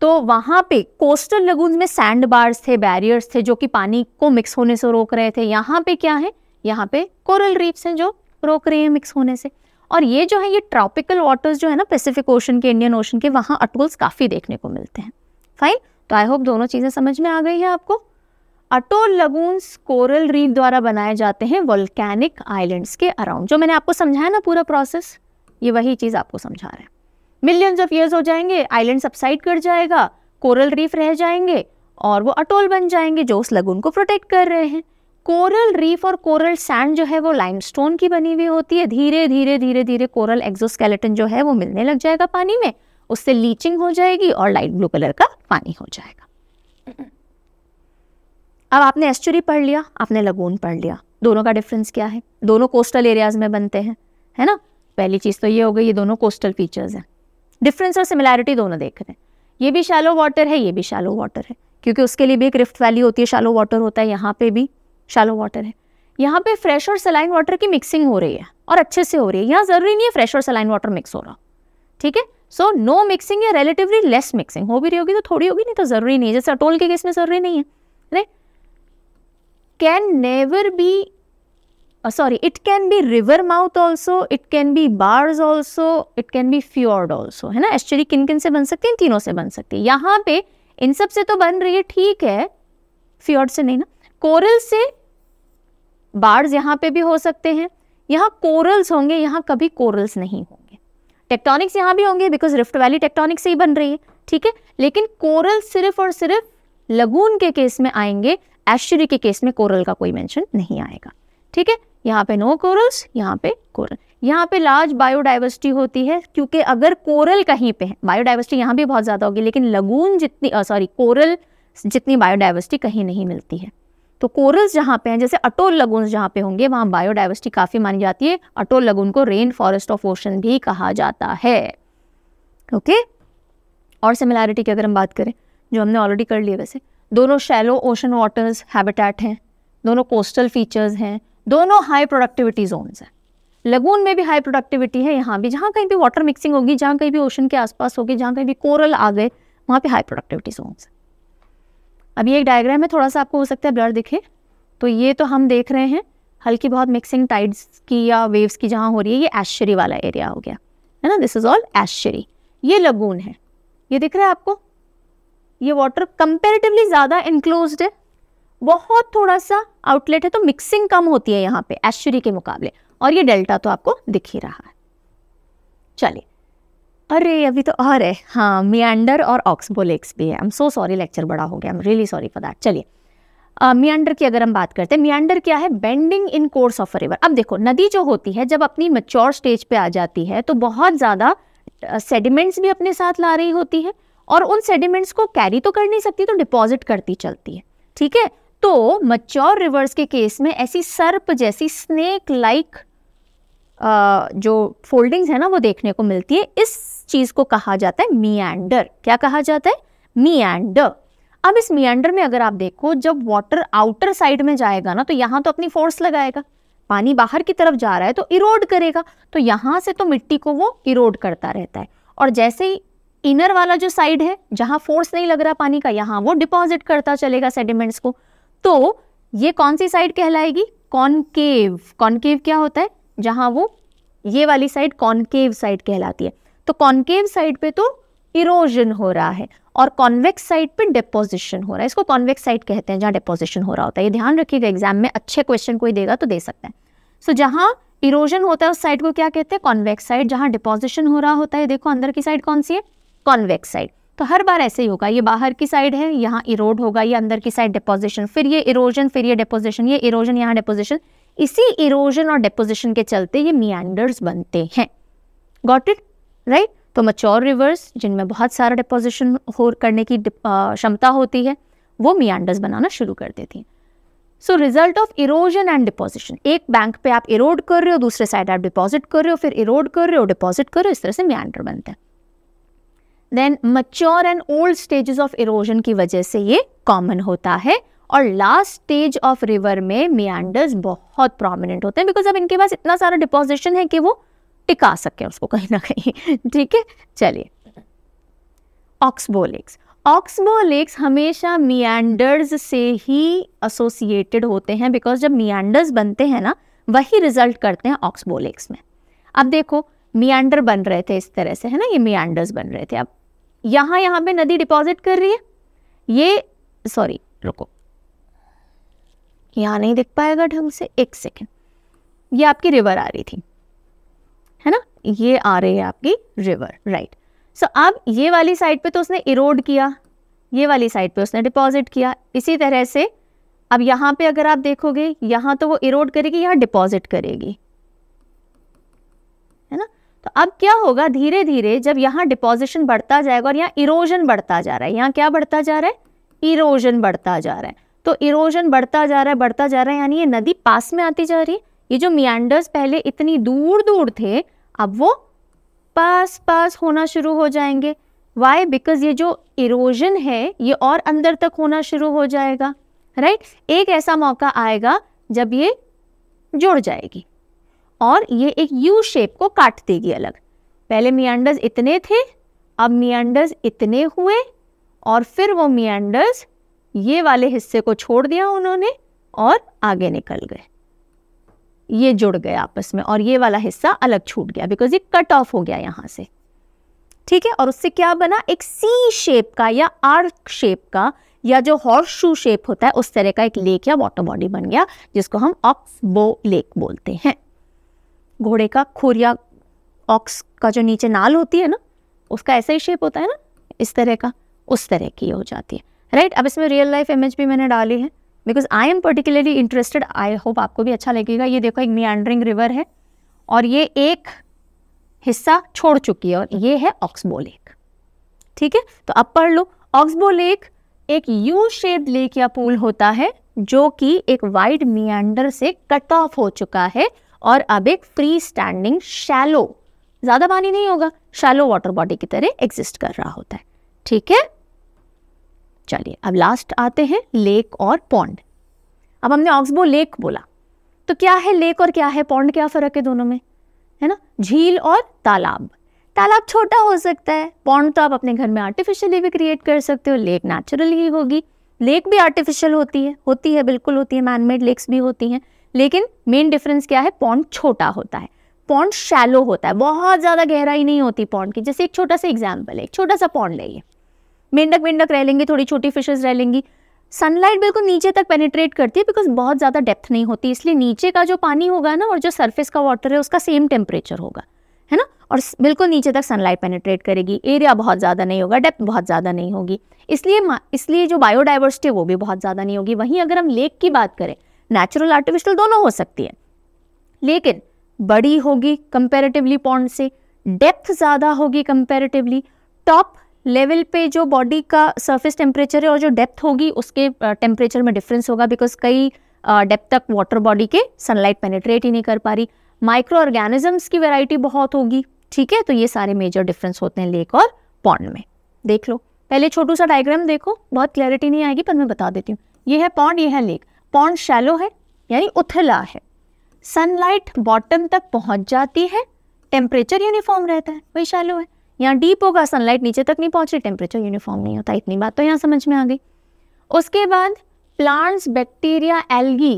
तो वहाँ पे कोस्टल लगून में सैंड बार्स थे बैरियर्स थे जो कि पानी को मिक्स होने से रोक रहे थे यहाँ पे क्या है यहाँ पे कोरल रीफ्स हैं जो रोक रहे हैं मिक्स होने से और ये जो है ये ट्रॉपिकल वाटर्स जो है ना पैसिफिक ओशन के इंडियन ओशन के वहाँ अटोल्स काफ़ी देखने को मिलते हैं फाइन तो आई होप दोनों चीज़ें समझ में आ गई है आपको अटो लगून्स कोरल रीफ द्वारा बनाए जाते हैं वोल्केनिक आइलैंड्स के अराउंड जो मैंने आपको समझाया ना पूरा प्रोसेस ये वही चीज़ आपको समझा रहे हैं मिलियंस ऑफ ईयर्स हो जाएंगे आइलैंड सबसाइड कर जाएगा कोरल रीफ रह जाएंगे और वो अटोल बन जाएंगे जो उस लगून को प्रोटेक्ट कर रहे हैं कोरल रीफ और कोरल सैंड जो है वो लाइमस्टोन की बनी हुई होती है धीरे धीरे धीरे धीरे कोरल एक्सोस्केलेटन जो है वो मिलने लग जाएगा पानी में उससे लीचिंग हो जाएगी और लाइट ब्लू कलर का पानी हो जाएगा अब आपने एस्चुरी पढ़ लिया आपने लगून पढ़ लिया दोनों का डिफरेंस क्या है दोनों कोस्टल एरियाज में बनते हैं है ना पहली चीज़ तो ये हो गई ये दोनों कोस्टल फीचर्स हैं डिफरेंस और सिमिलैरिटी दोनों देख रहे हैं ये भी शैलो वाटर है ये भी शैलो वाटर है क्योंकि उसके लिए भी एक रिफ्ट वैली होती है शैलो वाटर होता है यहाँ पे भी शैलो वाटर है यहाँ पे फ्रेश और सलाइन वाटर की मिक्सिंग हो रही है और अच्छे से हो रही है यहाँ ज़रूरी नहीं है फ्रेश और सलाइन वाटर मिक्स हो रहा ठीक है सो नो मिक्सिंग या रिलेटिवली लेस मिक्सिंग हो भी रही होगी तो थोड़ी होगी नहीं तो ज़रूरी नहीं है जैसे अटोल के केस में ज़रूरी नहीं है right can never be sorry it can be river mouth also it can be bars also it can be fjord also है ना एक्चुअली किन किन से बन सकती है तीनों से बन सकती है यहाँ पे इन सब से तो बन रही है ठीक है फ्योर्ड से नहीं ना कोरल से बार्स यहाँ पे भी हो सकते हैं यहाँ कोरल्स होंगे यहाँ कभी कोरल्स नहीं हो टेक्टोनिक्स यहाँ भी होंगे बिकॉज रिफ्ट वैली टेक्टोनिक्स से ही बन रही है ठीक है लेकिन कोरल सिर्फ और सिर्फ लगून के केस में आएंगे ऐश्वर्य के केस में कोरल का कोई मेंशन नहीं आएगा ठीक है यहाँ पे नो कोरल्स यहाँ पे कोरल यहाँ पे लार्ज बायोडाइवर्सिटी होती है क्योंकि अगर कोरल कहीं पे है बायोडाइवर्सिटी यहाँ भी बहुत ज़्यादा होगी लेकिन लगून जितनी सॉरी कोरल जितनी बायोडाइवर्सिटी कहीं नहीं मिलती है तो कोरल्स जहाँ पे हैं जैसे अटोल लगून जहाँ पे होंगे वहाँ बायोडाइवर्सिटी काफ़ी मानी जाती है अटोल लगून को रेन फॉरेस्ट ऑफ ओशन भी कहा जाता है ओके okay? और सिमिलैरिटी की अगर हम बात करें जो हमने ऑलरेडी कर लिए वैसे दोनों शैलो ओशन वाटर्स हैबिटेट हैं दोनों कोस्टल फीचर्स हैं दोनों हाई प्रोडक्टिविटी जोन्स हैं लगून में भी हाई प्रोडक्टिविटी है यहाँ भी जहाँ कहीं भी वाटर मिक्सिंग होगी जहाँ कहीं भी ओशन के आसपास होगी जहाँ कहीं भी कोरल आ गए वहाँ पे हाई प्रोडक्टिविटी जोन्स हैं अब ये एक डायग्राम है थोड़ा सा आपको हो सकता है ब्लर दिखे तो ये तो हम देख रहे हैं हल्की बहुत मिक्सिंग टाइड्स की या वेव्स की जहाँ हो रही है ये एशरी वाला एरिया हो गया है ना दिस इज ऑल एश्चरी ये लगून है ये दिख रहा है आपको ये वाटर कंपेरेटिवली ज़्यादा इनक्लोज है बहुत थोड़ा सा आउटलेट है तो मिक्सिंग कम होती है यहाँ पे एशरी के मुकाबले और ये डेल्टा तो आपको दिख ही रहा है चलिए अरे अभी तो और है हाँ मियांडर और ऑक्सबो लेक्स भी है I am so sorry lecture बड़ा हो गया I am really sorry for that चलिए मियांडर की अगर हम बात करते हैं मियांडर क्या है bending in course of river अब देखो नदी जो होती है जब अपनी मच्योर स्टेज पे आ जाती है तो बहुत ज़्यादा सेडिमेंट्स भी अपने साथ ला रही होती है और उन सेडिमेंट्स को कैरी तो कर नहीं सकती तो डिपॉजिट करती चलती है ठीक है तो मच्योर रिवर्स के केस में ऐसी सर्प जैसी स्नेक लाइक -like, जो फोल्डिंग्स है ना वो देखने को मिलती है इस चीज़ को कहा जाता है मियांडर क्या कहा जाता है मियांडर अब इस मियांडर में अगर आप देखो जब वाटर आउटर साइड में जाएगा ना तो यहाँ तो अपनी फोर्स लगाएगा पानी बाहर की तरफ जा रहा है तो इरोड करेगा तो यहाँ से तो मिट्टी को वो इरोड करता रहता है और जैसे ही इनर वाला जो साइड है जहां फोर्स नहीं लग रहा पानी का यहाँ वो डिपॉजिट करता चलेगा सेडिमेंट्स को तो ये कौन सी साइड कहलाएगी कॉनकेव कॉनकेव क्या होता है जहां वो ये वाली साइड कॉनकेव साइड कहलाती है तो कॉन्केव साइड पे तो इरोजन हो रहा है और कॉन्वेक्स साइड पे डिपोजिशन हो रहा है इसको कॉन्वेक्स साइड कहते हैं जहाँ डिपोजिशन हो रहा होता है ये ध्यान रखिएगा एग्जाम में अच्छे क्वेश्चन कोई देगा तो दे सकते हैं सो so, जहाँ इरोजन होता है उस साइड को क्या कहते हैं कॉन्वेक्स साइड जहाँ डिपोजिशन हो रहा होता है देखो अंदर की साइड कौन सी है कॉन्वेक्स साइड तो हर बार ऐसे ही होगा ये बाहर की साइड है यहाँ इरोड होगा ये अंदर की साइड डिपोजिशन फिर ये इरोजन फिर ये डिपोजिशन ये इरोजन यहाँ डिपोजिशन इसी इरोजन और डिपोजिशन के चलते ये मियांडर्स बनते हैं गॉट इट राइट right? तो मच्योर रिवर्स जिनमें बहुत सारा डिपोजिशन हो करने की क्षमता होती है वो मियांडर्स बनाना शुरू कर देती हैं so result of erosion and deposition एक बैंक पे आप इरोड कर रहे हो दूसरे साइड आप डिपॉजिट कर रहे हो फिर इरोड कर रहे हो डिपॉजिट कर रहे हो इस तरह से मियांडर बनते हैं then mature and old stages of erosion की वजह से ये कॉमन होता है और लास्ट स्टेज ऑफ रिवर में मियांडर्स बहुत प्रोमिनेंट होते हैं बिकॉज अब इनके पास इतना सारा डिपोजिशन है कि वो टिका सके उसको कहीं ना कहीं ठीक है चलिए ऑक्सबो लेक्स ऑक्सबो लेक्स हमेशा मियांडर्स से ही एसोसिएटेड होते हैं बिकॉज जब मियांडर्स बनते हैं ना वही रिजल्ट करते हैं ऑक्सबो लेक्स में अब देखो मियांडर बन रहे थे इस तरह से है ना ये मियांडर्स बन रहे थे अब यहां यहां पे नदी डिपॉजिट कर रही है ये सॉरी रुको यहां नहीं दिख पाएगा ढंग से एक सेकेंड ये आपकी रिवर आ रही थी है ना ये आ रही है आपकी रिवर राइट सो अब ये वाली साइड पे तो उसने इरोड किया ये वाली साइड पे उसने डिपॉजिट किया इसी तरह से अब यहां पे अगर आप देखोगे यहां तो वो इरोड करेगी यहाँ डिपॉजिट करेगी है ना तो अब क्या होगा धीरे धीरे जब यहाँ डिपॉजिशन बढ़ता जाएगा और यहाँ इरोजन बढ़ता जा रहा है यहाँ क्या बढ़ता जा रहा है इरोजन बढ़ता जा रहा है तो इरोजन बढ़ता जा रहा है बढ़ता जा रहा है यानी ये नदी पास में आती जा रही है ये जो मियांडर्स पहले इतनी दूर दूर थे अब वो पास पास होना शुरू हो जाएंगे वाई बिकॉज ये जो इरोजन है ये और अंदर तक होना शुरू हो जाएगा राइट right? एक ऐसा मौका आएगा जब ये जुड़ जाएगी और ये एक यू शेप को काट देगी अलग पहले मियांडर्स इतने थे अब मियांडर्स इतने हुए और फिर वो मियांडर्स ये वाले हिस्से को छोड़ दिया उन्होंने और आगे निकल गए ये जुड़ गया आपस में और ये वाला हिस्सा अलग छूट गया बिकॉज ये कट ऑफ हो गया यहाँ से ठीक है और उससे क्या बना एक सी शेप का या आर्क शेप का या जो हॉर्स शू शेप होता है उस तरह का एक लेक या वाटर बॉडी बन गया जिसको हम ऑक्स बो लेक बोलते हैं घोड़े का खुर या ऑक्स का जो नीचे नाल होती है ना उसका ऐसा ही शेप होता है ना इस तरह का उस तरह की हो जाती है राइट अब इसमें रियल लाइफ इमेज भी मैंने डाली है because I am particularly interested I hope आपको भी अच्छा लगेगा ये देखो एक मियांड्रिंग रिवर है और ये एक हिस्सा छोड़ चुकी है और ये है ऑक्सबो लेक ठीक है तो अब पढ़ लो ऑक्सबो लेक एक यू शेप लेक या पूल होता है जो कि एक वाइड मियांडर से कट ऑफ हो चुका है और अब एक फ्री स्टैंडिंग शैलो ज़्यादा पानी नहीं होगा शैलो वाटर बॉडी की तरह एग्जिस्ट कर रहा होता है ठीक है चलिए अब लास्ट आते हैं लेक और पौंड अब हमने ऑक्सबो लेक बोला तो क्या है लेक और क्या है पौंड क्या फ़र्क है दोनों में है ना झील और तालाब तालाब छोटा हो सकता है पौंड तो आप अपने घर में आर्टिफिशियली भी क्रिएट कर सकते हो लेक नेचुरल ही होगी लेक भी आर्टिफिशियल होती है होती है बिल्कुल होती है मैनमेड लेक्स भी होती हैं लेकिन मेन डिफरेंस क्या है पौंड छोटा होता है पौंड शैलो होता है बहुत ज़्यादा गहराई नहीं होती पौंड की जैसे एक छोटा सा एग्जाम्पल है एक छोटा सा पौंड लाइए मेंढक मेंढक रह लेंगे थोड़ी छोटी फिशेज रह लेंगी सनलाइट बिल्कुल नीचे तक पेनिट्रेट करती है बिकॉज बहुत ज़्यादा डेप्थ नहीं होती इसलिए नीचे का जो पानी होगा ना और जो सर्फेस का वाटर है उसका सेम टेम्परेचर होगा है ना और बिल्कुल नीचे तक सनलाइट पेनिट्रेट करेगी एरिया बहुत ज़्यादा नहीं होगा डेप्थ बहुत ज़्यादा नहीं होगी इसलिए इसलिए जो बायोडाइवर्सिटी है वो भी बहुत ज़्यादा नहीं होगी वहीं अगर हम लेक की बात करें नेचुरल आर्टिफिशियल दोनों हो सकती है लेकिन बड़ी होगी कंपेरेटिवली पॉन्ड से डेप्थ ज़्यादा होगी कंपेरेटिवली टॉप लेवल पे जो बॉडी का सरफेस टेम्परेचर है और जो डेप्थ होगी उसके टेम्परेचर में डिफरेंस होगा बिकॉज कई डेप्थ तक वाटर बॉडी के सनलाइट पेनेट्रेट ही नहीं कर पा रही माइक्रो ऑर्गेनिजम्स की वैरायटी बहुत होगी ठीक है तो ये सारे मेजर डिफरेंस होते हैं लेक और पॉन्ड में देख लो पहले छोटू सा डायग्राम देखो बहुत क्लैरिटी नहीं आएगी पर मैं बता देती हूँ ये है पॉन्ड ये है लेक पॉन्ड शैलो है यानी उथला है सनलाइट बॉटम तक पहुँच जाती है टेम्परेचर यूनिफॉर्म रहता है वही शैलो है यहाँ डीप होगा सनलाइट नीचे तक नहीं पहुँच रही टेम्परेचर यूनिफॉर्म नहीं होता इतनी बात तो यहाँ समझ में आ गई उसके बाद प्लांट्स बैक्टीरिया एल्गी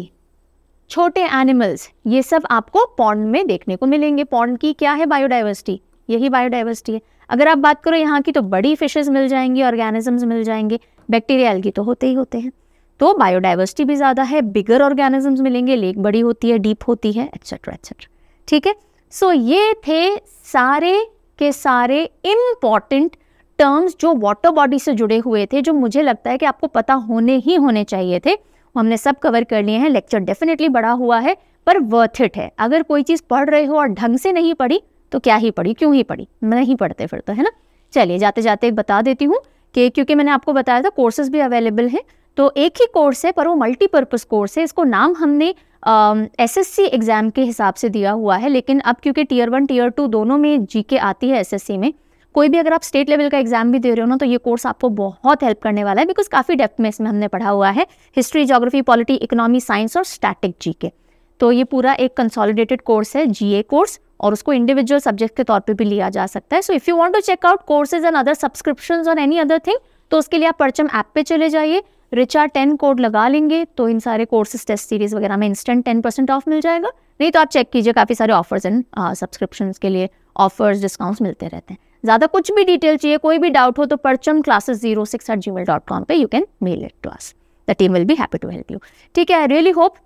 छोटे एनिमल्स ये सब आपको पॉन्ड में देखने को मिलेंगे पॉन्ड की क्या है बायोडाइवर्सिटी यही बायोडाइवर्सिटी है अगर आप बात करो यहाँ की तो बड़ी फिशेज मिल जाएंगी ऑर्गेनिजम्स मिल जाएंगे बैक्टीरिया एल्गी तो होते ही होते हैं तो बायोडाइवर्सिटी भी ज़्यादा है बिगर ऑर्गेनिजम्स मिलेंगे लेक बड़ी होती है डीप होती है एक्सेट्रा एक्सेट्रा ठीक है सो so, ये थे सारे के सारे इम्पॉर्टेंट टर्म्स जो वाटर बॉडी से जुड़े हुए थे जो मुझे लगता है कि आपको पता होने ही होने चाहिए थे हमने सब कवर कर लिए हैं लेक्चर डेफिनेटली बड़ा हुआ है पर वर्थ इट है अगर कोई चीज़ पढ़ रहे हो और ढंग से नहीं पढ़ी तो क्या ही पढ़ी क्यों ही पढ़ी नहीं पढ़ते फिर तो है ना चलिए जाते जाते बता देती हूँ कि क्योंकि मैंने आपको बताया था कोर्सेज भी अवेलेबल हैं तो एक ही कोर्स है पर वो मल्टीपर्पज़ कोर्स है इसको नाम हमने एसएससी एग्ज़ाम के हिसाब से दिया हुआ है लेकिन अब क्योंकि टीयर वन टीयर टू दोनों में जीके आती है एसएससी में कोई भी अगर आप स्टेट लेवल का एग्जाम भी दे रहे हो ना तो ये कोर्स आपको बहुत हेल्प करने वाला है बिकॉज काफ़ी डेप्थ में इसमें हमने पढ़ा हुआ है history geography polity economy science और स्टैटिक के तो ये पूरा एक कंसोलिडेटेड कोर्स है ए कोर्स और उसको इंडिविजुअल सब्जेक्ट के तौर पर भी लिया जा सकता है so if you want to check out courses and other subscription और एनी अदर थिंग तो उसके लिए आप परचम ऐप पे चले जाइए रिचा टेन कोड लगा लेंगे तो इन सारे कोर्सेज टेस्ट सीरीज वगैरह में इंस्टेंट टेन परसेंट ऑफ मिल जाएगा नहीं तो आप चेक कीजिए काफ़ी सारे ऑफर्स एंड सब्सक्रिप्शन के लिए ऑफर्स डिस्काउंट्स मिलते रहते हैं ज़्यादा कुछ भी डिटेल चाहिए कोई भी डाउट हो तो Parcham classes zero six eight Gmail dot com पर you can mail it to us the team will be happy to help you ठीक है आई रियली होप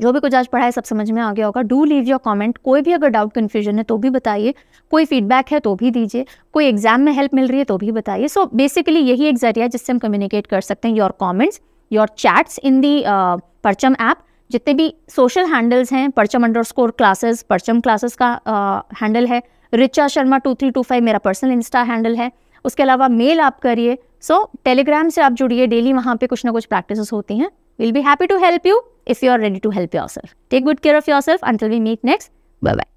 जो भी कुछ आज पढ़ा है सब समझ में आ गया होगा डू लीव योर कॉमेंट कोई भी अगर डाउट कन्फ्यूजन है तो भी बताइए कोई फीडबैक है तो भी दीजिए कोई एग्जाम में हेल्प मिल रही है तो भी बताइए सो बेसिकली यही एक जरिया जिससे हम कम्युनिकेट कर सकते हैं your comments your chats in the Parcham app जितने भी सोशल हैंडल्स हैं Parcham underscore classes Parcham classes का हैंडल uh, है Richa Sharma two three two five मेरा पर्सनल इंस्टा हैंडल है उसके अलावा मेल आप करिए सो so, टेलीग्राम से आप जुड़िए डेली वहाँ पे कुछ ना कुछ प्रैक्टिसेस होती हैं We'll be happy to help you if you are ready to help yourself. Take good care of yourself until we meet next. Bye-bye.